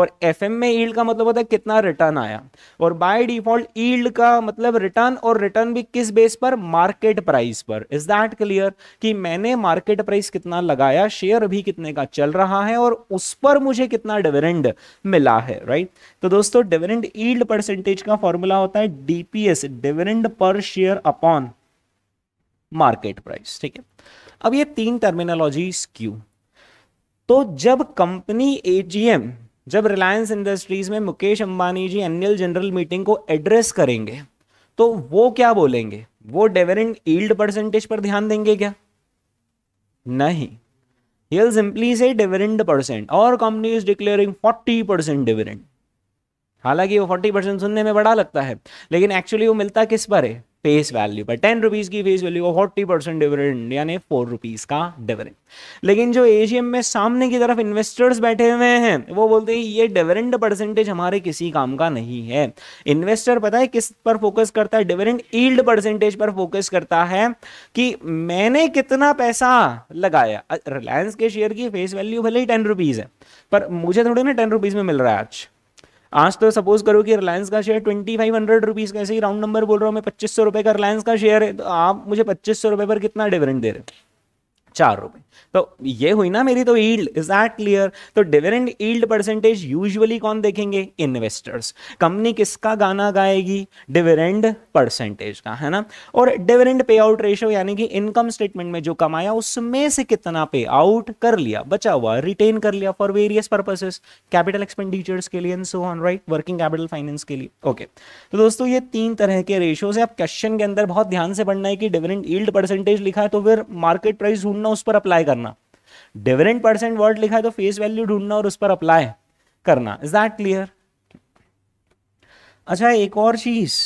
Speaker 1: और एफ में ईल्ड का मतलब होता है कितना रिटर्न आया और बाय डिफॉल्ट ईल्ड का मतलब रिटर्न और रिटर्न भी किस बेस पर मार्केट प्राइस पर इज दैट क्लियर कि मैंने मार्केट प्राइस कितना लगाया शेयर अभी कितने का चल रहा है और उस पर मुझे कितना डिविडेंड मिला है राइट तो दोस्तों डिविडेंड ईल्ड परसेंटेज का फॉर्मूला होता है DPS dividend per share upon market price ठीक है अब ये तीन टर्मिनोलॉजीज क्यों तो जब कंपनी एजीएम जब रिलायंस इंडस्ट्रीज में Mukesh Ambani ji annual general meeting को एड्रेस करेंगे तो वो क्या बोलेंगे वो डेवरेंट ईल्ड परसेंटेज पर ध्यान देंगे क्या नहीं हेल सिंपली से डिविडेंड परसेंट और company is declaring forty percent dividend हालांकि वो फोर्टी परसेंट सुनने में बड़ा लगता है लेकिन एक्चुअली वो मिलता किस पर है फेस वैल्यू पर टेन रुपीज़ की फेस वैल्यू का फोर्टी परसेंट डिविडेंड यानी फोर रुपीज़ का डिविडेंड लेकिन जो एजीएम में सामने की तरफ इन्वेस्टर्स बैठे हुए हैं वो बोलते हैं ये डिविडेंड परसेंटेज हमारे किसी काम का नहीं है इन्वेस्टर पता है किस पर फोकस करता है डिविडेंड ईल्ड परसेंटेज पर फोकस करता है कि मैंने कितना पैसा लगाया रिलायंस के शेयर की फेस वैल्यू भले ही टेन रुपीज़ है पर मुझे थोड़ी ना टेन रुपीज़ में मिल रहा है आज आज तो सपोज करो कि रिलायंस का share twenty five hundred rupees का ही राउंड नंबर बोल रहा हूँ मैं पच्चीस सौ रुपये का रिलायंस का शेयर है तो आप मुझे पच्चीस सौ रुपये पर कितना डिविडेंड दे रहे हो चार रुपये तो ये हुई ना मेरी तो ईल्ड इज दैट क्लियर तो डिविडेंड ईल्ड परसेंटेज यूजुअली कौन देखेंगे इन्वेस्टर्स कंपनी किसका गाना गाएगी डिविडेंड परसेंटेज का है ना और डिविडेंड पे आउट रेशियो यानी कि इनकम स्टेटमेंट में जो कमाया उसमें से कितना पे आउट कर लिया बचा हुआ रिटेन कर लिया for various purposes capital expenditures के लिए so on right working capital finance के लिए ओके okay. तो दोस्तों ये तीन तरह के रेशियोज है आप क्वेश्चन के अंदर बहुत ध्यान से पढ़ना है कि डिविडेंड ईल्ड परसेंटेज लिखा है तो फिर मार्केट प्राइस ढूंढना उस पर अप्लाई करना डिविडेंट परसेंट वर्ड लिखा है तो फेस वैल्यू ढूंढना और उस पर अप्लाई करना इज दैट क्लियर अच्छा एक और चीज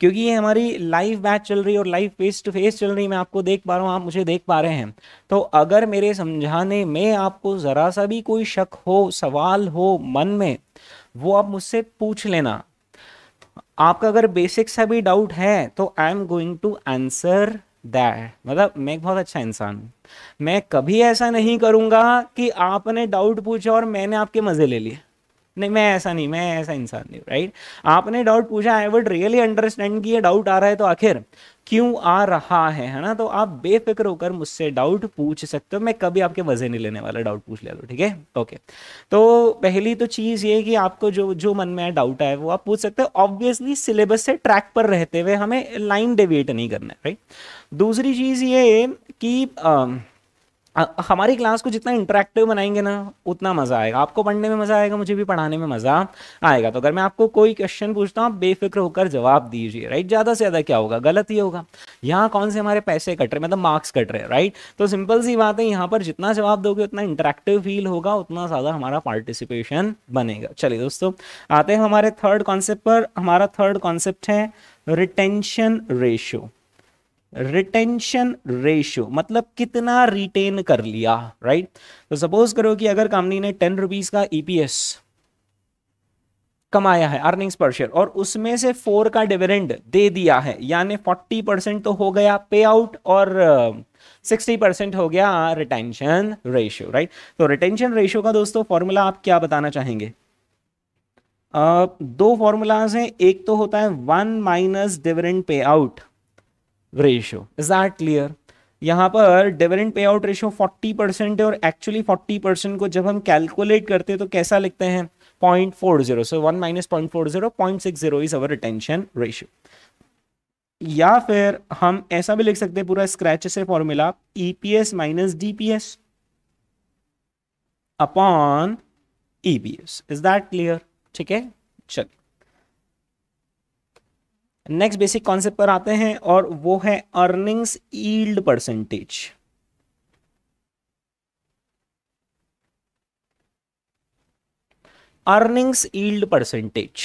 Speaker 1: क्योंकि ये हमारी लाइव बैच चल रही है और लाइव फेस टू फेस चल रही है मैं आपको देख पा रहा हूँ आप मुझे देख पा रहे हैं तो अगर मेरे समझाने में आपको ज़रा सा भी कोई शक हो सवाल हो मन में वो आप मुझसे पूछ लेना आपका अगर बेसिक सा भी डाउट है तो I am going to answer that मतलब मैं एक बहुत अच्छा इंसान हूँ मैं कभी ऐसा नहीं करूँगा कि आपने डाउट पूछा और मैंने आपके मज़े ले लिए नहीं मैं ऐसा नहीं मैं ऐसा इंसान नहीं राइट आपने डाउट पूछा आई वुड रियली अंडरस्टैंड कि ये डाउट आ रहा है तो आखिर क्यों आ रहा है है ना तो आप बेफिक्र होकर मुझसे डाउट पूछ सकते हो मैं कभी आपके वजह नहीं लेने वाला डाउट पूछ ले लो ठीक है ओके तो पहली तो चीज़ ये कि आपको जो जो मन में डाउट आए वो आप पूछ सकते हो ऑब्वियसली सिलेबस से ट्रैक पर रहते हुए हमें लाइन डेविएट नहीं करना है राइट दूसरी चीज़ ये कि हमारी क्लास को जितना इंटरेक्टिव बनाएंगे ना उतना मज़ा आएगा आपको पढ़ने में मज़ा आएगा मुझे भी पढ़ाने में मज़ा आएगा तो अगर मैं आपको कोई क्वेश्चन पूछता हूँ आप बेफिक्र होकर जवाब दीजिए राइट ज़्यादा से ज़्यादा क्या होगा गलत ही होगा यहाँ कौन से हमारे पैसे कट रहे मतलब मार्क्स कट रहे राइट तो सिंपल सी बात है यहाँ पर जितना जवाब दोगे उतना इंटरेक्टिव फील होगा उतना ज़्यादा हमारा पार्टिसिपेशन बनेगा चलिए दोस्तों आते हैं हमारे थर्ड कॉन्सेप्ट पर हमारा थर्ड कॉन्सेप्ट है रिटेंशन रेशियो रिटेंशन रेशियो मतलब कितना रिटेन कर लिया राइट तो सपोज करो कि अगर कंपनी ने टेन रुपीज का ईपीएस e कमाया है अर्निंग्स पर शेयर और उसमें से फोर का डिविडेंड दे दिया है यानी फोर्टी परसेंट तो हो गया पे आउट और सिक्सटी uh, परसेंट हो गया रिटेंशन रेशियो राइट तो रिटेंशन रेशियो का दोस्तों फॉर्मूला आप क्या बताना चाहेंगे uh, दो फॉर्मूलाज हैं एक तो होता है one minus dividend pay out ratio is that clear यहाँ पर dividend pay out ratio forty percent है और एक्चुअली फोर्टी परसेंट को जब हम कैलकुलेट करते हैं तो कैसा लिखते हैं point four zero so one minus point four zero point six zero is our retention ratio या फिर हम ऐसा भी लिख सकते हैं पूरा स्क्रैच से formula EPS minus DPS upon EPS is that clear ठीक है चलिए नेक्स्ट बेसिक कॉन्सेप्ट पर आते हैं और वो है earnings yield percentage earnings yield percentage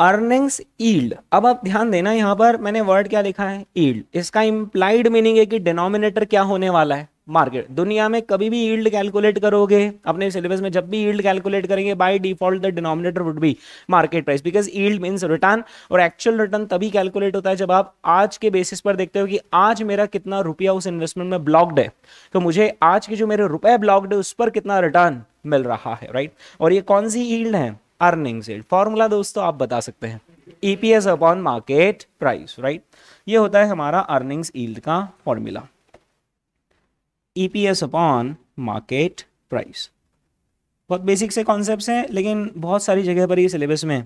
Speaker 1: earnings yield अब आप ध्यान देना यहां पर मैंने वर्ड क्या लिखा है ईल्ड इसका इंप्लाइड मीनिंग है कि डिनोमिनेटर क्या होने वाला है मार्केट दुनिया में कभी भी यील्ड कैलकुलेट करोगे अपने सिलेबस में जब भी यील्ड कैलकुलेट करेंगे by default the denominator would be market price because yield means return और एक्चुअल रिटर्न तभी कैलकुलेट होता है जब आप आज के बेसिस पर देखते हो कि आज मेरा कितना रुपया उस इन्वेस्टमेंट में ब्लॉक्ड है तो मुझे आज के जो मेरे रुपये ब्लॉक्ड है उस पर कितना रिटर्न मिल रहा है राइट और ये कौन सी ईल्ड है अर्निंग्स ईल्ड फॉर्मूला दोस्तों आप बता सकते हैं EPS upon market price right ये होता है हमारा अर्निंग्स ईल्ड का formula EPS upon market price बहुत बेसिक से कॉन्सेप्ट हैं लेकिन बहुत सारी जगह पर ये सिलेबस में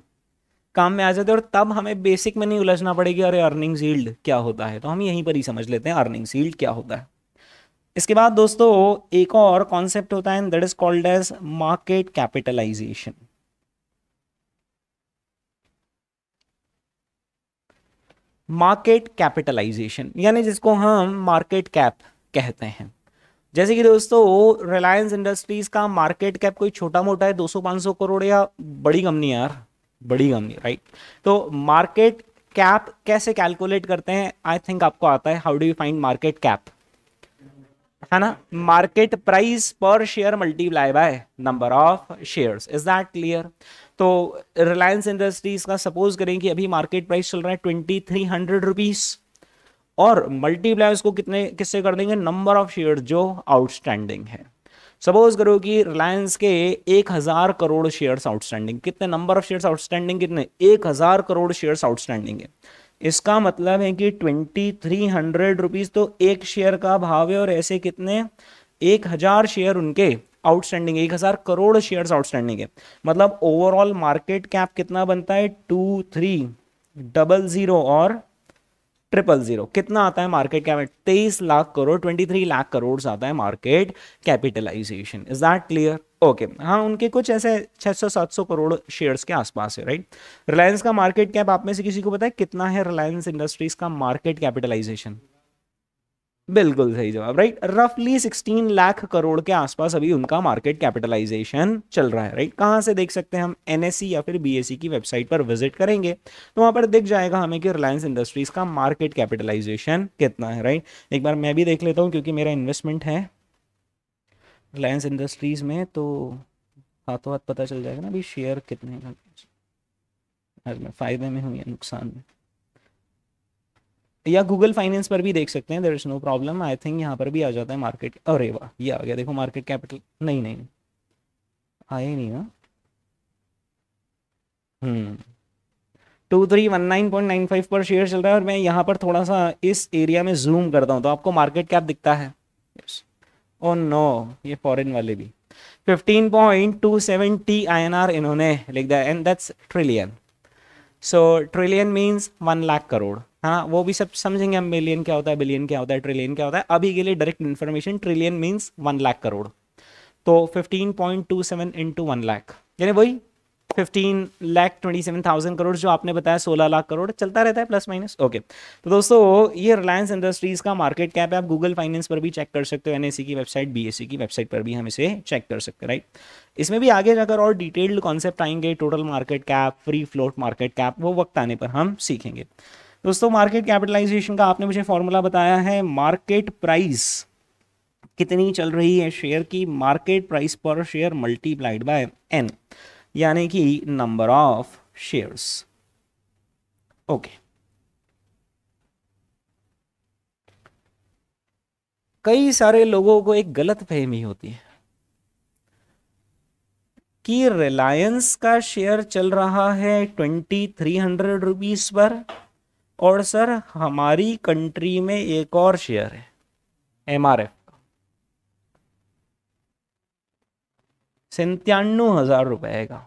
Speaker 1: काम में आ जाते हैं और तब हमें बेसिक में नहीं उलझना पड़ेगी अरे अर्निंग सील्ड क्या होता है तो हम यहीं पर ही समझ लेते हैं अर्निंग सील्ड क्या होता है इसके बाद दोस्तों एक और कॉन्सेप्ट होता है that is called as market capitalisation market capitalisation यानी जिसको हम मार्केट कैप कहते हैं जैसे कि दोस्तों वो रिलायंस इंडस्ट्रीज का मार्केट कैप कोई छोटा मोटा है 200-500 करोड़ या बड़ी कंपनी यार बड़ी कंपनी राइट तो मार्केट कैप कैसे कैलकुलेट करते हैं आई थिंक आपको आता है how do you find market cap है ना market price per share multiply by number of share is that clear तो रिलायंस इंडस्ट्रीज का सपोज करें कि अभी मार्केट प्राइस चल रहा है ट्वेंटी थ्री हंड्रेड रुपीज़ और मल्टीप्लाई उसको कितने किससे कर देंगे नंबर ऑफ शेयर जो आउटस्टैंडिंग है सपोज करो कि रिलायंस के एक हज़ार करोड़ शेयर्स आउटस्टैंडिंग कितने नंबर ऑफ शेयर्स आउटस्टैंडिंग कितने एक हज़ार करोड़ शेयर्स आउटस्टैंडिंग है इसका मतलब है कि ट्वेंटी थ्री हंड्रेड रुपीज़ तो एक शेयर का भाव है और ऐसे कितने एक हज़ार शेयर उनके आउटस्टैंडिंग एक हज़ार करोड़ शेयर्स आउटस्टैंडिंग है मतलब ओवरऑल मार्केट कैप कितना बनता है टू थ्री डबल ज़ीरो और ट्रिपल जीरो कितना आता है मार्केट कैप तेईस लाख करोड़ ट्वेंटी थ्री लाख करोड़ आता है market capitalisation is that clear okay हाँ उनके कुछ ऐसे 600-700 करोड़ शेयर्स के आसपास है राइट रिलायंस का मार्केट कैप आप में से किसी को पता है कितना है रिलायंस इंडस्ट्रीज का मार्केट कैपिटलाइजेशन बिल्कुल सही जवाब राइट रफली सिक्सटीन लाख करोड़ के आसपास अभी उनका मार्केट कैपिटलाइजेशन चल रहा है राइट कहाँ से देख सकते हैं हम एन e या फिर बी e की वेबसाइट पर विजिट करेंगे तो वहाँ पर दिख जाएगा हमें कि रिलायंस इंडस्ट्रीज का मार्केट कैपिटलाइजेशन कितना है राइट एक बार मैं भी देख लेता हूँ क्योंकि मेरा इन्वेस्टमेंट है रिलायंस इंडस्ट्रीज में तो हाथों हाथ पता चल जाएगा ना अभी शेयर कितने का फ़ायदे में हूँ या नुकसान में या गूगल फाइनेंस पर भी देख सकते हैं there is no problem I think यहाँ पर भी आ जाता है मार्केट अरे वाह ये आ गया देखो मार्केट कैपिटल नहीं नहीं आए नहीं ना hmm two three one nine point nine five per share चल रहा है और मैं यहाँ पर थोड़ा सा इस एरिया में जूम करता हूँ तो आपको मार्केट कैप दिखता है oh yes. No oh, no, ये फॉरेन वाले भी fifteen point two seven T I N R इन्होंने लिख दिया and that's trillion so trillion means one lakh crore है ना वो भी सब समझेंगे हम मिलियन क्या होता है बिलियन क्या होता है ट्रिलियन क्या होता है अभी के लिए direct information trillion means one lakh crore तो fifteen point two seven into one lakh यानी वही fifteen lakh twenty seven thousand crore जो आपने बताया सोलह लाख करोड़ चलता रहता है प्लस माइनस ओके तो दोस्तों ये रिलायंस इंडस्ट्रीज़ का मार्केट कैप है आप गूगल फाइनेंस पर भी चेक कर सकते हो एनएससी की वेबसाइट बीएससी की वेबसाइट पर भी हम इसे चेक कर सकते हैं राइट इसमें भी आगे जाकर और डिटेल्ड कॉन्सेप्ट आएंगे total market cap free float market cap वो वक्त आने पर हम सीखेंगे दोस्तों मार्केट कैपिटलाइजेशन का आपने मुझे फॉर्मूला बताया है मार्केट प्राइस कितनी चल रही है शेयर की market price per share multiplied by N यानी कि नंबर ऑफ शेयर्स ओके कई सारे लोगों को एक गलत फहमी होती है कि रिलायंस का शेयर चल रहा है ट्वेंटी थ्री हंड्रेड रुपीज़ पर और सर हमारी कंट्री में एक और शेयर है एम आर एफ का सत्तानवे हज़ार रुपए का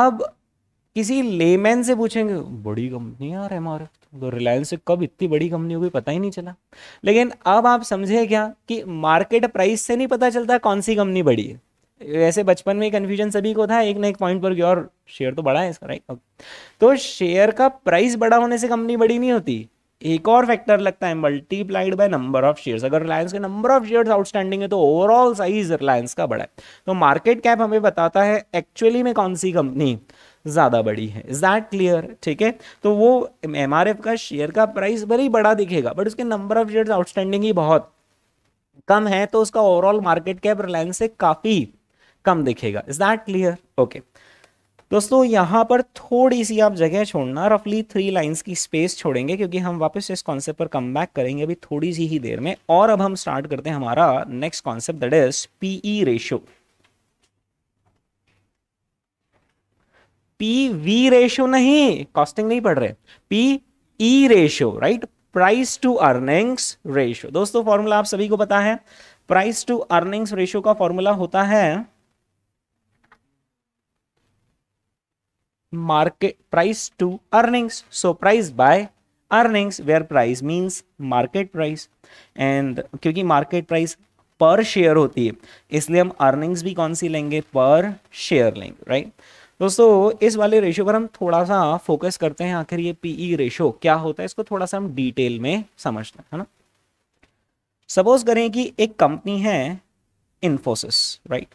Speaker 1: अब किसी लेमैन से पूछेंगे बड़ी कंपनी है यार एम आर एफ तो रिलायंस तो से कब इतनी बड़ी कंपनी हो गई पता ही नहीं चला लेकिन अब आप समझे क्या कि मार्केट प्राइस से नहीं पता चलता कौन सी कंपनी बड़ी है वैसे बचपन में कन्फ्यूजन सभी को था एक ना एक पॉइंट पर कि और शेयर तो बड़ा है इसका राइट तो शेयर का प्राइस बड़ा होने से कंपनी बड़ी नहीं होती एक और फैक्टर लगता है multiplied by number of shares अगर रिलायंस के नंबर ऑफ शेयर्स आउटस्टैंडिंग है तो ओवरऑल साइज रिलायंस का बड़ा है तो मार्केट कैप हमें बताता है एक्चुअली में कौन सी कंपनी ज़्यादा बड़ी है इज दैट क्लियर ठीक है तो वो एम का शेयर का प्राइस भले बड़ा दिखेगा बट उसके नंबर ऑफ शेयर्स आउटस्टैंडिंग ही बहुत कम है तो उसका ओवरऑल मार्केट कैप रिलायंस से काफ़ी कम दिखेगा इज दैट क्लियर ओके दोस्तों यहाँ पर थोड़ी सी आप जगह छोड़ना रफली थ्री लाइंस की स्पेस छोड़ेंगे क्योंकि हम वापस इस कॉन्सेप्ट पर कम बैक करेंगे अभी थोड़ी सी ही देर में और अब हम स्टार्ट करते हैं हमारा next concept that is PE ratio P V ratio नहीं कॉस्टिंग नहीं पढ़ रहे P E ratio right price to earnings ratio दोस्तों फॉर्मूला आप सभी को पता है प्राइस टू अर्निंग्स रेशियो का फॉर्मूला होता है market price to earnings so price by earnings where price means market price and क्योंकि market price पर शेयर होती है इसलिए हम अर्निंग्स भी कौन सी लेंगे पर शेयर लेंगे राइट दोस्तों इस वाले रेशो पर हम थोड़ा सा फोकस करते हैं आखिर ये पीई रेशो e क्या होता है इसको थोड़ा सा हम डिटेल में समझते हैं है ना सपोज करें कि एक कंपनी है इन्फोसिस राइट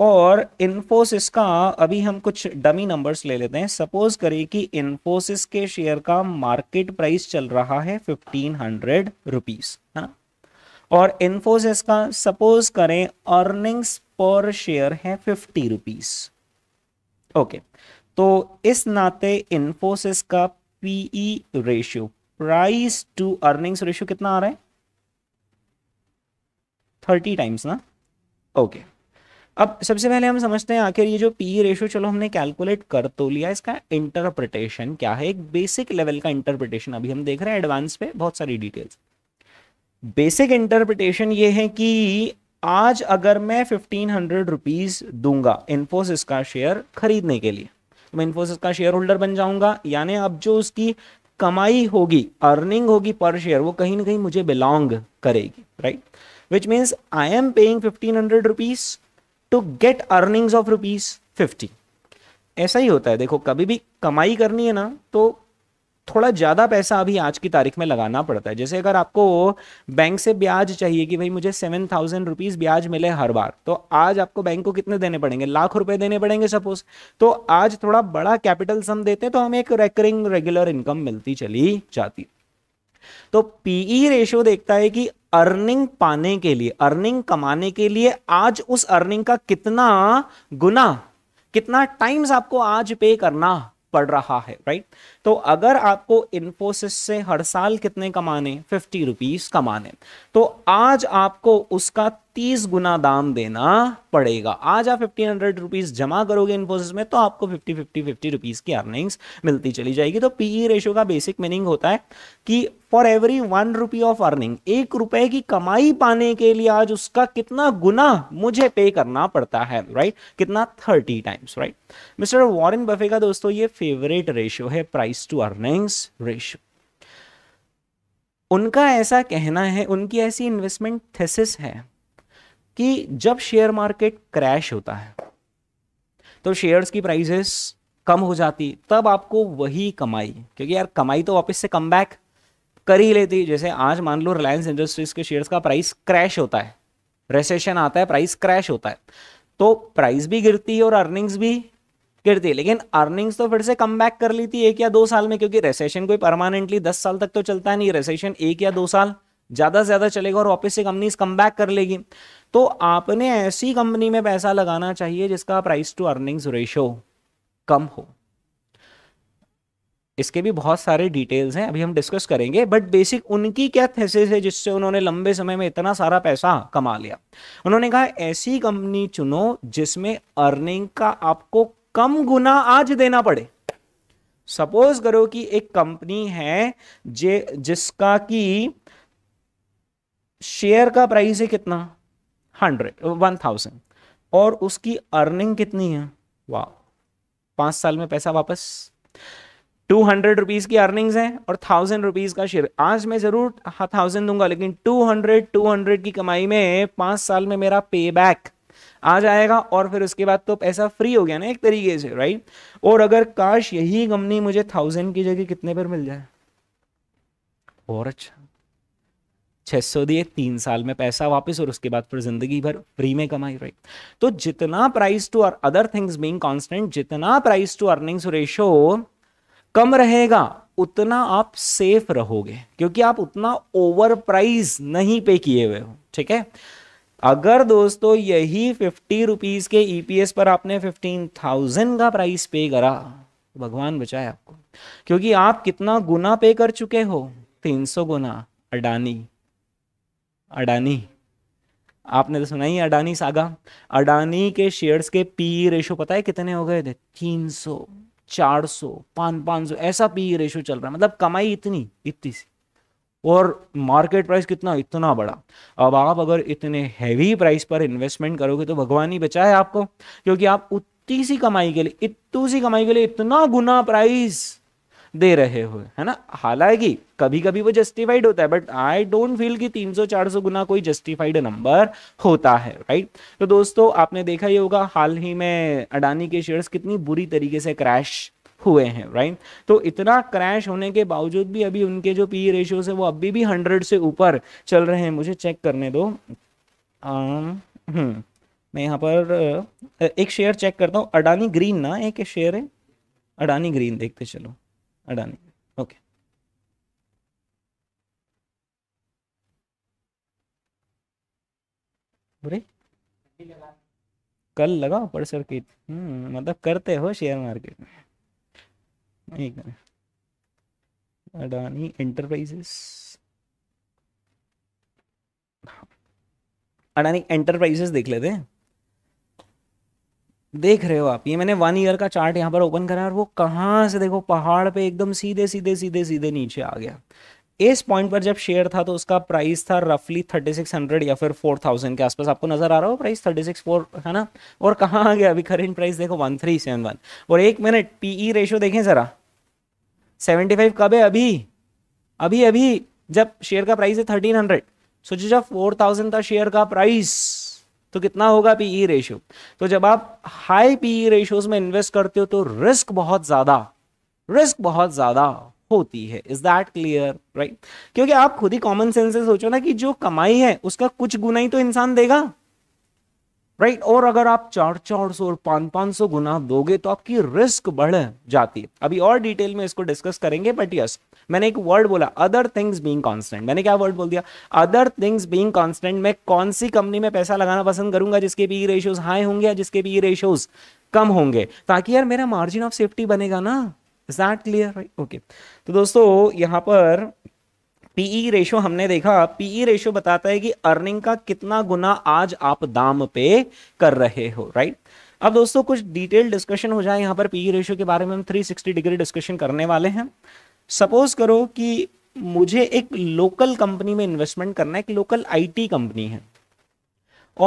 Speaker 1: और इन्फोसिस का अभी हम कुछ डमी नंबर्स ले लेते हैं सपोज करें कि इन्फोसिस के शेयर का मार्केट प्राइस चल रहा है फिफ्टीन हंड्रेड रुपीज है ना और इन्फोसिस का सपोज करें अर्निंग्स पर शेयर है फिफ्टी रुपीज ओके तो इस नाते इन्फोसिस का PE ratio price to earnings ratio कितना आ रहा है थर्टी टाइम्स ना ओके okay. अब सबसे पहले हम समझते हैं आखिर ये जो पी रेशो चलो हमने कैलकुलेट कर तो लिया इसका इंटरप्रिटेशन क्या है एक बेसिक लेवल का इंटरप्रिटेशन अभी हम देख रहे हैं एडवांस पे बहुत सारी डिटेल्स बेसिक इंटरप्रिटेशन ये है कि आज अगर मैं फिफ्टीन हंड्रेड रुपीज़ दूंगा इन्फोसिस का शेयर खरीदने के लिए तो मैं इन्फोसिस का शेयर होल्डर बन जाऊंगा यानी अब जो उसकी कमाई होगी अर्निंग होगी पर शेयर वो कहीं ना कहीं मुझे बिलोंग करेगी right which means I am paying fifteen hundred rupees to get earnings of rupees fifty ऐसा ही होता है देखो कभी भी कमाई करनी है ना तो थोड़ा ज़्यादा पैसा अभी आज की तारीख में लगाना पड़ता है जैसे अगर आपको बैंक से ब्याज चाहिए कि भाई मुझे सेवन थाउजेंड रुपीज़ ब्याज मिले हर बार तो आज आपको बैंक को कितने देने पड़ेंगे लाख रुपए देने पड़ेंगे सपोज तो आज थोड़ा बड़ा कैपिटल सम देते तो हमें एक रेकरिंग रेगुलर इनकम मिलती चली जाती तो पीई रेशो e देखता है कि अर्निंग पाने के लिए अर्निंग कमाने के लिए आज उस अर्निंग का कितना गुना कितना टाइम्स आपको आज पे करना पड़ रहा है राइट right? तो अगर आपको इन्फोसिस से हर साल कितने कमाने फिफ्टी रुपीज कमाने तो आज आपको उसका तीस गुना दाम देना पड़ेगा आज आप फिफ्टीन हंड्रेड रुपीज जमा करोगे इन्फोसिस में तो आपको फिफ्टी फिफ्टी फिफ्टी रुपीज की अर्निंग्स मिलती चली जाएगी तो पीई रेशो e का बेसिक मीनिंग होता है कि for every one rupee of earning एक रुपए की कमाई पाने के लिए आज उसका कितना गुना मुझे पे करना पड़ता है राइट कितना thirty times right mister Warren Buffett का दोस्तों ये फेवरेट रेशियो है price price to earnings ratio उनका ऐसा कहना है उनकी ऐसी इन्वेस्टमेंट थेसिस है कि जब शेयर मार्केट क्रैश होता है तो शेयर्स की प्राइसेस कम हो जाती तब आपको वही कमाई क्योंकि यार कमाई तो वापस से कम बैक कर ही लेती जैसे आज मान लो रिलायंस इंडस्ट्रीज के शेयर्स का प्राइस क्रैश होता है रेसेशन आता है प्राइस क्रैश होता है तो प्राइस भी गिरती है और अर्निंग्स भी गिरती है लेकिन अर्निंग्स तो फिर से कम बैक कर ली थी एक या दो साल में क्योंकि रेसेशन कोई परमानेंटली दस साल तक तो चलता नहीं रेसेशन एक या दो साल ज़्यादा से ज़्यादा चलेगा और वापस से कंपनीज कम बैक कर लेगी तो आपने ऐसी कंपनी में पैसा लगाना चाहिए जिसका प्राइस टू अर्निंग्स रेशो कम हो इसके भी बहुत सारे डिटेल्स हैं अभी हम डिस्कस करेंगे बट बेसिक उनकी क्या थेसिस है जिससे उन्होंने लंबे समय में इतना सारा पैसा कमा लिया उन्होंने कहा ऐसी कंपनी चुनो जिसमें अर्निंग का आपको कम गुना आज देना पड़े सपोज करो कि एक कंपनी है जे जिसका कि शेयर का प्राइस है कितना हंड्रेड वन थाउजेंड और उसकी अर्निंग कितनी है वाह पांच साल में पैसा वापस टू हंड्रेड रुपीज़ की अर्निंग्स है और थाउजेंड रुपीज़ का शेयर आज मैं ज़रूर हाँ, थाउजेंड दूंगा लेकिन टू हंड्रेड टू हंड्रेड की कमाई में पांच साल में मेरा पे बैक आ जाएगा और फिर उसके बाद तो पैसा फ्री हो गया ना एक तरीके से राइट और अगर काश यही कंपनी मुझे थाउजेंड की जगह कितने पर मिल जाए और अच्छा छह सौ दिए तीन साल में पैसा वापस और उसके बाद फिर जिंदगी भर फ्री में कमाई राइट तो जितना प्राइस टू और अदर थिंग्स बीइंग कांस्टेंट जितना प्राइस टू अर्निंग्स रेशो कम रहेगा उतना आप सेफ रहोगे क्योंकि आप उतना ओवर प्राइस नहीं पे किए हुए हो ठीक है अगर दोस्तों यही फिफ्टी रुपीज़ के ईपीएस e पर आपने फिफ्टीन थाउजेंड का प्राइस पे करा तो भगवान बचाए आपको क्योंकि आप कितना गुना पे कर चुके हो तीन सौ गुना अडानी अडानी आपने तो सुना ही अडानी सागा अडानी के शेयर्स के पी रेशो पता है कितने हो गए थे तीन सौ चार सौ पाँच पाँच सौ ऐसा पी रेशो चल रहा है मतलब कमाई इतनी इतनी सी और मार्केट प्राइस कितना इतना बड़ा अब आप अगर इतने हैवी प्राइस पर इन्वेस्टमेंट करोगे तो भगवान ही बचाए आपको क्योंकि आप उतनी सी कमाई के लिए इतनी सी कमाई के लिए इतना गुना प्राइस दे रहे हो है ना हालांकि कभी कभी वो जस्टिफाइड होता है बट आई डोंट फील कि 300-400 गुना कोई जस्टिफाइड नंबर होता है राइट तो दोस्तों आपने देखा ही होगा हाल ही में अडानी के शेयर्स कितनी बुरी तरीके से क्रैश हुए हैं राइट तो इतना क्रैश होने के बावजूद भी अभी उनके जो पी रेशियोज है वो अभी भी हंड्रेड से ऊपर चल रहे हैं मुझे चेक करने दो आ, um, हम्म, मैं यहाँ पर एक शेयर चेक करता हूँ अडानी ग्रीन ना एक शेयर है अडानी ग्रीन देखते चलो अडानी ओके बुरे कल लगाओ पर सर्किट मतलब करते हो शेयर मार्केट में एक minute Adani Enterprises Adani Enterprises देख लेते हैं देख रहे हो आप ये मैंने वन ईयर का चार्ट यहाँ पर ओपन करा और वो कहाँ से देखो पहाड़ पे एकदम सीधे सीधे सीधे सीधे नीचे आ गया इस पॉइंट पर जब शेयर था तो उसका प्राइस था रफली 3600 या फिर 4000 के आसपास आपको नजर आ रहा हो प्राइस 364 है ना और कहाँ आ गया अभी करेंट प्राइस देखो 1371 और एक मिनट पीई रेशो देखें जरा 75 कब है अभी अभी अभी जब शेयर का प्राइस है 1300 सोचिए जब थाउजेंड था शेयर का प्राइस तो कितना होगा पीई रेशियो e तो जब आप हाई पीई रेशियोज में इन्वेस्ट करते हो तो रिस्क बहुत ज्यादा रिस्क बहुत ज्यादा होती है इज दैट क्लियर राइट क्योंकि आप खुद ही कॉमन सेंस से सोचो ना कि जो कमाई है उसका कुछ गुना ही तो इंसान देगा राइट right? और अगर आप चार चार सौ और पांच पांच सौ गुना दोगे तो आपकी रिस्क बढ़ जाती है अभी और डिटेल में इसको डिस्कस करेंगे बट यस मैंने एक वर्ड बोला अदर थिंग्स बीइंग कांस्टेंट मैंने क्या वर्ड बोल दिया अदर थिंग्स बीइंग कांस्टेंट मैं कौन सी कंपनी में पैसा लगाना पसंद करूंगा जिसके भी रेशियोज हाई होंगे या जिसके भी रेशियोज कम होंगे ताकि यार मेरा मार्जिन ऑफ सेफ्टी बनेगा ना is that clear right okay तो दोस्तों यहाँ पर पीई रेशो e हमने देखा पीई रेशो e बताता है कि अर्निंग का कितना गुना आज आप दाम पे कर रहे हो राइट अब दोस्तों कुछ डिटेल डिस्कशन हो जाए यहाँ पर पीई रेशो e के बारे में हम 360 डिग्री डिस्कशन करने वाले हैं सपोज करो कि मुझे एक लोकल कंपनी में इन्वेस्टमेंट करना है एक लोकल आईटी कंपनी है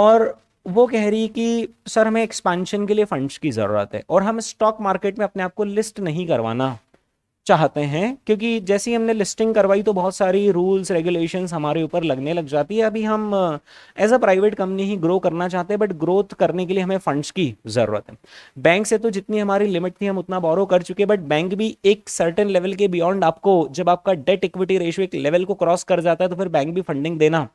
Speaker 1: और वो कह रही कि सर हमें एक्सपेंशन के लिए फंड्स की ज़रूरत है और हम स्टॉक मार्केट में अपने आप को लिस्ट नहीं करवाना चाहते हैं क्योंकि जैसे ही हमने लिस्टिंग करवाई तो बहुत सारी रूल्स रेगुलेशंस हमारे ऊपर लगने लग जाती है अभी हम एज अ प्राइवेट कंपनी ही ग्रो करना चाहते हैं बट ग्रोथ करने के लिए हमें फंड्स की ज़रूरत है बैंक से तो जितनी हमारी लिमिट थी हम उतना बोरो कर चुके बट बैंक भी एक सर्टन लेवल के बियॉन्ड आपको जब आपका डेट इक्विटी रेशियो एक लेवल को क्रॉस कर जाता है तो फिर बैंक भी फंडिंग देना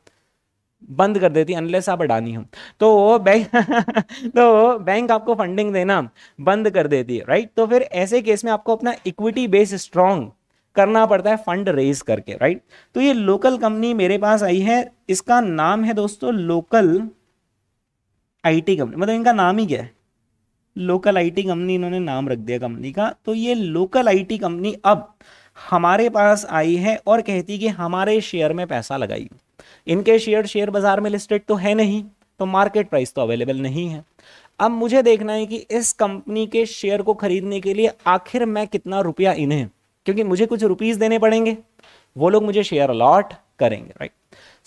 Speaker 1: बंद कर देती अनलेस आप अडानी हो तो बैंक तो बैंक आपको फंडिंग देना बंद कर देती है राइट तो फिर ऐसे केस में आपको अपना इक्विटी बेस स्ट्रांग करना पड़ता है फंड रेज करके राइट तो ये लोकल कंपनी मेरे पास आई है इसका नाम है दोस्तों लोकल आईटी कंपनी मतलब इनका नाम ही क्या है लोकल आईटी कंपनी इन्होंने नाम रख दिया कंपनी का तो ये लोकल आईटी कंपनी अब हमारे पास आई है और कहती कि हमारे शेयर में पैसा लगाइए इनके शेयर शेयर बाजार में लिस्टेड तो है नहीं तो मार्केट प्राइस तो अवेलेबल नहीं है अब मुझे देखना है कि इस कंपनी के शेयर को खरीदने के लिए आखिर मैं कितना रुपया इन्हें क्योंकि मुझे कुछ रुपीज़ देने पड़ेंगे वो लोग मुझे शेयर अलॉट करेंगे राइट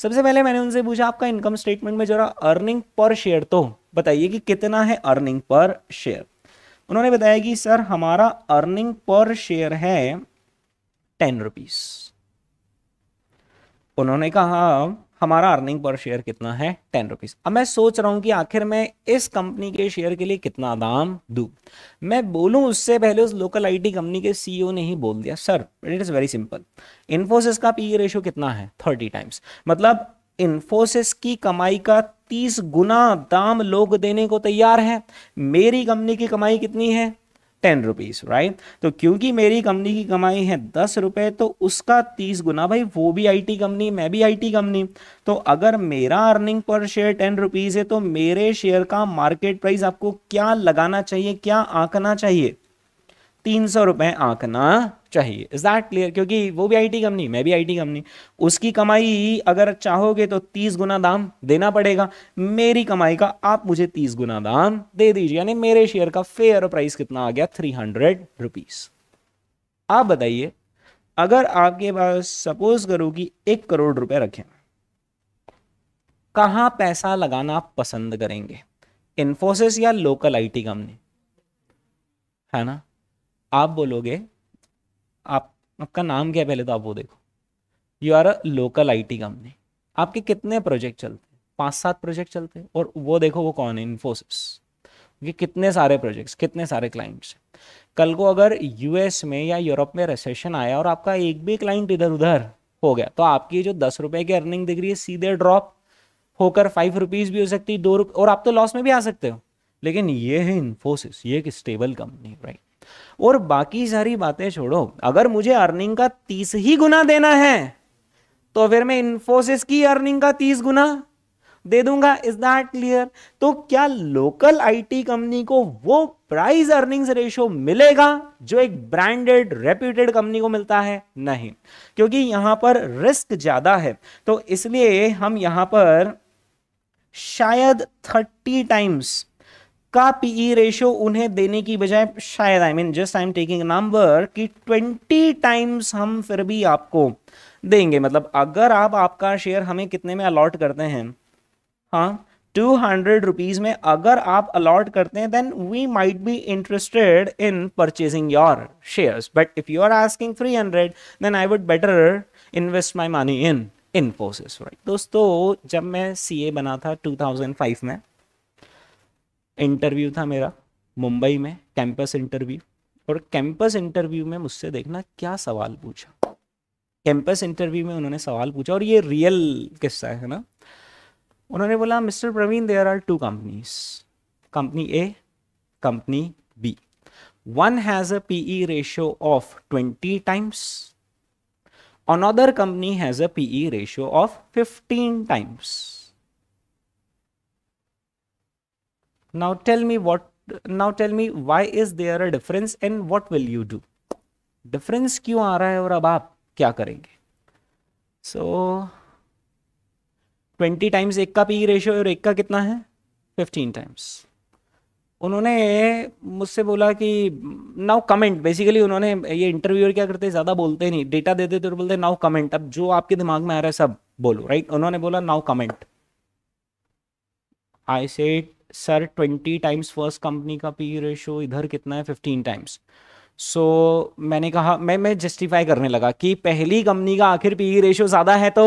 Speaker 1: सबसे पहले मैंने उनसे पूछा आपका इनकम स्टेटमेंट में जरा अर्निंग पर शेयर तो बताइए कि कितना है अर्निंग पर शेयर उन्होंने बताया कि सर हमारा अर्निंग पर शेयर है टेन रुपीज़ उन्होंने कहा हमारा अर्निंग पर शेयर कितना है टेन रुपीज़ अब मैं सोच रहा हूँ कि आखिर मैं इस कंपनी के शेयर के लिए कितना दाम दूँ मैं बोलूँ उससे पहले उस लोकल आईटी कंपनी के सीईओ e ने ही बोल दिया sir it is very simple Infosys का पी रेशो e कितना है थर्टी टाइम्स मतलब इन्फोसिस की कमाई का तीस गुना दाम लोग देने को तैयार है मेरी कंपनी की कमाई कितनी है टेन रुपीज़ राइट तो क्योंकि मेरी कंपनी की कमाई है दस रुपये तो उसका तीस गुना भाई वो भी आईटी कंपनी मैं भी आईटी कंपनी तो अगर मेरा earning per share ten rupees है तो मेरे शेयर का मार्केट प्राइस आपको क्या लगाना चाहिए क्या आंकना चाहिए तीन सौ रुपए आंकना चाहिए इज दैट क्लियर क्योंकि वो भी आईटी कंपनी मैं भी आईटी कंपनी उसकी कमाई अगर चाहोगे तो तीस गुना दाम देना पड़ेगा मेरी कमाई का आप मुझे तीस गुना दाम दे दीजिए यानी मेरे शेयर का फेयर प्राइस कितना आ गया थ्री हंड्रेड रुपीज आप बताइए अगर आपके पास सपोज करो कि एक करोड़ रुपए रखें कहा पैसा लगाना आप पसंद करेंगे इन्फोसिस या लोकल आईटी कंपनी है ना आप बोलोगे आप आपका नाम क्या है पहले तो आप वो देखो you are a local IT company आपके कितने प्रोजेक्ट चलते हैं पाँच सात प्रोजेक्ट चलते हैं और वो देखो वो कौन है इन्फोसिस कि कितने सारे प्रोजेक्ट्स कितने सारे क्लाइंट्स हैं कल को अगर यूएस में या यूरोप में रिसेशन आया और आपका एक भी क्लाइंट इधर उधर हो गया तो आपकी जो दस रुपए की अर्निंग दिख रही है सीधे ड्रॉप होकर फाइव रुपीज़ भी हो सकती है दो रुपये और आप तो लॉस में भी आ सकते हो लेकिन ये है इन्फोसिस ये एक स्टेबल कंपनी राइट और बाकी सारी बातें छोड़ो अगर मुझे अर्निंग का तीस ही गुना देना है तो फिर मैं इन्फोसिस की अर्निंग का तीस गुना दे दूंगा इज दैट क्लियर तो क्या लोकल आईटी कंपनी को वो प्राइस अर्निंग्स रेशियो मिलेगा जो एक ब्रांडेड रेप्यूटेड कंपनी को मिलता है नहीं क्योंकि यहां पर रिस्क ज्यादा है तो इसलिए हम यहां पर शायद थर्टी टाइम्स का पीई रेशियो e उन्हें देने की बजाय शायद I mean just I am taking number कि 20 टाइम्स हम फिर भी आपको देंगे मतलब अगर आप आपका शेयर हमें कितने में अलॉट करते हैं हाँ टू हंड्रेड रुपीज़ में अगर आप अलॉट करते हैं then we might be interested in purchasing your shares but if you are asking three hundred then I would better invest my money in Infosys right दोस्तों जब मैं सी ए बना था टू थाउजेंड फाइव में इंटरव्यू था मेरा मुंबई में कैंपस इंटरव्यू और कैंपस इंटरव्यू में मुझसे देखना क्या सवाल पूछा कैंपस इंटरव्यू में उन्होंने सवाल पूछा और ये रियल किस्सा है ना उन्होंने बोला mister Praveen there are two companies company A company B one has a PE ratio of twenty times another company has a PE ratio of fifteen times now tell me what now tell me why is there a difference and what will you do difference क्यों आ रहा है और अब आप क्या करेंगे सो ट्वेंटी टाइम्स एक का पी रेशियो aur एक का कितना है फिफ्टीन टाइम्स उन्होंने मुझसे बोला कि नाउ कमेंट बेसिकली उन्होंने ये इंटरव्यूअर क्या करते ज़्यादा बोलते नहीं डेटा दे देते बोलते नाउ कमेंट अब जो आपके दिमाग में आ रहा है सब बोलो राइट right? उन्होंने बोला now comment I said sir twenty times first company का पी रेशो e इधर कितना है फिफ्टीन टाइम्स सो so, मैंने कहा मैं मैं जस्टिफाई करने लगा कि पहली कंपनी का आखिर पी रेशो e ज़्यादा है तो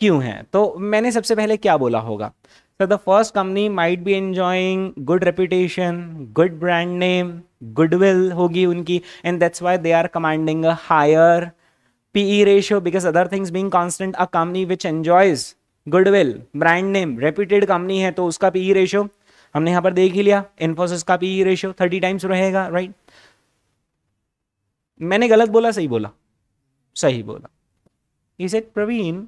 Speaker 1: क्यों है तो मैंने सबसे पहले क्या बोला होगा sir the first company might be enjoying good reputation good brand name goodwill होगी उनकी and that's why they are commanding a higher PE ratio because other things being constant a company which enjoys goodwill brand name reputed company है तो उसका पी रेशियो e हमने यहां पर देख ही लिया इन्फोसिस का पी रेशियो थर्टी टाइम्स रहेगा राइट मैंने गलत बोला सही बोला सही बोला Praveen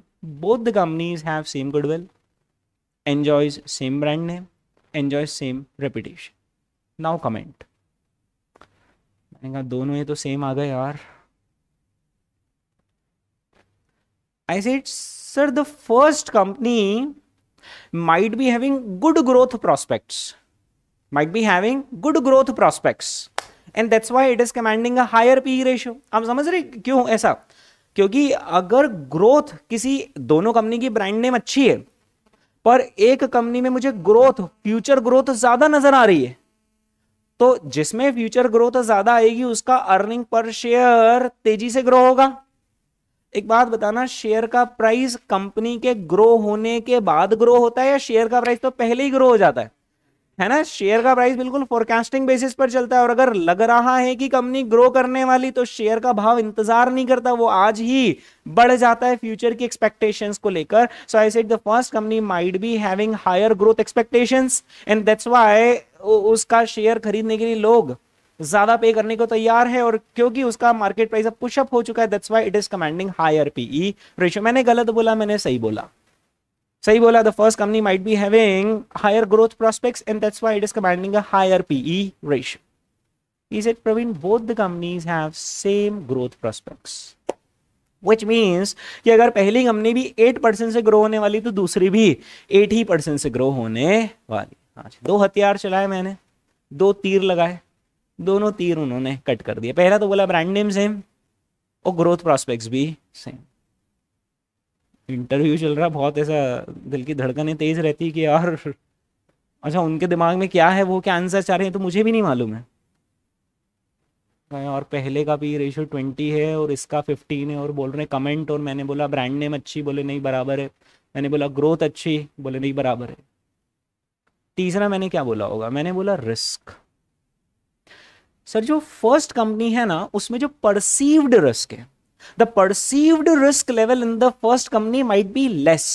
Speaker 1: both the companies have same goodwill enjoys same brand name enjoy same reputation now comment मैंने कहा दोनों ये तो सेम आ गए यार से it's sir the first company might be having good growth prospects might be having good growth prospects and that's why it is commanding a higher P ratio आप समझ रहे क्यों ऐसा क्योंकि अगर ग्रोथ किसी दोनों कंपनी की ब्रांड नेम अच्छी है पर एक कंपनी में मुझे ग्रोथ फ्यूचर ग्रोथ ज्यादा नजर आ रही है तो जिसमें फ्यूचर ग्रोथ ज्यादा आएगी उसका अर्निंग पर शेयर तेजी से ग्रो होगा एक बात बताना शेयर का प्राइस कंपनी के ग्रो होने के बाद ग्रो होता है या शेयर का प्राइस तो पहले ही ग्रो हो जाता है है ना शेयर का प्राइस बिल्कुल फोरकास्टिंग बेसिस पर चलता है और अगर लग रहा है कि कंपनी ग्रो करने वाली तो शेयर का भाव इंतजार नहीं करता वो आज ही बढ़ जाता है फ्यूचर की एक्सपेक्टेशंस को लेकर so I said the first company might be having higher growth expectations and that's why उसका शेयर खरीदने के लिए लोग ज्यादा पे करने को तैयार है और क्योंकि उसका मार्केट प्राइस अब पुशअप हो चुका है that's why it is commanding higher PE ratio मैंने गलत बोला मैंने सही बोला सही बोला the first company might be having higher growth prospects and that's why it is commanding a higher PE ratio is it Praveen both the companies have same growth prospects which means कि अगर पहली कंपनी भी 8% से ग्रो होने वाली तो दूसरी भी 8 ही परसेंट से ग्रो होने वाली हाँ दो हथियार चलाए मैंने दो तीर लगाए दोनों तीर उन्होंने कट कर दिया पहला तो बोला ब्रांड नेम सेम और ग्रोथ प्रॉस्पेक्ट्स भी सेम इंटरव्यू चल रहा बहुत ऐसा दिल की धड़कनें तेज रहती कि यार अच्छा उनके दिमाग में क्या है वो क्या आंसर चाह रहे हैं तो मुझे भी नहीं मालूम है हाँ, और पहले का भी रेशियो ट्वेंटी है और इसका फिफ्टीन है और बोल रहे कमेंट और मैंने बोला ब्रांड नेम अच्छी बोले नहीं बराबर है मैंने बोला ग्रोथ अच्छी बोले नहीं बराबर है तीसरा मैंने क्या बोला होगा मैंने बोला रिस्क सर जो फर्स्ट कंपनी है ना उसमें जो परसीव्ड रिस्क है the perceived risk level in the first company might be less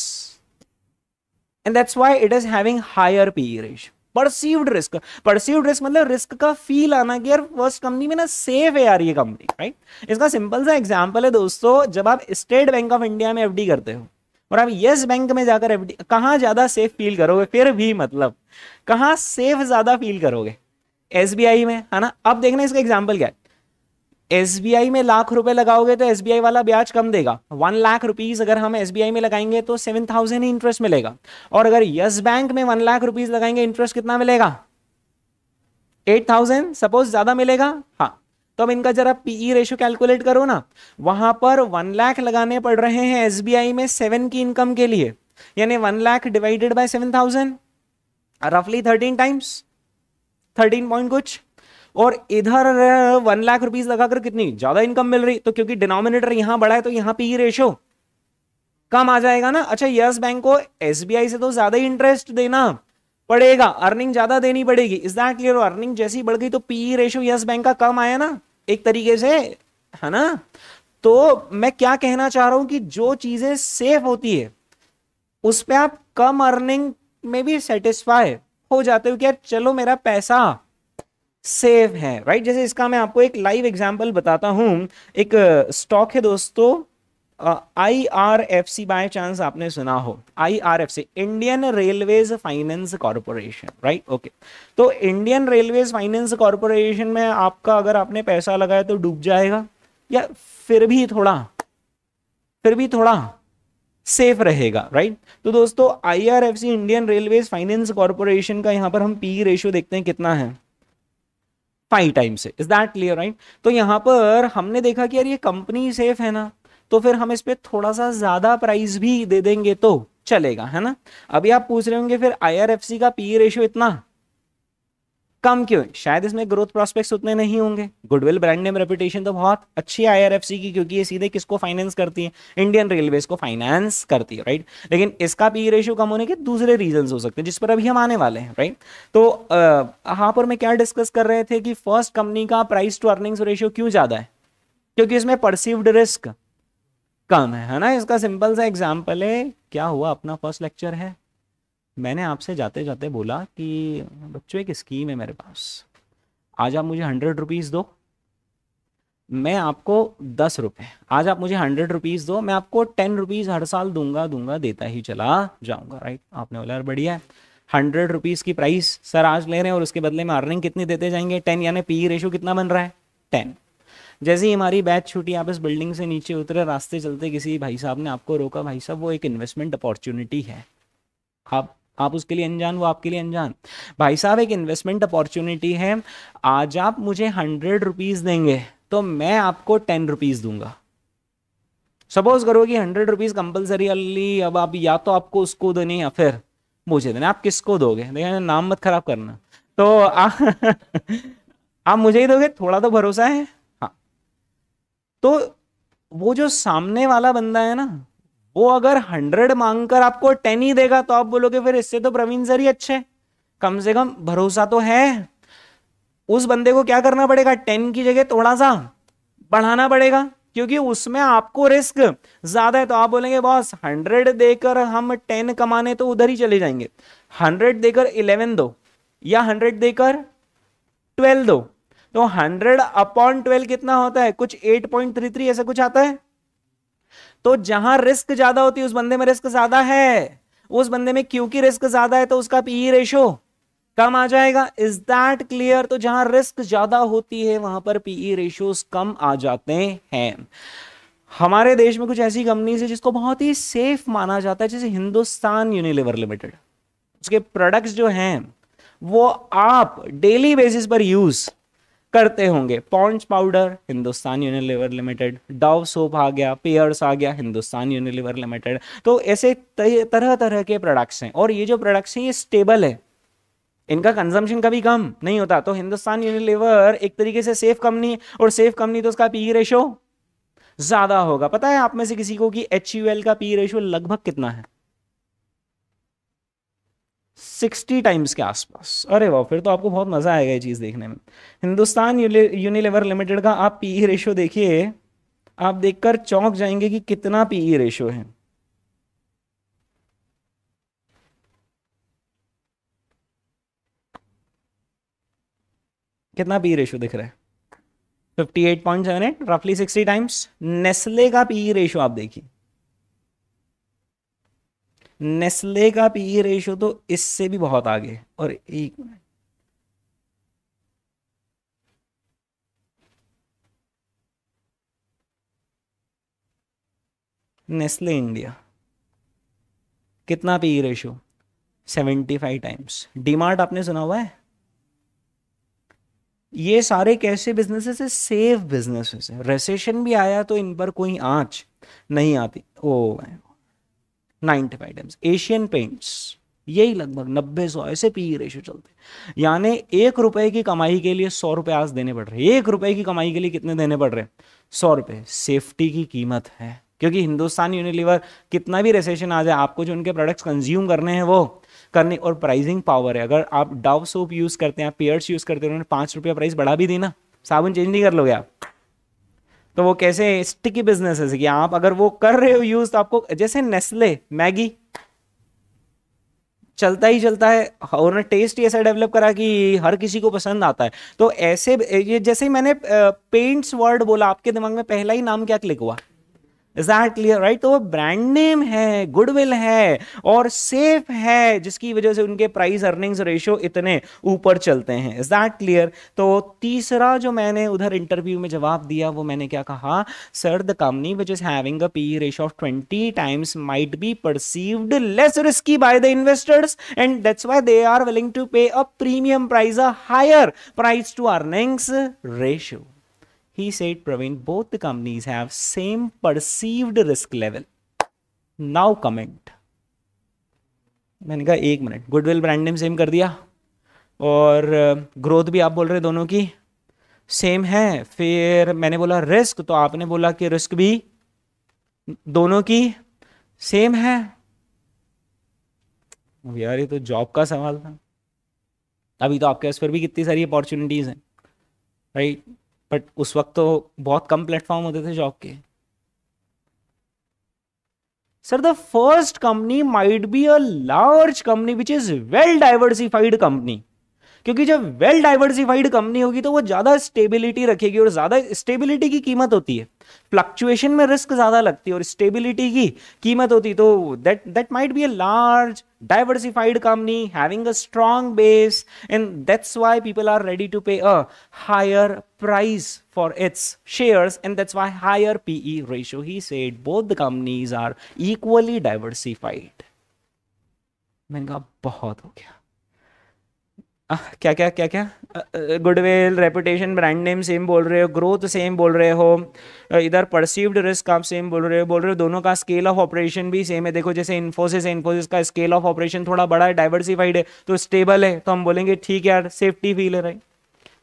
Speaker 1: and that's why it is having higher P ratio perceived risk perceived risk मतलब रिस्क का फील आना कि यार फर्स्ट कंपनी में ना सेफ है यार ये कंपनी राइट इसका सिंपल सा एग्जाम्पल है दोस्तों जब आप स्टेट बैंक ऑफ इंडिया में एफ करते हो और आप यस बैंक में जाकर एफ कहां ज्यादा सेफ फील करोगे फिर भी मतलब कहां सेफ ज्यादा फील करोगे एस में है ना अब देखना इसका एग्जाम्पल क्या है एस में लाख रुपए लगाओगे तो एस वाला ब्याज कम देगा वन लाख रुपीज अगर हम एस में लगाएंगे तो सेवन थाउजेंड ही इंटरेस्ट मिलेगा और अगर यस बैंक में वन लाख रुपीज लगाएंगे इंटरेस्ट कितना मिलेगा एट थाउजेंड सपोज ज्यादा मिलेगा हाँ तो अब इनका जरा पीई रेशियो कैलकुलेट करो ना वहां पर वन लाख लगाने पड़ रहे हैं एस में सेवन की इनकम के लिए यानी one lakh divided by seven thousand रफली थर्टीन टाइम्स थर्टीन पॉइंट कुछ और इधर वन लाख रुपीज लगाकर कितनी ज्यादा इनकम मिल रही तो क्योंकि डिनोमिनेटर यहां बड़ा है तो यहां पे ही रेशो कम आ जाएगा ना अच्छा यस बैंक को एसबीआई से तो ज्यादा इंटरेस्ट देना पड़ेगा अर्निंग ज्यादा देनी पड़ेगी इज दैट क्लियर अर्निंग जैसी बढ़ गई तो PE ratio e Yes Bank का कम आया ना एक तरीके से है ना तो मैं क्या कहना चाह रहा हूं कि जो चीजें सेफ होती है उस पर आप कम अर्निंग में भी सेटिस्फाई हो जाते हो कि यार चलो मेरा पैसा सेफ है राइट जैसे इसका मैं आपको एक लाइव एग्जाम्पल बताता हूं एक स्टॉक uh, है दोस्तों I R F C by chance आपने सुना हो I R F C Indian Railways Finance Corporation right okay तो इंडियन रेलवेज फाइनेंस कॉरपोरेशन में आपका अगर आपने पैसा लगाया तो डूब जाएगा या फिर भी थोड़ा फिर भी थोड़ा सेफ रहेगा राइट तो दोस्तों IRFC Indian Railway Finance Corporation का यहां पर हम पी रेशियो e देखते हैं कितना है फाइव टाइम से इज दैट क्लियर राइट तो यहां पर हमने देखा कि यार ये कंपनी सेफ है ना तो फिर हम इस पर थोड़ा सा ज्यादा प्राइस भी दे देंगे तो चलेगा है ना अभी आप पूछ रहे होंगे फिर आई का पी रेशियो e इतना कम क्यों शायद इसमें ग्रोथ प्रोस्पेक्ट्स उतने नहीं होंगे गुडविल ब्रांड नेम रेपुटेशन तो बहुत अच्छी है सी की क्योंकि ये सीधे किसको फाइनेंस करती है इंडियन रेलवे को फाइनेंस करती है राइट लेकिन इसका पी रेशियो e कम होने के दूसरे रीजन हो सकते हैं जिस पर अभी हम आने वाले हैं राइट तो यहाँ पर मैं क्या डिस्कस कर रहे थे कि फर्स्ट कंपनी का प्राइस टू अर्निंग्स रेशियो क्यों ज्यादा है क्योंकि इसमें परसिव्ड रिस्क कम है है ना इसका सिंपल सा एग्जाम्पल है क्या हुआ अपना फर्स्ट लेक्चर है मैंने आपसे जाते जाते बोला कि बच्चों एक स्कीम है मेरे पास आज आप मुझे हंड्रेड रुपीज़ दो मैं आपको दस रुपये आज आप मुझे हंड्रेड रुपीज़ दो मैं आपको टेन रुपीज़ हर साल दूंगा दूंगा देता ही चला जाऊंगा राइट आपने बोला यार बढ़िया है हंड्रेड रुपीज़ की प्राइस सर आज ले रहे हैं और उसके बदले में अर्निंग कितनी देते जाएंगे टेन यानी पी रेशो कितना बन रहा है टेन जैसे ही हमारी बैच छूटी आप इस बिल्डिंग से नीचे उतरे रास्ते चलते किसी भाई साहब ने आपको रोका भाई साहब वो एक इन्वेस्टमेंट अपॉर्चुनिटी है आप आप उसके लिए अनजान वो आपके लिए अनजान भाई साहब एक इन्वेस्टमेंट अपॉर्चुनिटी है आज आप मुझे हंड्रेड रुपीज़ देंगे तो मैं आपको टेन रुपीज़ दूंगा सपोज करो कि हंड्रेड रुपीज़ कंपल्सरीली अब आप या तो आपको उसको देने या फिर मुझे देने आप किसको दोगे देखें नाम मत खराब करना तो आ, आप मुझे ही दोगे थोड़ा तो भरोसा है हाँ तो वो जो सामने वाला बंदा है ना वो अगर हंड्रेड मांग कर आपको टेन ही देगा तो आप बोलोगे फिर इससे तो प्रवीण सर ही अच्छे कम से कम भरोसा तो है उस बंदे को क्या करना पड़ेगा टेन की जगह थोड़ा सा बढ़ाना पड़ेगा क्योंकि उसमें आपको रिस्क ज्यादा है तो आप बोलेंगे बॉस हंड्रेड देकर हम टेन कमाने तो उधर ही चले जाएंगे हंड्रेड देकर इलेवन दो या हंड्रेड देकर ट्वेल्व दो तो हंड्रेड अपॉन ट्वेल्व कितना होता है कुछ एट पॉइंट थ्री थ्री ऐसा कुछ आता है तो जहां रिस्क ज्यादा होती है उस बंदे में रिस्क ज्यादा है उस बंदे में क्योंकि रिस्क ज्यादा है तो उसका पीई रेशो e कम आ जाएगा इज दैट क्लियर तो जहां रिस्क ज्यादा होती है वहां पर पीई रेशो e कम आ जाते हैं हमारे देश में कुछ ऐसी कंपनीज है जिसको बहुत ही सेफ माना जाता है जैसे हिंदुस्तान यूनिलिवर लिमिटेड उसके प्रोडक्ट्स जो हैं वो आप डेली बेसिस पर यूज़ करते होंगे Pond's powder Hindustan Unilever Limited Dove soap आ गया पेयर्स आ गया हिंदुस्तान यूनिलीवर लिमिटेड तो ऐसे तरह तरह के प्रोडक्ट्स हैं और ये जो प्रोडक्ट्स हैं ये स्टेबल है इनका कंजम्पशन कभी कम नहीं होता तो हिंदुस्तान यूनिलीवर एक तरीके से सेफ कंपनी और सेफ कंपनी तो उसका पी रेशो ज़्यादा होगा पता है आप में से किसी को कि एच का पी रेशो लगभग कितना है सिक्सटी टाइम्स के आसपास अरे वाह फिर तो आपको बहुत मज़ा आएगा ये चीज़ देखने में हिंदुस्तान यूनिलेवर लिमिटेड का आप पीई रेशो e देखिए आप देखकर चौंक जाएंगे कि कितना पीई रेशो e है कितना पी रेशो e दिख रहा है फिफ्टी एट रफली सिक्सटी टाइम्स नेस्ले का पी रेशो आप देखिए नेस्ले का पी रेशो तो इससे भी बहुत आगे और एक नेस्ले इंडिया कितना P ratio seventy five times DMart आपने सुना हुआ है ये सारे कैसे बिजनेसेस है सेफ बिजनेसेस है रेसेशन भी आया तो इन पर कोई आंच नहीं आती ओ नाइन्थ आइटम्स एशियन पेंट्स यही लगभग नब्बे सौ ऐसे पी रेशियो e चलते यानी एक रुपए की कमाई के लिए सौ रुपये आज देने पड़ रहे हैं एक रुपए की कमाई के लिए कितने देने पड़ रहे हैं सौ रुपये सेफ्टी की कीमत है क्योंकि हिंदुस्तान यूनिलीवर कितना भी रेसेशन आ जाए आपको जो उनके प्रोडक्ट्स कंज्यूम करने हैं वो करने और प्राइसिंग पावर है अगर आप डाव सोप यूज़ करते हैं पेयर्स यूज़ करते हैं उन्होंने पाँच रुपया प्राइस बढ़ा भी दी ना साबुन चेंज नहीं कर लोगे आप तो वो कैसे स्टिकी बिजनेस है कि आप अगर वो कर रहे हो यूज तो आपको जैसे नेस्ले मैगी चलता ही चलता है और टेस्ट ही ऐसा डेवलप करा कि हर किसी को पसंद आता है तो ऐसे ये जैसे ही मैंने पेंट्स वर्ड बोला आपके दिमाग में पहला ही नाम क्या क्लिक हुआ इज दैट क्लियर राइट तो वो ब्रांड नेम है गुडविल है और सेफ है जिसकी वजह से उनके प्राइस अर्निंग्स रेशियो इतने ऊपर चलते हैं इज दैट क्लियर तो तीसरा जो मैंने उधर इंटरव्यू में जवाब दिया वो मैंने क्या कहा sir the company which is having a P ratio of twenty times might be perceived less risky by the investors and that's why they are willing to pay a premium price a higher price to earnings ratio He said, Praveen, both the companies have same perceived risk level. Now comment. मैंने कहा एक minute goodwill brand name same कर दिया और ग्रोथ uh, भी आप बोल रहे दोनों की सेम है फिर मैंने बोला रिस्क तो आपने बोला कि रिस्क भी दोनों की सेम है यार ये तो जॉब का सवाल था अभी तो आपके पास पर भी कितनी सारी अपॉर्चुनिटीज़ हैं राइट बट उस वक्त तो बहुत कम प्लेटफॉर्म होते थे जॉब के sir the first company might be a large company which is well diversified company क्योंकि जब वेल डाइवर्सिफाइड कंपनी होगी तो वो ज़्यादा स्टेबिलिटी रखेगी और ज़्यादा स्टेबिलिटी की कीमत होती है फ्लक्चुएशन में रिस्क ज़्यादा लगती है और स्टेबिलिटी की कीमत होती तो that that might be a large diversified company having a strong base and that's why people are ready to pay a higher price for its share and that's why higher PE ratio he said both companies are equally diversified महंगा बहुत हो गया आ, क्या क्या क्या क्या goodwill reputation brand name same बोल रहे हो ग्रोथ सेम बोल रहे हो इधर परसीव्ड रिस्क आप सेम बोल रहे हो बोल रहे हो दोनों का स्केल ऑफ ऑपरेशन भी सेम है देखो जैसे इन्फोसिस है इन्फोसिस का स्केल ऑफ ऑपरेशन थोड़ा बड़ा है डाइवर्सिफाइड है तो स्टेबल है तो हम बोलेंगे ठीक यार सेफ्टी फील है राइट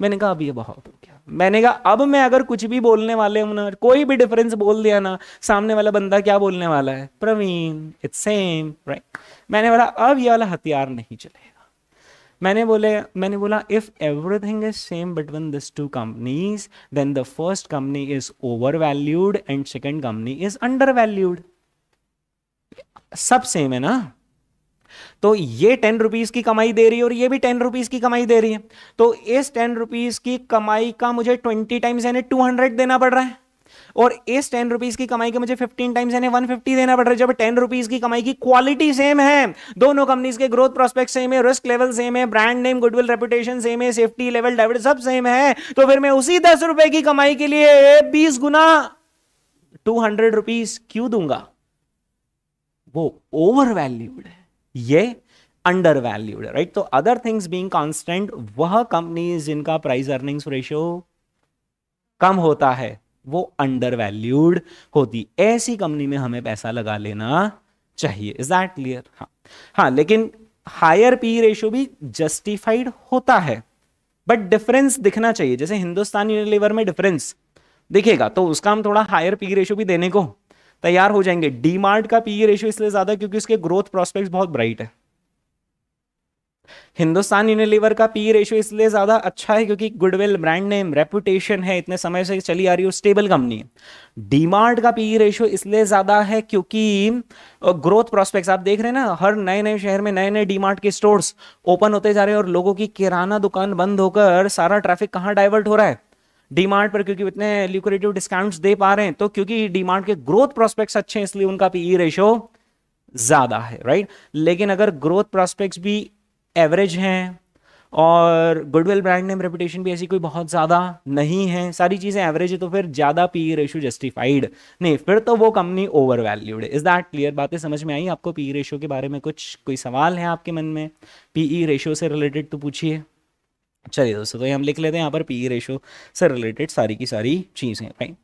Speaker 1: मैंने कहा अब ये बहुत हो गया मैंने कहा अब मैं अगर कुछ भी बोलने वाले हूँ ना कोई भी डिफरेंस बोल दिया ना सामने वाला बंदा क्या बोलने वाला है प्रवीण इट्स सेम राइट मैंने बोला अब ये वाला हथियार नहीं चलेगा मैंने बोले मैंने बोला if everything is same between this two companies then the first company is over valued and second company is under valued सब सेम है ना तो ये टेन रुपीज की कमाई दे रही है और ये भी टेन रुपीज की कमाई दे रही है तो इस टेन रुपीज की कमाई का मुझे ट्वेंटी टाइम्स यानी टू हंड्रेड देना पड़ रहा है और इस टेन रुपीज की कमाई के मुझे फिफ्टीन टाइम्स यानी वन फिफ्टी देना पड़ रहा है जब टेन रुपीज की कमाई की क्वालिटी सेम है दोनों कंपनीज के ग्रोथ प्रोस्पेक्ट सेम है रिस्क लेवल सेम है brand name goodwill reputation same है सेफ्टी लेवल डेविड सब सेम है तो फिर मैं उसी दस रुपए की कमाई के लिए बीस गुना टू हंड्रेड रुपीज क्यों दूंगा वो ओवर वैल्यूड है ये अंडर वैल्यूड है राइट तो अदर थिंग्स बीइंग कांस्टेंट वह कंपनीज जिनका प्राइस अर्निंग्स रेशियो कम होता है वो अंडर वैल्यूड होती ऐसी कंपनी में हमें पैसा लगा लेना चाहिए इज दैट क्लियर हाँ हाँ लेकिन हायर पी रेशो भी जस्टिफाइड होता है बट डिफरेंस दिखना चाहिए जैसे हिंदुस्तान यूनिलीवर में डिफरेंस दिखेगा तो उसका हम थोड़ा हायर पी रेशो भी देने को तैयार हो जाएंगे डीमार्ट का पी रेशो e इसलिए ज्यादा क्योंकि उसके ग्रोथ प्रोस्पेक्ट बहुत ब्राइट है हिंदुस्तान यूनिलीवर का पी रेशियो e इसलिए ज़्यादा अच्छा है क्योंकि गुडविल ब्रांड नेम रेपुटेशन है इतने समय से चली आ रही है स्टेबल कंपनी है डीमार्ट का पी रेशियो e इसलिए ज़्यादा है क्योंकि ग्रोथ प्रोस्पेक्ट आप देख रहे हैं ना हर नए नए शहर में नए नए डीमार्ट के स्टोर्स ओपन होते जा रहे हैं और लोगों की किराना दुकान बंद होकर सारा ट्रैफिक कहाँ डाइवर्ट हो रहा है डीमार्ट पर क्योंकि इतने लिक्रेटिव डिस्काउंट्स दे पा रहे हैं तो क्योंकि डीमार्ट के ग्रोथ प्रॉस्पेक्ट्स अच्छे हैं इसलिए उनका पी रेशो e ज्यादा है राइट लेकिन अगर ग्रोथ प्रॉस्पेक्ट्स भी एवरेज हैं और गुडविल ब्रांड नेम रेपुटेशन भी ऐसी कोई बहुत ज़्यादा नहीं है सारी चीज़ें एवरेज है तो फिर ज़्यादा पी रेशो जस्टिफाइड नहीं फिर तो वो company over valued is that clear बातें समझ में आई आपको पी रेशो e के बारे में कुछ कोई सवाल है आपके मन में पी ई रेशो से रिलेटेड तो पूछिए चलिए दोस्तों तो ये हम लिख लेते हैं यहाँ पर पी ई रेशो से रिलेटेड सारी की सारी चीज़ें right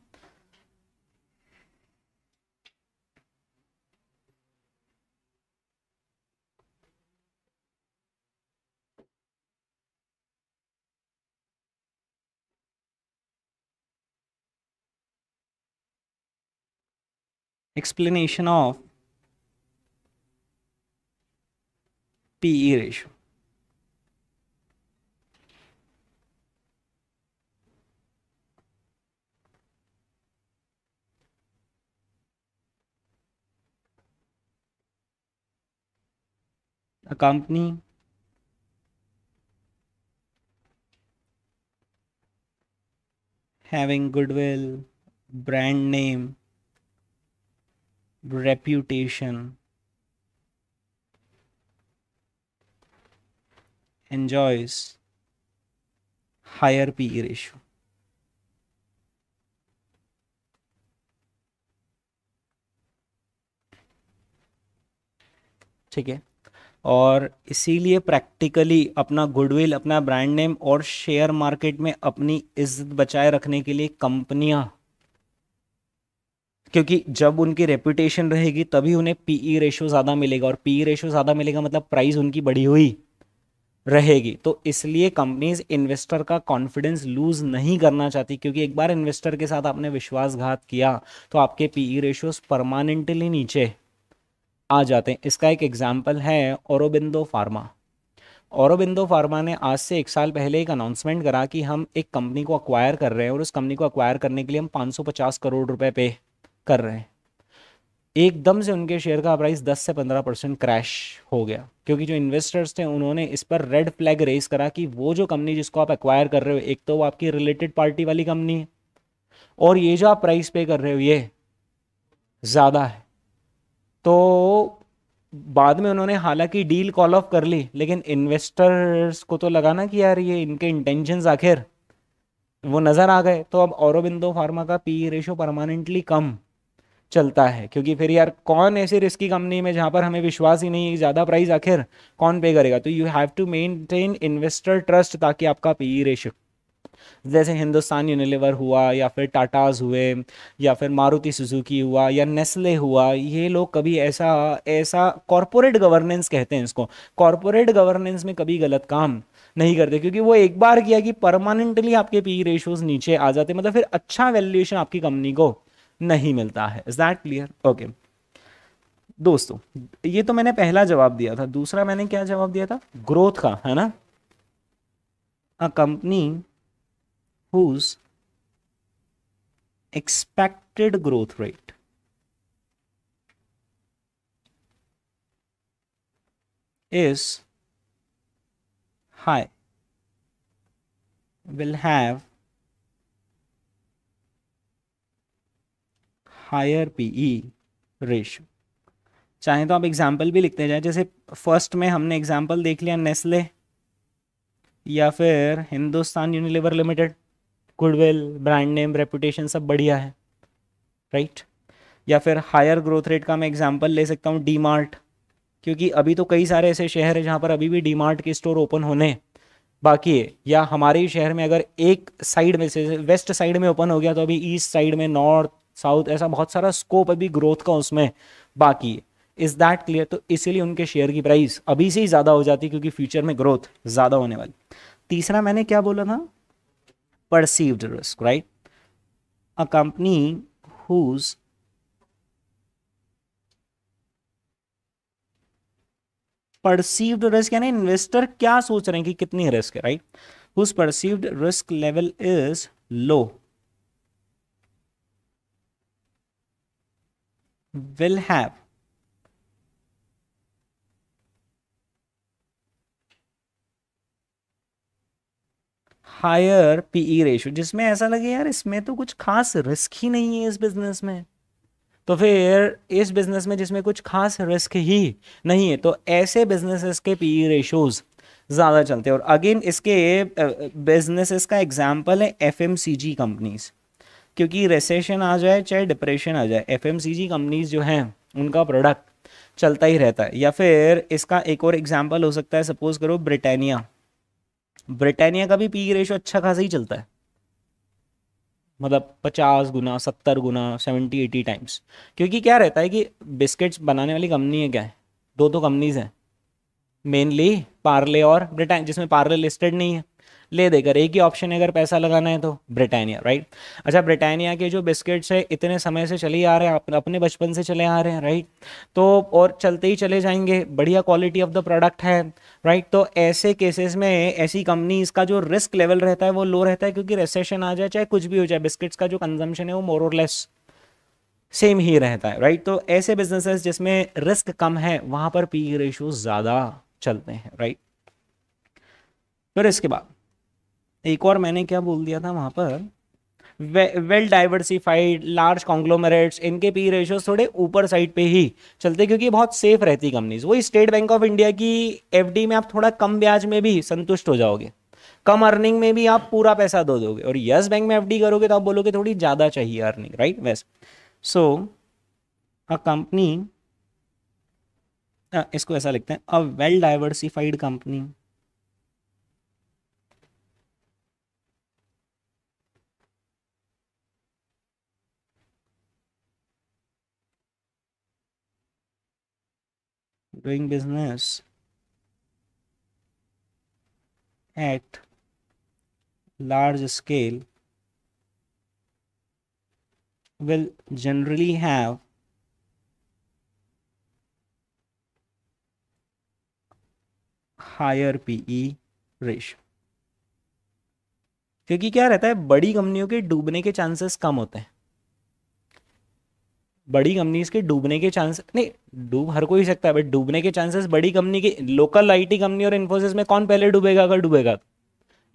Speaker 1: explanation of PE ratio. A company having goodwill, brand name, reputation enjoys higher PE ratio. ठीक है और इसीलिए प्रैक्टिकली अपना गुडविल अपना ब्रांड नेम और शेयर मार्केट में अपनी इज्जत बचाए रखने के लिए कंपनियां क्योंकि जब उनकी रेपुटेशन रहेगी तभी उन्हें पीई रेशो e ज़्यादा मिलेगा और पीई रेशो e ज़्यादा मिलेगा मतलब प्राइस उनकी बढ़ी हुई रहेगी तो इसलिए कंपनीज इन्वेस्टर का कॉन्फिडेंस लूज नहीं करना चाहती क्योंकि एक बार इन्वेस्टर के साथ आपने विश्वासघात किया तो आपके पीई रेशियोज परमानेंटली नीचे आ जाते हैं इसका एक एग्जाम्पल है औरबिंदो फार्मा औरबिंदो फार्मा ने आज से एक साल पहले एक अनाउंसमेंट करा कि हम एक कंपनी को अक्वायर कर रहे हैं और उस कंपनी को अक्वायर करने के लिए हम 550 करोड़ रुपए पे कर रहे हैं एकदम से उनके शेयर का प्राइस 10 से 15 परसेंट क्रैश हो गया क्योंकि जो इन्वेस्टर्स थे उन्होंने इस पर रेड फ्लैग रेस करा कि वो जो कंपनी जिसको आप एक्वायर कर रहे हो एक तो वो आपकी रिलेटेड पार्टी वाली कंपनी है और ये जो आप प्राइस पे कर रहे हो ये ज़्यादा है तो बाद में उन्होंने हालांकि डील कॉल ऑफ कर ली लेकिन इन्वेस्टर्स को तो लगा ना कि यार ये इनके इंटेंशन आखिर वो नज़र आ गए तो अब औरबिंदो फार्मा का पी रेशो परमानेंटली कम चलता है क्योंकि फिर यार कौन ऐसे रिस्की कंपनी में जहाँ पर हमें विश्वास ही नहीं है ज़्यादा प्राइस आखिर कौन पे करेगा तो you have to maintain investor trust ताकि आपका पी रेशियो e जैसे हिंदुस्तान यूनिलीवर हुआ या फिर टाटाज हुए या फिर मारुति सुजुकी हुआ या नेस्ले हुआ ये लोग कभी ऐसा ऐसा कॉरपोरेट गवर्नेंस कहते हैं इसको कॉरपोरेट गवर्नेंस में कभी गलत काम नहीं करते क्योंकि वो एक बार किया कि परमानेंटली आपके पी रेशोज e नीचे आ जाते मतलब फिर अच्छा वैल्यूएशन आपकी कंपनी को नहीं मिलता है इज दैट क्लियर ओके दोस्तों ये तो मैंने पहला जवाब दिया था दूसरा मैंने क्या जवाब दिया था ग्रोथ का है ना a company whose expected growth rate is high will have higher P E ratio चाहें तो आप एग्जाम्पल भी लिखते जाए जैसे फर्स्ट में हमने एग्जाम्पल देख लिया नेस्ले या फिर Hindustan Unilever limited goodwill brand name reputation सब बढ़िया है राइट या फिर हायर ग्रोथ रेट का मैं एग्जाम्पल ले सकता हूँ डी मार्ट क्योंकि अभी तो कई सारे ऐसे शहर हैं जहाँ पर अभी भी डी मार्ट के स्टोर ओपन होने बाकी है या हमारे शहर में अगर एक साइड में से वेस्ट साइड में ओपन हो गया तो अभी ईस्ट साइड में नॉर्थ साउथ ऐसा बहुत सारा स्कोप अभी ग्रोथ का उसमें बाकी है इज़ दैट क्लियर तो इसीलिए उनके शेयर की प्राइस अभी से ही ज़्यादा हो जाती है क्योंकि फ्यूचर में ग्रोथ ज़्यादा होने वाली तीसरा मैंने क्या बोला था perceived risk right a company whose perceived risk यानी इन्वेस्टर क्या सोच रहे हैं कि कितनी रिस्क है right whose perceived risk level is low will have higher PE ratio जिसमें ऐसा लगे यार इसमें तो कुछ खास रिस्क ही नहीं है इस बिजनेस में तो फिर इस बिजनेस में जिसमें कुछ खास रिस्क ही नहीं है तो ऐसे बिजनेसेस के पीई रेशोज e ज़्यादा चलते हैं और अगेन इसके बिजनेसेस का एग्जांपल है एफएमसीजी कंपनीज़ क्योंकि रेसेशन आ जाए चाहे डिप्रेशन आ जाए एफ कंपनीज जो हैं उनका प्रोडक्ट चलता ही रहता है या फिर इसका एक और एग्जाम्पल हो सकता है सपोज करो ब्रिटानिया ब्रिटानिया का भी पी रेशो e अच्छा खासा ही चलता है मतलब पचास गुना सत्तर गुना सेवेंटी एटी टाइम्स क्योंकि क्या रहता है कि बिस्किट्स बनाने वाली कंपनी है क्या है दो दो कंपनीज हैं मेनली पार्ले और ब्रिटान जिसमें पार्ले लिस्टेड नहीं है ले देकर एक ही ऑप्शन है अगर पैसा लगाना है तो ब्रिटानिया राइट अच्छा ब्रिटानिया के जो बिस्किट्स है इतने समय से चले आ रहे हैं अपने बचपन से चले आ रहे हैं राइट तो और चलते ही चले जाएंगे बढ़िया क्वालिटी ऑफ द प्रोडक्ट है राइट तो ऐसे केसेस में ऐसी कंपनी का जो रिस्क लेवल रहता है वो लो रहता है क्योंकि रेसेशन आ जाए चाहे कुछ भी हो जाए बिस्किट्स का जो कंजम्पन है वो मोर और लेस सेम ही रहता है राइट तो ऐसे बिजनेसेस जिसमें रिस्क कम है वहां पर पी रेशो e ज़्यादा चलते हैं राइट फिर इसके बाद एक और मैंने क्या बोल दिया था वहाँ पर वेल डाइवर्सिफाइड लार्ज कॉन्ग्लोमरेट्स इनके पी रेशियोज थोड़े ऊपर साइड पे ही चलते क्योंकि बहुत सेफ रहती कंपनीज वही स्टेट बैंक ऑफ इंडिया की एफडी में आप थोड़ा कम ब्याज में भी संतुष्ट हो जाओगे कम अर्निंग में भी आप पूरा पैसा दो दोगे और यस बैंक में डी करोगे तो आप बोलोगे थोड़ी ज़्यादा चाहिए अर्निंग राइट वैस सो अ कंपनी इसको ऐसा लिखते हैं a well diversified company doing business at large scale will generally have higher PE ratio क्योंकि क्या रहता है बड़ी कंपनियों के डूबने के चांसेस कम होते हैं बड़ी कंपनीज के डूबने के चांस नहीं डूब हर कोई सकता है बट डूबने के चांसेस बड़ी कंपनी के लोकल आईटी कंपनी और इन्फोसिस में कौन पहले डूबेगा अगर डूबेगा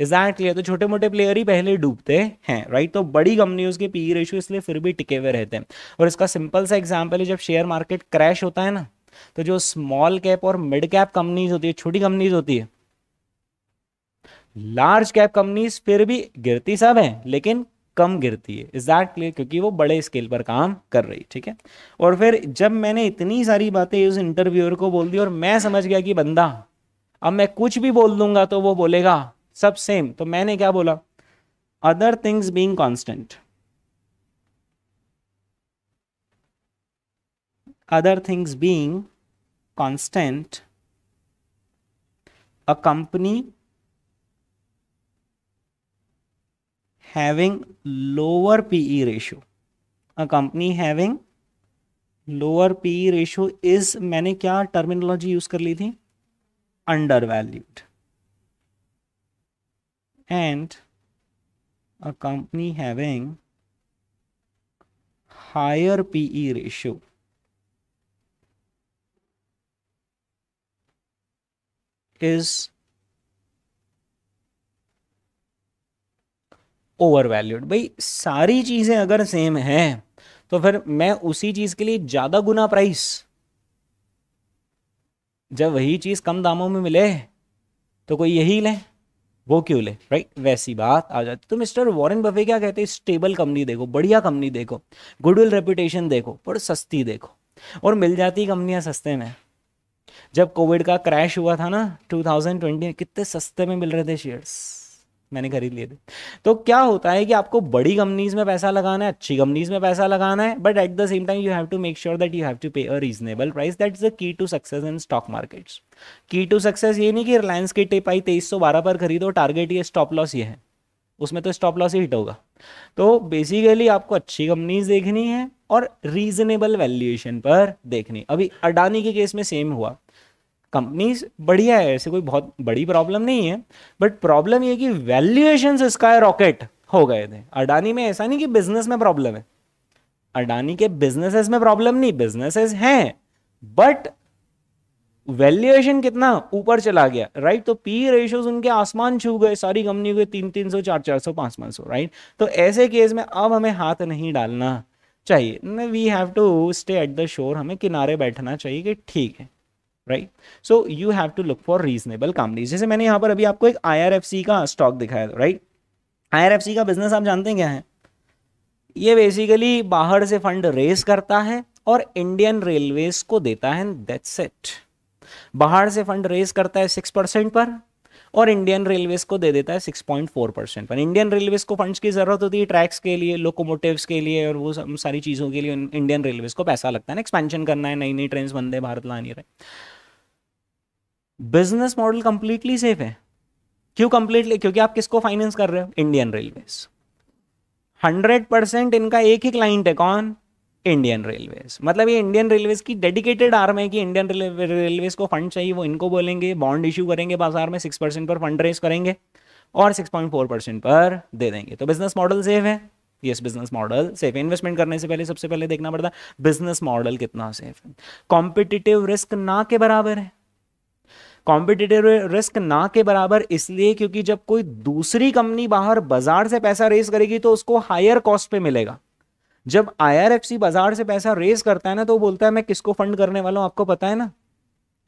Speaker 1: इज दैट क्लियर तो छोटे मोटे प्लेयर ही पहले डूबते हैं राइट तो बड़ी कंपनियों के पी रेशियो इसलिए फिर भी टिके हुए रहते हैं और इसका सिंपल सा एग्जाम्पल है जब शेयर मार्केट क्रैश होता है ना तो जो स्मॉल कैप और मिड कैप कंपनीज होती है छोटी कंपनीज होती है लार्ज कैप कंपनीज फिर भी गिरती सब हैं लेकिन कम गिरती है इज दैट क्लियर क्योंकि वो बड़े स्केल पर काम कर रही ठीक है और फिर जब मैंने इतनी सारी बातें उस इंटरव्यूअर को बोल दी और मैं समझ गया कि बंदा अब मैं कुछ भी बोल दूंगा तो वो बोलेगा सब सेम तो मैंने क्या बोला other things being constant other things being constant a company having lower PE ratio. A company having lower PE ratio is मैंने क्या terminology use कर ली थी undervalued. And a company having higher PE ratio is over valued भाई सारी चीज़ें अगर सेम हैं तो फिर मैं उसी चीज़ के लिए ज़्यादा गुना प्राइस जब वही चीज़ कम दामों में मिले तो कोई यही ले वो क्यों ले राइट वैसी बात आ जाती तो मिस्टर वॉरेन बफे क्या कहते हैं स्टेबल कंपनी देखो बढ़िया कंपनी देखो गुडविल रेपुटेशन देखो पर सस्ती देखो और मिल जाती कंपनियां सस्ते में जब कोविड का क्रैश हुआ था ना 2020 कितने सस्ते में मिल रहे थे शेयर्स मैंने खरीद लिए थे तो क्या होता है कि आपको बड़ी कंपनीज में पैसा लगाना है अच्छी कंपनीज में पैसा लगाना है but at the same time you have to make sure that you have to pay a reasonable price that is a key to success in stock markets key to success ये नहीं कि रिलायंस की टिप आई तेईस पर खरीदो टारगेट ये स्टॉप लॉस ये है उसमें तो स्टॉप लॉस ही हिट होगा तो बेसिकली आपको अच्छी कंपनीज देखनी है और रीजनेबल वैल्यूएशन पर देखनी अभी अडानी के केस में सेम हुआ कंपनीज बढ़िया है ऐसे कोई बहुत बड़ी प्रॉब्लम नहीं है बट प्रॉब्लम ये कि वैल्यूएशन स्काई रॉकेट हो गए थे अडानी में ऐसा नहीं कि बिजनेस में प्रॉब्लम है अडानी के बिजनेसेस में प्रॉब्लम नहीं बिजनेसेस हैं बट वैल्यूएशन कितना ऊपर चला गया राइट तो पी रेशियोज e उनके आसमान छू गए सारी कंपनी के तीन तीन सौ चार चार सौ पांच पांच सौ राइट तो ऐसे केस में अब हमें हाथ नहीं डालना चाहिए we have to stay at the shore हमें किनारे बैठना चाहिए कि ठीक है right so you have to look for reasonable companies जैसे मैंने यहाँ पर अभी आपको एक आई का स्टॉक दिखाया था राइट आई का बिजनेस आप जानते हैं क्या है ये बेसिकली बाहर से फंड रेस करता है और इंडियन रेलवेज को देता है दैट्स इट बाहर से फंड रेस करता है सिक्स परसेंट पर और इंडियन रेलवेज को दे देता है सिक्स पॉइंट फोर परसेंट पर इंडियन रेलवेज को फंड्स की ज़रूरत होती है ट्रैक्स के लिए लोकोमोटिव्स के लिए और वो सारी चीज़ों के लिए इंडियन रेलवेज को पैसा लगता है ना एक्सपेंशन करना है नई नई ट्रेन वंदे भारत नहीं रहे बिजनेस मॉडल कंप्लीटली सेफ है क्यों कंप्लीटली क्योंकि आप किसको फाइनेंस कर रहे हो इंडियन रेलवेज हंड्रेड परसेंट इनका एक ही क्लाइंट है कौन इंडियन रेलवेज मतलब ये इंडियन रेलवेज की डेडिकेटेड आर्म है कि इंडियन रेलवेज को फंड चाहिए वो इनको बोलेंगे बॉन्ड इशू करेंगे बाजार में सिक्स परसेंट पर फंड रेज करेंगे और सिक्स पॉइंट फोर परसेंट पर दे देंगे तो बिजनेस मॉडल सेफ है यस बिजनेस मॉडल सेफ है इन्वेस्टमेंट करने से पहले सबसे पहले देखना पड़ता है बिजनेस मॉडल कितना सेफ है कॉम्पिटिटिव रिस्क ना के बराबर है कॉम्पिटेटिव रिस्क ना के बराबर इसलिए क्योंकि जब कोई दूसरी कंपनी बाहर बाजार से पैसा रेस करेगी तो उसको हायर कॉस्ट पे मिलेगा जब आई बाजार से पैसा रेज करता है ना तो बोलता है मैं किसको फंड करने वाला हूँ आपको पता है ना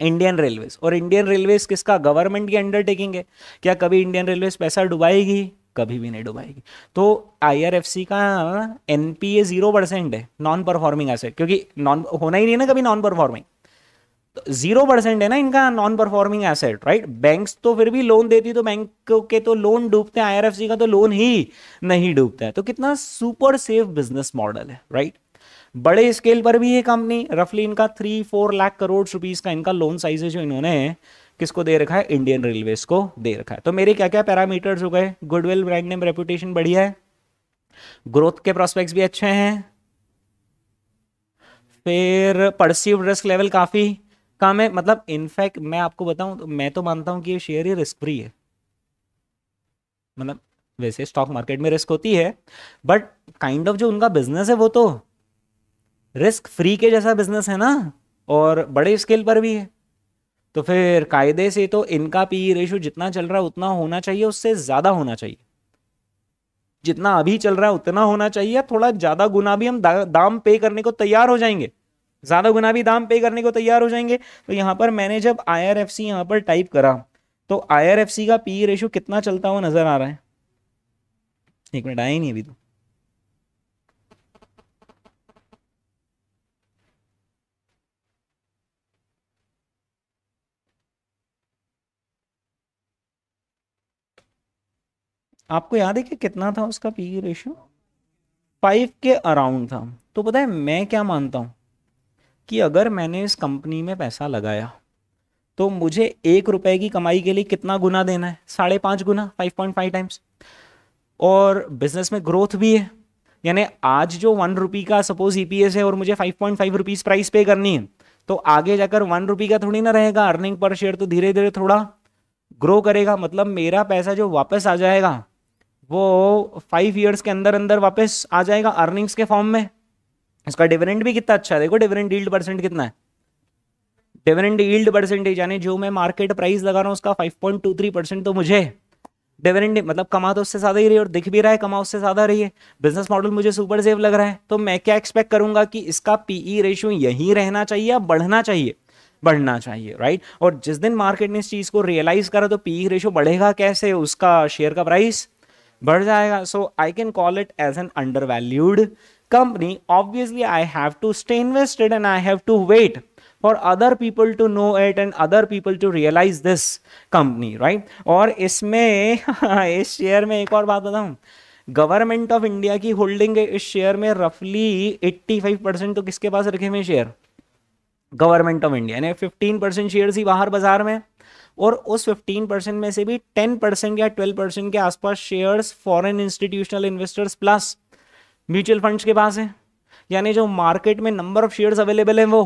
Speaker 1: इंडियन रेलवेज और इंडियन रेलवेज किसका गवर्नमेंट की अंडरटेकिंग है क्या कभी इंडियन रेलवेज पैसा डुबाएगी कभी भी नहीं डुबाएगी तो आईआरएफसी का एनपीए जीरो परसेंट है नॉन परफॉर्मिंग ऐसे क्योंकि नॉन होना ही नहीं है ना कभी नॉन परफॉर्मिंग जीरो परसेंट है ना इनका non performing asset right banks तो फिर भी लोन देती तो बैंक के तो लोन डूबते हैं आईआरएफसी का तो लोन ही नहीं डूबता है तो कितना सुपर सेफ बिजनेस मॉडल है राइट बड़े स्केल पर भी ये कंपनी रफली इनका three four lakh crore rupees का इनका लोन साइज है जो इन्होंने किसको दे रखा है इंडियन रेलवे को दे रखा है तो मेरे क्या क्या पैरामीटर्स हो गए गुडविल ब्रांड नेम रेपुटेशन बढ़िया है ग्रोथ के प्रोस्पेक्ट भी अच्छे हैं फिर परसिव रिस्क लेवल काफ़ी उसका मैं मतलब इनफैक्ट मैं आपको बताऊं तो मैं तो मानता हूं कि ये शेयर ही रिस्क फ्री है मतलब वैसे स्टॉक मार्केट में रिस्क होती है बट काइंड ऑफ जो उनका बिजनेस है वो तो रिस्क फ्री के जैसा बिजनेस है ना और बड़े स्केल पर भी है तो फिर कायदे से तो इनका पी रेशो e जितना चल रहा है उतना होना चाहिए उससे ज़्यादा होना चाहिए जितना अभी चल रहा है उतना होना चाहिए थोड़ा ज़्यादा गुना भी हम दा, दाम पे करने को तैयार हो जाएंगे ज़्यादा गुना भी दाम पे करने को तैयार हो जाएंगे तो यहाँ पर मैंने जब आई आर एफ सी यहाँ पर टाइप करा तो आई आर एफ सी का पी रेशो e कितना चलता हुआ नज़र आ रहा है एक मिनट आया नहीं अभी तो आपको याद है कि कितना था उसका पी रेशो फाइव के अराउंड था तो पता है मैं क्या मानता हूं कि अगर मैंने इस कंपनी में पैसा लगाया तो मुझे एक रुपए की कमाई के लिए कितना गुना देना है साढ़े पाँच गुना फाइव पॉइंट फाइव टाइम्स और बिजनेस में ग्रोथ भी है यानी आज जो वन रुपी का सपोज ई e है और मुझे five point five rupees price pay करनी है तो आगे जाकर वन रुपी का थोड़ी ना रहेगा अर्निंग पर शेयर तो धीरे धीरे थोड़ा ग्रो करेगा मतलब मेरा पैसा जो वापस आ जाएगा वो फाइव ईयर्स के अंदर अंदर वापस आ जाएगा अर्निंग्स के फॉर्म में इसका डिविडेंड भी कितना अच्छा है देखो डिविडेंड ईल्ड परसेंट कितना है डिविडेंड ईल्ड परसेंटेज यानी जो मैं मार्केट प्राइस लगा रहा हूँ उसका 5.23 परसेंट तो मुझे डिविडेंड मतलब कमा तो उससे ज़्यादा ही रही है और दिख भी रहा है कमा उससे ज़्यादा रही है बिजनेस मॉडल मुझे सुपर सेफ लग रहा है तो मैं क्या एक्सपेक्ट करूंगा कि इसका पीई रेशियो यही रहना चाहिए या बढ़ना चाहिए बढ़ना चाहिए राइट और जिस दिन मार्केट ने इस चीज़ को रियलाइज़ करा तो पीई रेशियो e बढ़ेगा कैसे उसका शेयर का प्राइस बढ़ जाएगा so I can call it as an under valued company obviously i have to stay invested and i have to wait for other people to know it and other people to realize this company right और इसमें इस शेयर में एक और बात बताऊं गवर्नमेंट ऑफ इंडिया की होल्डिंग इस शेयर में रफली 85 परसेंट तो किसके पास रखे हुए शेयर गवर्नमेंट ऑफ इंडिया यानी 15 परसेंट शेयर ही बाहर बाजार में और उस 15 परसेंट में से भी 10 परसेंट या 12 परसेंट के आसपास shares foreign institutional investors plus mutual funds के पास है यानी जो मार्केट में नंबर ऑफ शेयर्स अवेलेबल है वो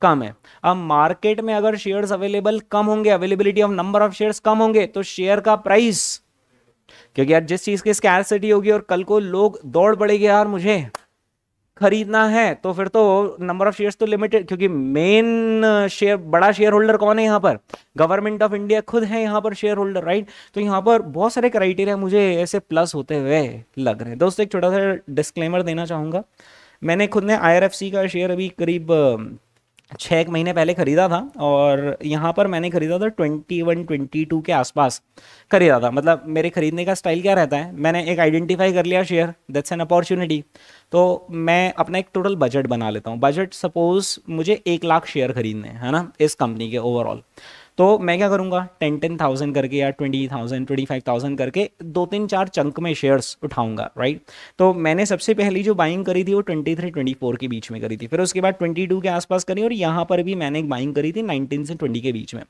Speaker 1: कम है अब मार्केट में अगर शेयर्स अवेलेबल कम होंगे availability of number of shares कम होंगे तो शेयर का प्राइस क्योंकि यार जिस चीज़ की स्कैरसिटी होगी और कल को लोग दौड़ पड़ेगी यार मुझे खरीदना है तो फिर तो नंबर ऑफ शेयर्स तो लिमिटेड क्योंकि मेन शेयर बड़ा शेयर होल्डर कौन है यहाँ पर गवर्नमेंट ऑफ इंडिया खुद है यहाँ पर शेयर होल्डर राइट तो यहाँ पर बहुत सारे क्राइटेरिया मुझे ऐसे प्लस होते हुए लग रहे हैं दोस्तों एक छोटा सा डिस्क्लेमर देना चाहूँगा मैंने खुद ने आई का शेयर अभी करीब छः एक महीने पहले ख़रीदा था और यहाँ पर मैंने ख़रीदा था ट्वेंटी वन ट्वेंटी टू के आसपास ख़रीदा था मतलब मेरे ख़रीदने का स्टाइल क्या रहता है मैंने एक आइडेंटिफाई कर लिया शेयर दैट्स एन अपॉर्चुनिटी तो मैं अपना एक टोटल बजट बना लेता हूँ बजट सपोज़ मुझे एक लाख शेयर ख़रीदने हैं ना इस कंपनी के ओवरऑल तो मैं क्या करूँगा टेन टेन थाउजेंड करके या twenty thousand twenty five thousand करके दो तीन चार चंक में शेयर्स उठाऊंगा राइट तो मैंने सबसे पहली जो बाइंग करी थी वो ट्वेंटी थ्री ट्वेंटी फोर के बीच में करी थी फिर उसके बाद ट्वेंटी टू के आसपास करी और यहाँ पर भी मैंने एक बाइंग करी थी नाइनटीन से ट्वेंटी के बीच में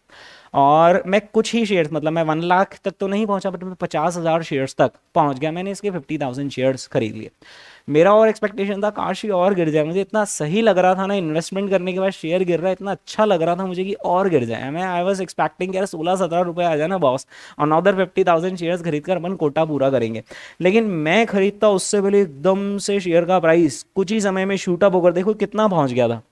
Speaker 1: और मैं कुछ ही शेयर्स मतलब मैं वन लाख तक तो नहीं पहुँचा बट मैं पचास हज़ार शेयर्स तक पहुँच गया मैंने इसके फिफ्टी थाउजेंड शेयर्स खरीद लिए मेरा और एक्सपेक्टेशन था काश ये और गिर जाए मुझे इतना सही लग रहा था ना इन्वेस्टमेंट करने के बाद शेयर गिर रहा है इतना अच्छा लग रहा था मुझे कि और गिर जाए मैं आई वॉज एक्सपेक्टिंग यार सोलह सत्रह रुपये आ जाए ना बॉस और नौ फिफ्टी थाउजेंड शेयर खरीद कर अपन कोटा पूरा करेंगे लेकिन मैं खरीदता उससे पहले एकदम से शेयर का प्राइस कुछ ही समय में शूटअप होकर देखो कितना पहुँच गया था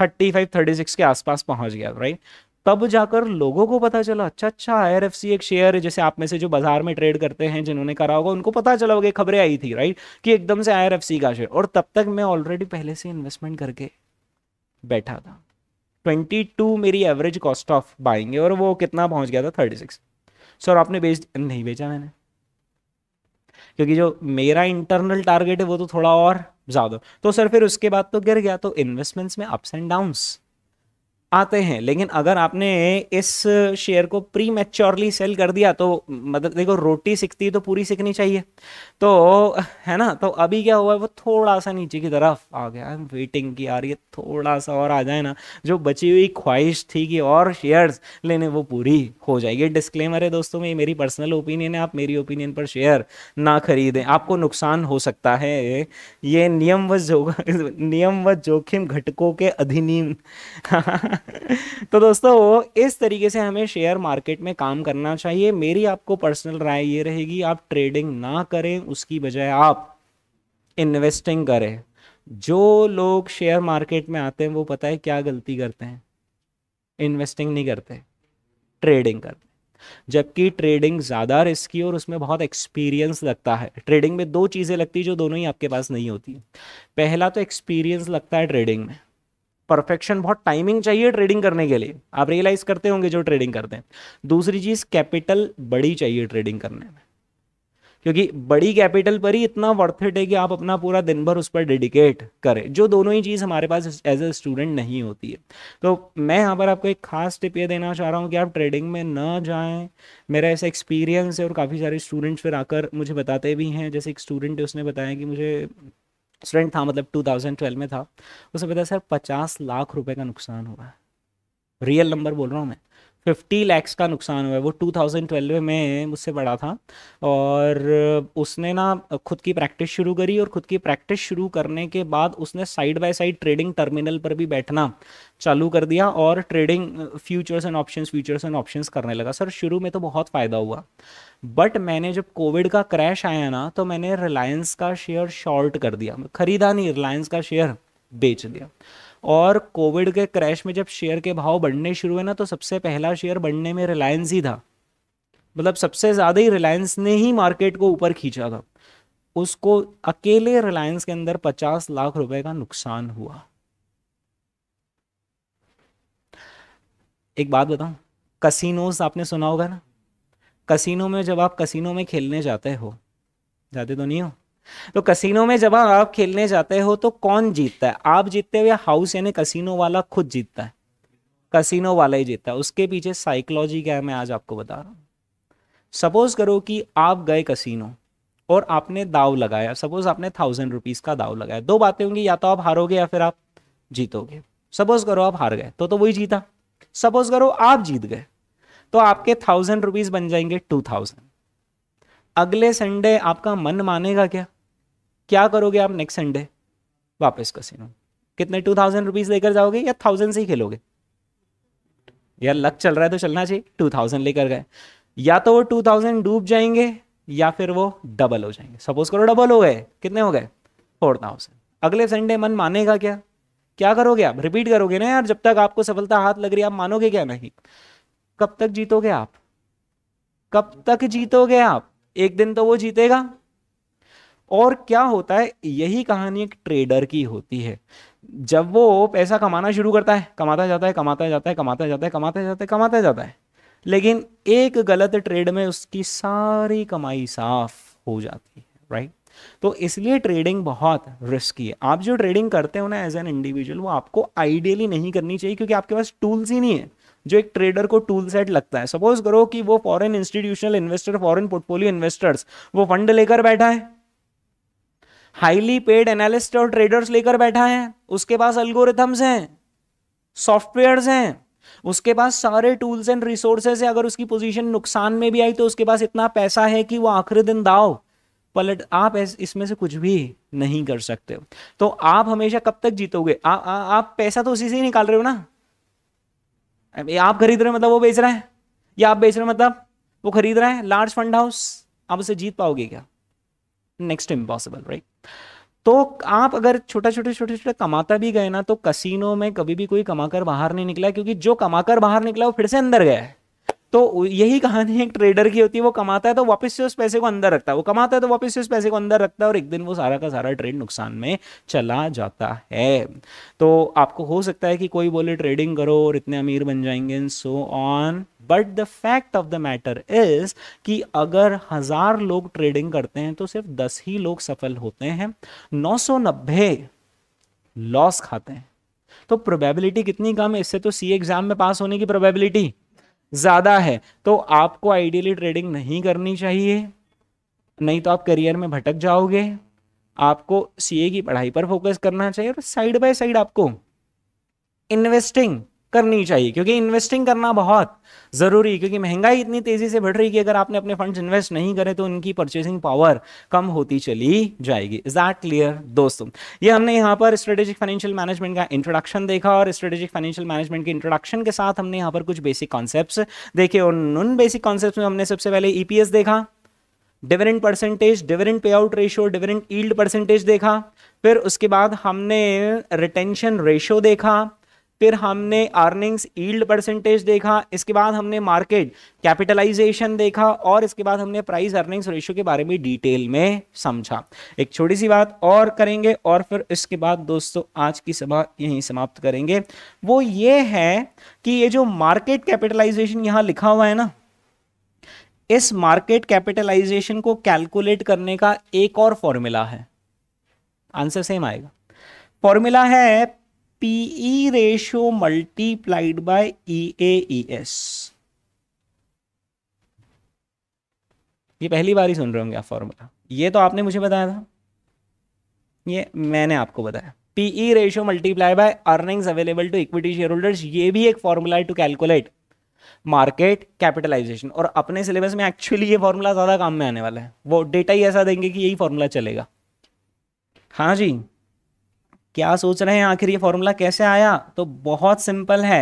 Speaker 1: थर्टी फाइव थर्टी सिक्स के आसपास पहुंच गया राइट तब जाकर लोगों को पता चला अच्छा अच्छा आई एक शेयर है जैसे आप में से जो बाजार में ट्रेड करते हैं जिन्होंने करा होगा उनको पता चला होगा खबरें आई थी राइट कि एकदम से आई का शेयर और तब तक मैं ऑलरेडी पहले से इन्वेस्टमेंट करके बैठा था 22 मेरी एवरेज कॉस्ट ऑफ बाइंग और वो कितना पहुंच गया था 36 सर आपने बेच नहीं बेचा मैंने क्योंकि जो मेरा इंटरनल टारगेट है वो तो थोड़ा और ज़्यादा तो सर फिर उसके बाद तो गिर गया तो इन्वेस्टमेंट्स में अप्स एंड डाउन्स आते हैं लेकिन अगर आपने इस शेयर को प्री मेच्योरली सेल कर दिया तो मतलब देखो रोटी सीखती तो पूरी सीखनी चाहिए तो है ना तो अभी क्या हुआ है वो थोड़ा सा नीचे की तरफ आ गया आई एम वेटिंग आ रही है थोड़ा सा और आ जाए ना जो बची हुई ख्वाहिश थी कि और शेयर्स लेने वो पूरी हो जाएगी डिस्क्लेमर है दोस्तों में मेरी पर्सनल ओपिनियन है आप मेरी ओपिनियन पर शेयर ना खरीदें आपको नुकसान हो सकता है ये नियम व जो नियम व जोखिम घटकों के अधिनियम तो दोस्तों वो इस तरीके से हमें शेयर मार्केट में काम करना चाहिए मेरी आपको पर्सनल राय ये रहेगी आप ट्रेडिंग ना करें उसकी बजाय आप इन्वेस्टिंग करें जो लोग शेयर मार्केट में आते हैं वो पता है क्या गलती करते हैं इन्वेस्टिंग नहीं करते ट्रेडिंग करते जबकि ट्रेडिंग ज़्यादा रिस्की और उसमें बहुत एक्सपीरियंस लगता है ट्रेडिंग में दो चीज़ें लगती है जो दोनों ही आपके पास नहीं होती पहला तो एक्सपीरियंस लगता है ट्रेडिंग में परफेक्शन बहुत टाइमिंग चाहिए ट्रेडिंग करने के लिए आप रियलाइज करते होंगे जो ट्रेडिंग करते हैं दूसरी चीज़ कैपिटल बड़ी चाहिए ट्रेडिंग करने में क्योंकि बड़ी कैपिटल पर ही इतना वर्थिट है कि आप अपना पूरा दिन भर उस पर डेडिकेट करें जो दोनों ही चीज़ हमारे पास एज ए स्टूडेंट नहीं होती है तो मैं यहाँ पर आपको एक खास टिप ये देना चाह रहा हूँ कि आप ट्रेडिंग में ना जाएं मेरा ऐसा एक्सपीरियंस है और काफ़ी सारे स्टूडेंट्स फिर आकर मुझे बताते भी हैं जैसे एक स्टूडेंट है उसने बताया कि मुझे स्टूडेंट था मतलब 2012 में था उसने बताया सर पचास लाख रुपए का नुकसान हुआ है रियल नंबर बोल रहा हूँ मैं फिफ्टी लैक्स का नुकसान हुआ है वो 2012 में मुझसे बड़ा था और उसने ना खुद की प्रैक्टिस शुरू करी और खुद की प्रैक्टिस शुरू करने के बाद उसने side by side trading terminal पर भी बैठना चालू कर दिया और trading futures and options futures and options करने लगा सर शुरू में तो बहुत फ़ायदा हुआ बट मैंने जब कोविड का क्रैश आया ना तो मैंने रिलायंस का शेयर शॉर्ट कर दिया खरीदा नहीं रिलायंस का शेयर बेच दिया और कोविड के क्रैश में जब शेयर के भाव बढ़ने शुरू हुए ना तो सबसे पहला शेयर बढ़ने में रिलायंस ही था मतलब सबसे ज़्यादा ही रिलायंस ने ही मार्केट को ऊपर खींचा था उसको अकेले रिलायंस के अंदर पचास लाख रुपए का नुकसान हुआ एक बात बताऊं कसिनोज आपने सुना होगा ना कसिनो में जब आप कसिनो में खेलने जाते हो जाते तो नहीं हो तो कसिनो में जब आप खेलने जाते हो तो कौन जीतता है आप जीतते हो या हाउस यानी कसिनो वाला खुद जीतता है कसिनो वाला ही जीतता है उसके पीछे साइकोलॉजी क्या है मैं आज आपको बता रहा हूँ सपोज करो कि आप गए कसिनो और आपने दाव लगाया सपोज आपने थाउजेंड रुपीज़ का दाव लगाया दो बातें होंगी या तो आप हारोगे या फिर आप जीतोगे सपोज करो आप हार गए तो तो वही जीता सपोज करो आप जीत गए तो आपके थाउजेंड रुपीज़ बन जाएंगे टू थाउजेंड अगले संडे आपका मन मानेगा क्या क्या करोगे आप नेक्स्ट संडे वापस कसिनो कितने टू थाउजेंड रुपीज लेकर जाओगे या थाउजेंड से ही खेलोगे यार लक चल रहा है तो चलना चाहिए टू थाउजेंड लेकर गए या तो वो टू थाउजेंड डूब जाएंगे या फिर वो डबल हो जाएंगे सपोज करो डबल हो गए कितने हो गए फोर थाउजेंड अगले संडे मन मानेगा क्या क्या करोगे आप रिपीट करोगे ना यार जब तक आपको सफलता हाथ लग रही है आप मानोगे क्या नहीं कब तक जीतोगे आप कब तक जीतोगे आप एक दिन तो वो जीतेगा और क्या होता है यही कहानी एक ट्रेडर की होती है जब वो पैसा कमाना शुरू करता है कमाता जाता है कमाता जाता है कमाता जाता है कमाता जाता है कमाता जाता है लेकिन एक गलत ट्रेड में उसकी सारी कमाई साफ हो जाती है राइट तो इसलिए ट्रेडिंग बहुत रिस्की है आप जो ट्रेडिंग करते हो ना एज एन इंडिविजुअल वो आपको आइडियली नहीं करनी चाहिए क्योंकि आपके पास टूल्स ही नहीं है जो एक ट्रेडर को टूल सेट लगता है सपोज करो कि वो foreign institutional investor foreign portfolio investors वो फंड लेकर बैठा है हाईली पेड एनालिस्ट और ट्रेडर्स लेकर बैठा है उसके पास अल्गोरिथम्स हैं सॉफ्टवेयर्स हैं उसके पास सारे टूल्स एंड रिसोर्सेज है अगर उसकी पोजीशन नुकसान में भी आई तो उसके पास इतना पैसा है कि वो आखिरी दिन दाव पलट आप इसमें से कुछ भी नहीं कर सकते हो तो आप हमेशा कब तक जीतोगे आ, आ, आप पैसा तो उसी से ही निकाल रहे हो ना आप खरीद रहे हो मतलब वो बेच रहा है या आप बेच रहे हो मतलब वो खरीद रहा है लार्ज फंड हाउस आप उसे जीत पाओगे क्या नेक्स्ट टू इम्पॉसिबल राइट तो आप अगर छोटा छोटे छोटे छोटे कमाता भी गए ना तो कसिनो में कभी भी कोई कमाकर बाहर नहीं निकला क्योंकि जो कमाकर बाहर निकला वो फिर से अंदर गया है तो यही कहानी एक ट्रेडर की होती है वो कमाता है तो वापस से उस पैसे को अंदर रखता है वो कमाता है तो वापस से उस पैसे को अंदर रखता है और एक दिन वो सारा का सारा ट्रेड नुकसान में चला जाता है तो आपको हो सकता है कि कोई बोले ट्रेडिंग करो और इतने अमीर बन जाएंगे so on but the fact of the matter is कि अगर हज़ार लोग ट्रेडिंग करते हैं तो सिर्फ दस ही लोग सफल होते हैं नौ सौ नब्बे लॉस खाते हैं तो प्रोबेबिलिटी कितनी कम है इससे तो सी एग्ज़ाम में पास होने की प्रोबेबिलिटी ज़्यादा है तो आपको आइडियली ट्रेडिंग नहीं करनी चाहिए नहीं तो आप करियर में भटक जाओगे आपको सीए की पढ़ाई पर फोकस करना चाहिए और साइड बाय साइड आपको इन्वेस्टिंग करनी चाहिए क्योंकि इन्वेस्टिंग करना बहुत ज़रूरी क्योंकि महंगाई इतनी तेज़ी से बढ़ रही है कि अगर आपने अपने फंड्स इन्वेस्ट नहीं करे तो उनकी परचेसिंग पावर कम होती चली जाएगी इज दैट क्लियर दोस्तों ये हमने यहाँ पर स्ट्रेटेजिक फाइनेंशियल मैनेजमेंट का इंट्रोडक्शन देखा और स्ट्रेटेजिक फाइनेंशियल मैनेजमेंट के इंट्रोडक्शन के साथ हमने यहाँ पर कुछ बेसिक कॉन्सेप्ट देखे और उन बेसिक कॉन्सेप्ट में हमने सबसे पहले ई e देखा dividend percentage dividend pay out ratio dividend yield percentage देखा फिर उसके बाद हमने रिटेंशन रेशियो देखा फिर हमने अर्निंग्स ईल्ड परसेंटेज देखा इसके बाद हमने मार्केट कैपिटलाइजेशन देखा और इसके बाद हमने प्राइस अर्निंग्स रेशियो के बारे में डिटेल में समझा एक छोटी सी बात और करेंगे और फिर इसके बाद दोस्तों आज की सभा यहीं समाप्त करेंगे वो ये है कि ये जो मार्केट कैपिटलाइजेशन यहाँ लिखा हुआ है ना इस मार्केट कैपिटलाइजेशन को कैलकुलेट करने का एक और फॉर्मूला है आंसर सेम आएगा फॉर्मूला है multiplied e ratio multiplied by EAES. ये पहली बार ही सुन रहे होंगे आप फॉर्मूला ये तो आपने मुझे बताया था ये मैंने आपको बताया PE ratio multiply by earnings available to equity share holders ये भी एक फॉर्मूला है टू कैलकुलेट मार्केट कैपिटलाइजेशन और अपने सिलेबस में एक्चुअली ये फॉर्मूला ज़्यादा काम में आने वाला है वो डेटा ही ऐसा देंगे कि यही फॉर्मूला चलेगा हाँ जी क्या सोच रहे हैं आखिर ये फॉर्मूला कैसे आया तो बहुत सिंपल है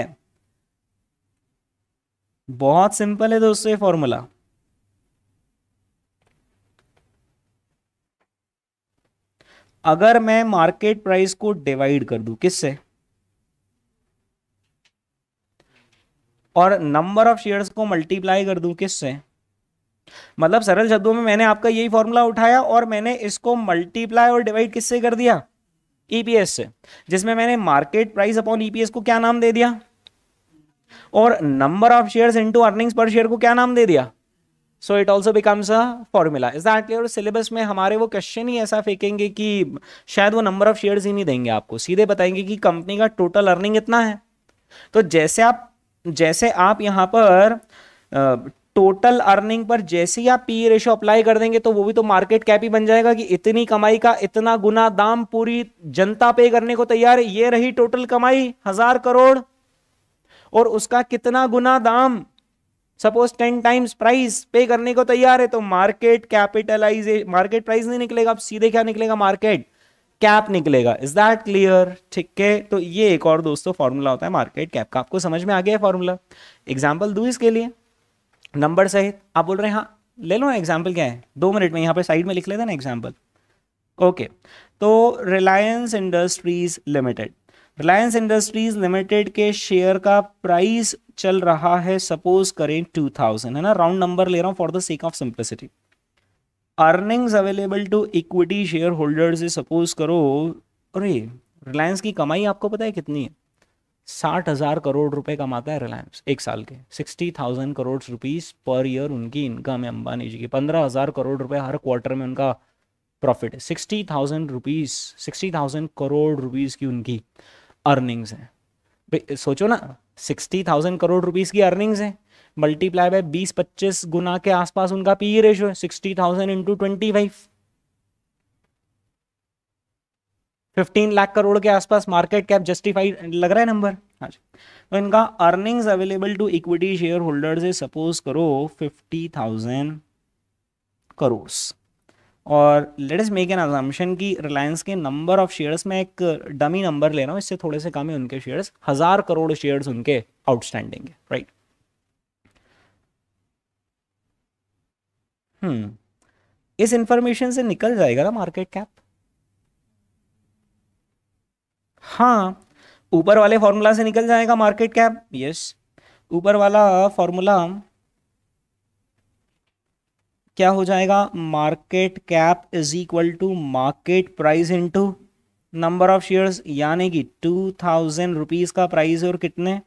Speaker 1: बहुत सिंपल है दोस्तों ये फॉर्मूला अगर मैं मार्केट प्राइस को डिवाइड कर दूं किससे और नंबर ऑफ शेयर्स को मल्टीप्लाई कर दूं किससे मतलब सरल शब्दों में मैंने आपका यही फॉर्मूला उठाया और मैंने इसको मल्टीप्लाई और डिवाइड किससे कर दिया ईपीएस e से जिसमें मैंने मार्केट प्राइस अपॉन ईपीएस को क्या नाम दे दिया और number of shares into earnings per share को क्या नाम दे दिया so it also becomes a formula is that clear syllabus में हमारे वो क्वेश्चन ही ऐसा फेंकेंगे कि शायद वो नंबर ऑफ शेयर्स ही नहीं देंगे आपको सीधे बताएंगे कि कंपनी का टोटल अर्निंग इतना है तो जैसे आप जैसे आप यहां पर टोटल अर्निंग पर जैसे ही आप पी रेशो अप्लाई कर देंगे तो वो भी तो मार्केट कैप ही बन जाएगा कि इतनी कमाई का इतना गुना दाम पूरी जनता पे करने को तैयार है ये रही टोटल कमाई हजार करोड़ और उसका कितना गुना दाम सपोज टेन टाइम्स प्राइस पे करने को तैयार है तो मार्केट कैपिटलाइज मार्केट प्राइस नहीं निकलेगा अब सीधे क्या निकलेगा मार्केट कैप निकलेगा इज दैट क्लियर ठीक है तो ये एक और दोस्तों फॉर्मूला होता है मार्केट कैप का आपको समझ में आ गया है फॉर्मूला एग्जाम्पल दू इसके लिए नंबर सहित आप बोल रहे हैं हाँ ले लो ना एग्जाम्पल क्या है दो मिनट में यहाँ पे साइड में लिख लेते ना एग्जाम्पल ओके तो Reliance industries limited Reliance industries limited के शेयर का प्राइस चल रहा है सपोज करें टू थाउजेंड है ना राउंड नंबर ले रहा हूँ for the sake of simplicity earnings available to equity share holder से सपोज करो अरे रिलायंस की कमाई आपको पता है कितनी है साठ हज़ार करोड़ रुपए कमाता है रिलायंस एक साल के sixty thousand crore rupees per year उनकी इनकम है अंबानी जी की पंद्रह हज़ार करोड़ रुपए हर क्वार्टर में उनका प्रॉफिट है sixty thousand rupees sixty thousand crore rupees की उनकी अर्निंग्स हैं सोचो ना सिक्सटी थाउजेंड करोड़ रुपीज़ की अर्निंग्स हैं मल्टीप्लाई बाय बीस पच्चीस गुना के आसपास उनका पी रेशो e है sixty thousand into twenty five 15 lakh crore के आसपास मार्केट कैप जस्टिफाइड लग रहा है नंबर हाँ तो इनका earnings available to equity share holder से सपोज करो फिफ्टी थाउजेंड करोड़ और लेट इस मेक एन अजम्पन की रिलायंस के नंबर ऑफ शेयर्स में एक डमी नंबर ले रहा हूँ इससे थोड़े से कम है उनके शेयर्स हज़ार करोड़ शेयर्स उनके आउटस्टैंडिंग है राइट हम्म इस इंफॉर्मेशन से निकल जाएगा ना मार्केट कैप हाँ ऊपर वाले फॉर्मूला से निकल जाएगा मार्केट कैप यस ऊपर वाला फॉर्मूला क्या हो जाएगा market cap is equal to market price into number of shares यानी कि टू थाउजेंड रुपीज़ का प्राइस और कितने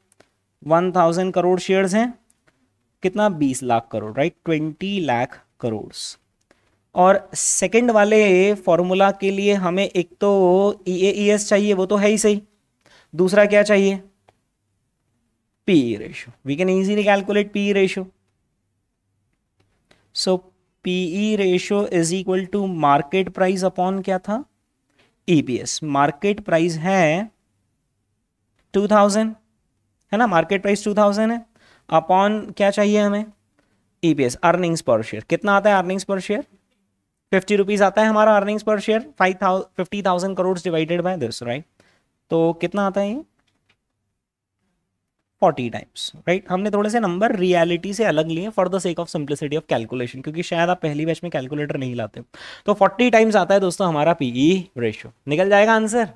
Speaker 1: वन थाउजेंड करोड़ शेयर्स हैं कितना बीस लाख करोड़ राइट ट्वेंटी लाख करोड़ और सेकंड वाले फॉर्मूला के लिए हमें एक तो ई ए ई एस चाहिए वो तो है ही सही दूसरा क्या चाहिए P ratio we can easily calculate P ratio so P E ratio is equal to market price upon क्या था ईपीएस मार्केट प्राइस है टू थाउजेंड है ना मार्केट प्राइस टू थाउजेंड है अपॉन क्या चाहिए हमें ईपीएस अर्निंग्स पर शेयर कितना आता है earnings per share fifty rupees आता है हमारा earnings per share five thousand fifty thousand crore divided by this right तो कितना आता है ये फोर्टी टाइम्स राइट हमने थोड़े से नंबर रियलिटी से अलग लिए for the sake of simplicity of calculation क्योंकि शायद आप पहली बैच में कैलकुलेटर नहीं लाते तो फोर्टी टाइम्स आता है दोस्तों हमारा पीई रेशियो e निकल जाएगा आंसर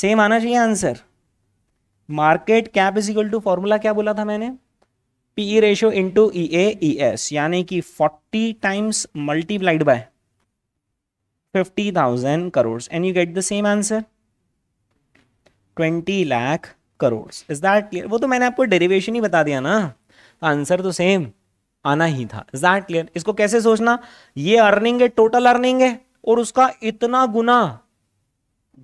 Speaker 1: सेम आना चाहिए answer market cap is equal to formula क्या बोला था मैंने P ratio into E A S यानी कि forty times multiplied by fifty thousand crore and you get the same answer twenty lakh crore is that clear वो तो मैंने आपको डेरिवेशन ही बता दिया ना आंसर तो सेम आना ही था इज दैट क्लियर इसको कैसे सोचना ये अर्निंग है टोटल अर्निंग है और उसका इतना गुना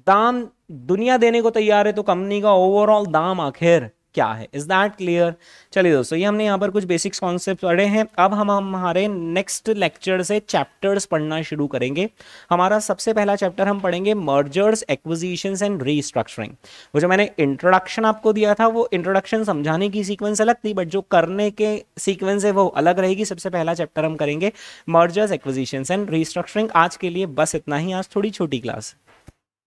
Speaker 1: दाम दुनिया देने को तैयार है तो कंपनी का ओवरऑल दाम आखिर क्या है इज दैट क्लियर चलिए दोस्तों ये हमने यहाँ पर कुछ बेसिक्स कॉन्सेप्ट पढ़े हैं अब हम हमारे नेक्स्ट लेक्चर से चैप्टर्स पढ़ना शुरू करेंगे हमारा सबसे पहला चैप्टर हम पढ़ेंगे मर्जर्स एक्विजिशंस एंड रीस्ट्रक्चरिंग वो जो मैंने इंट्रोडक्शन आपको दिया था वो इंट्रोडक्शन समझाने की सीक्वेंस अलग थी बट जो करने के सीक्वेंस है वो अलग रहेगी सबसे पहला चैप्टर हम करेंगे मर्जर्स एक्विजिशंस एंड रीस्ट्रक्चरिंग आज के लिए बस इतना ही आज थोड़ी छोटी क्लास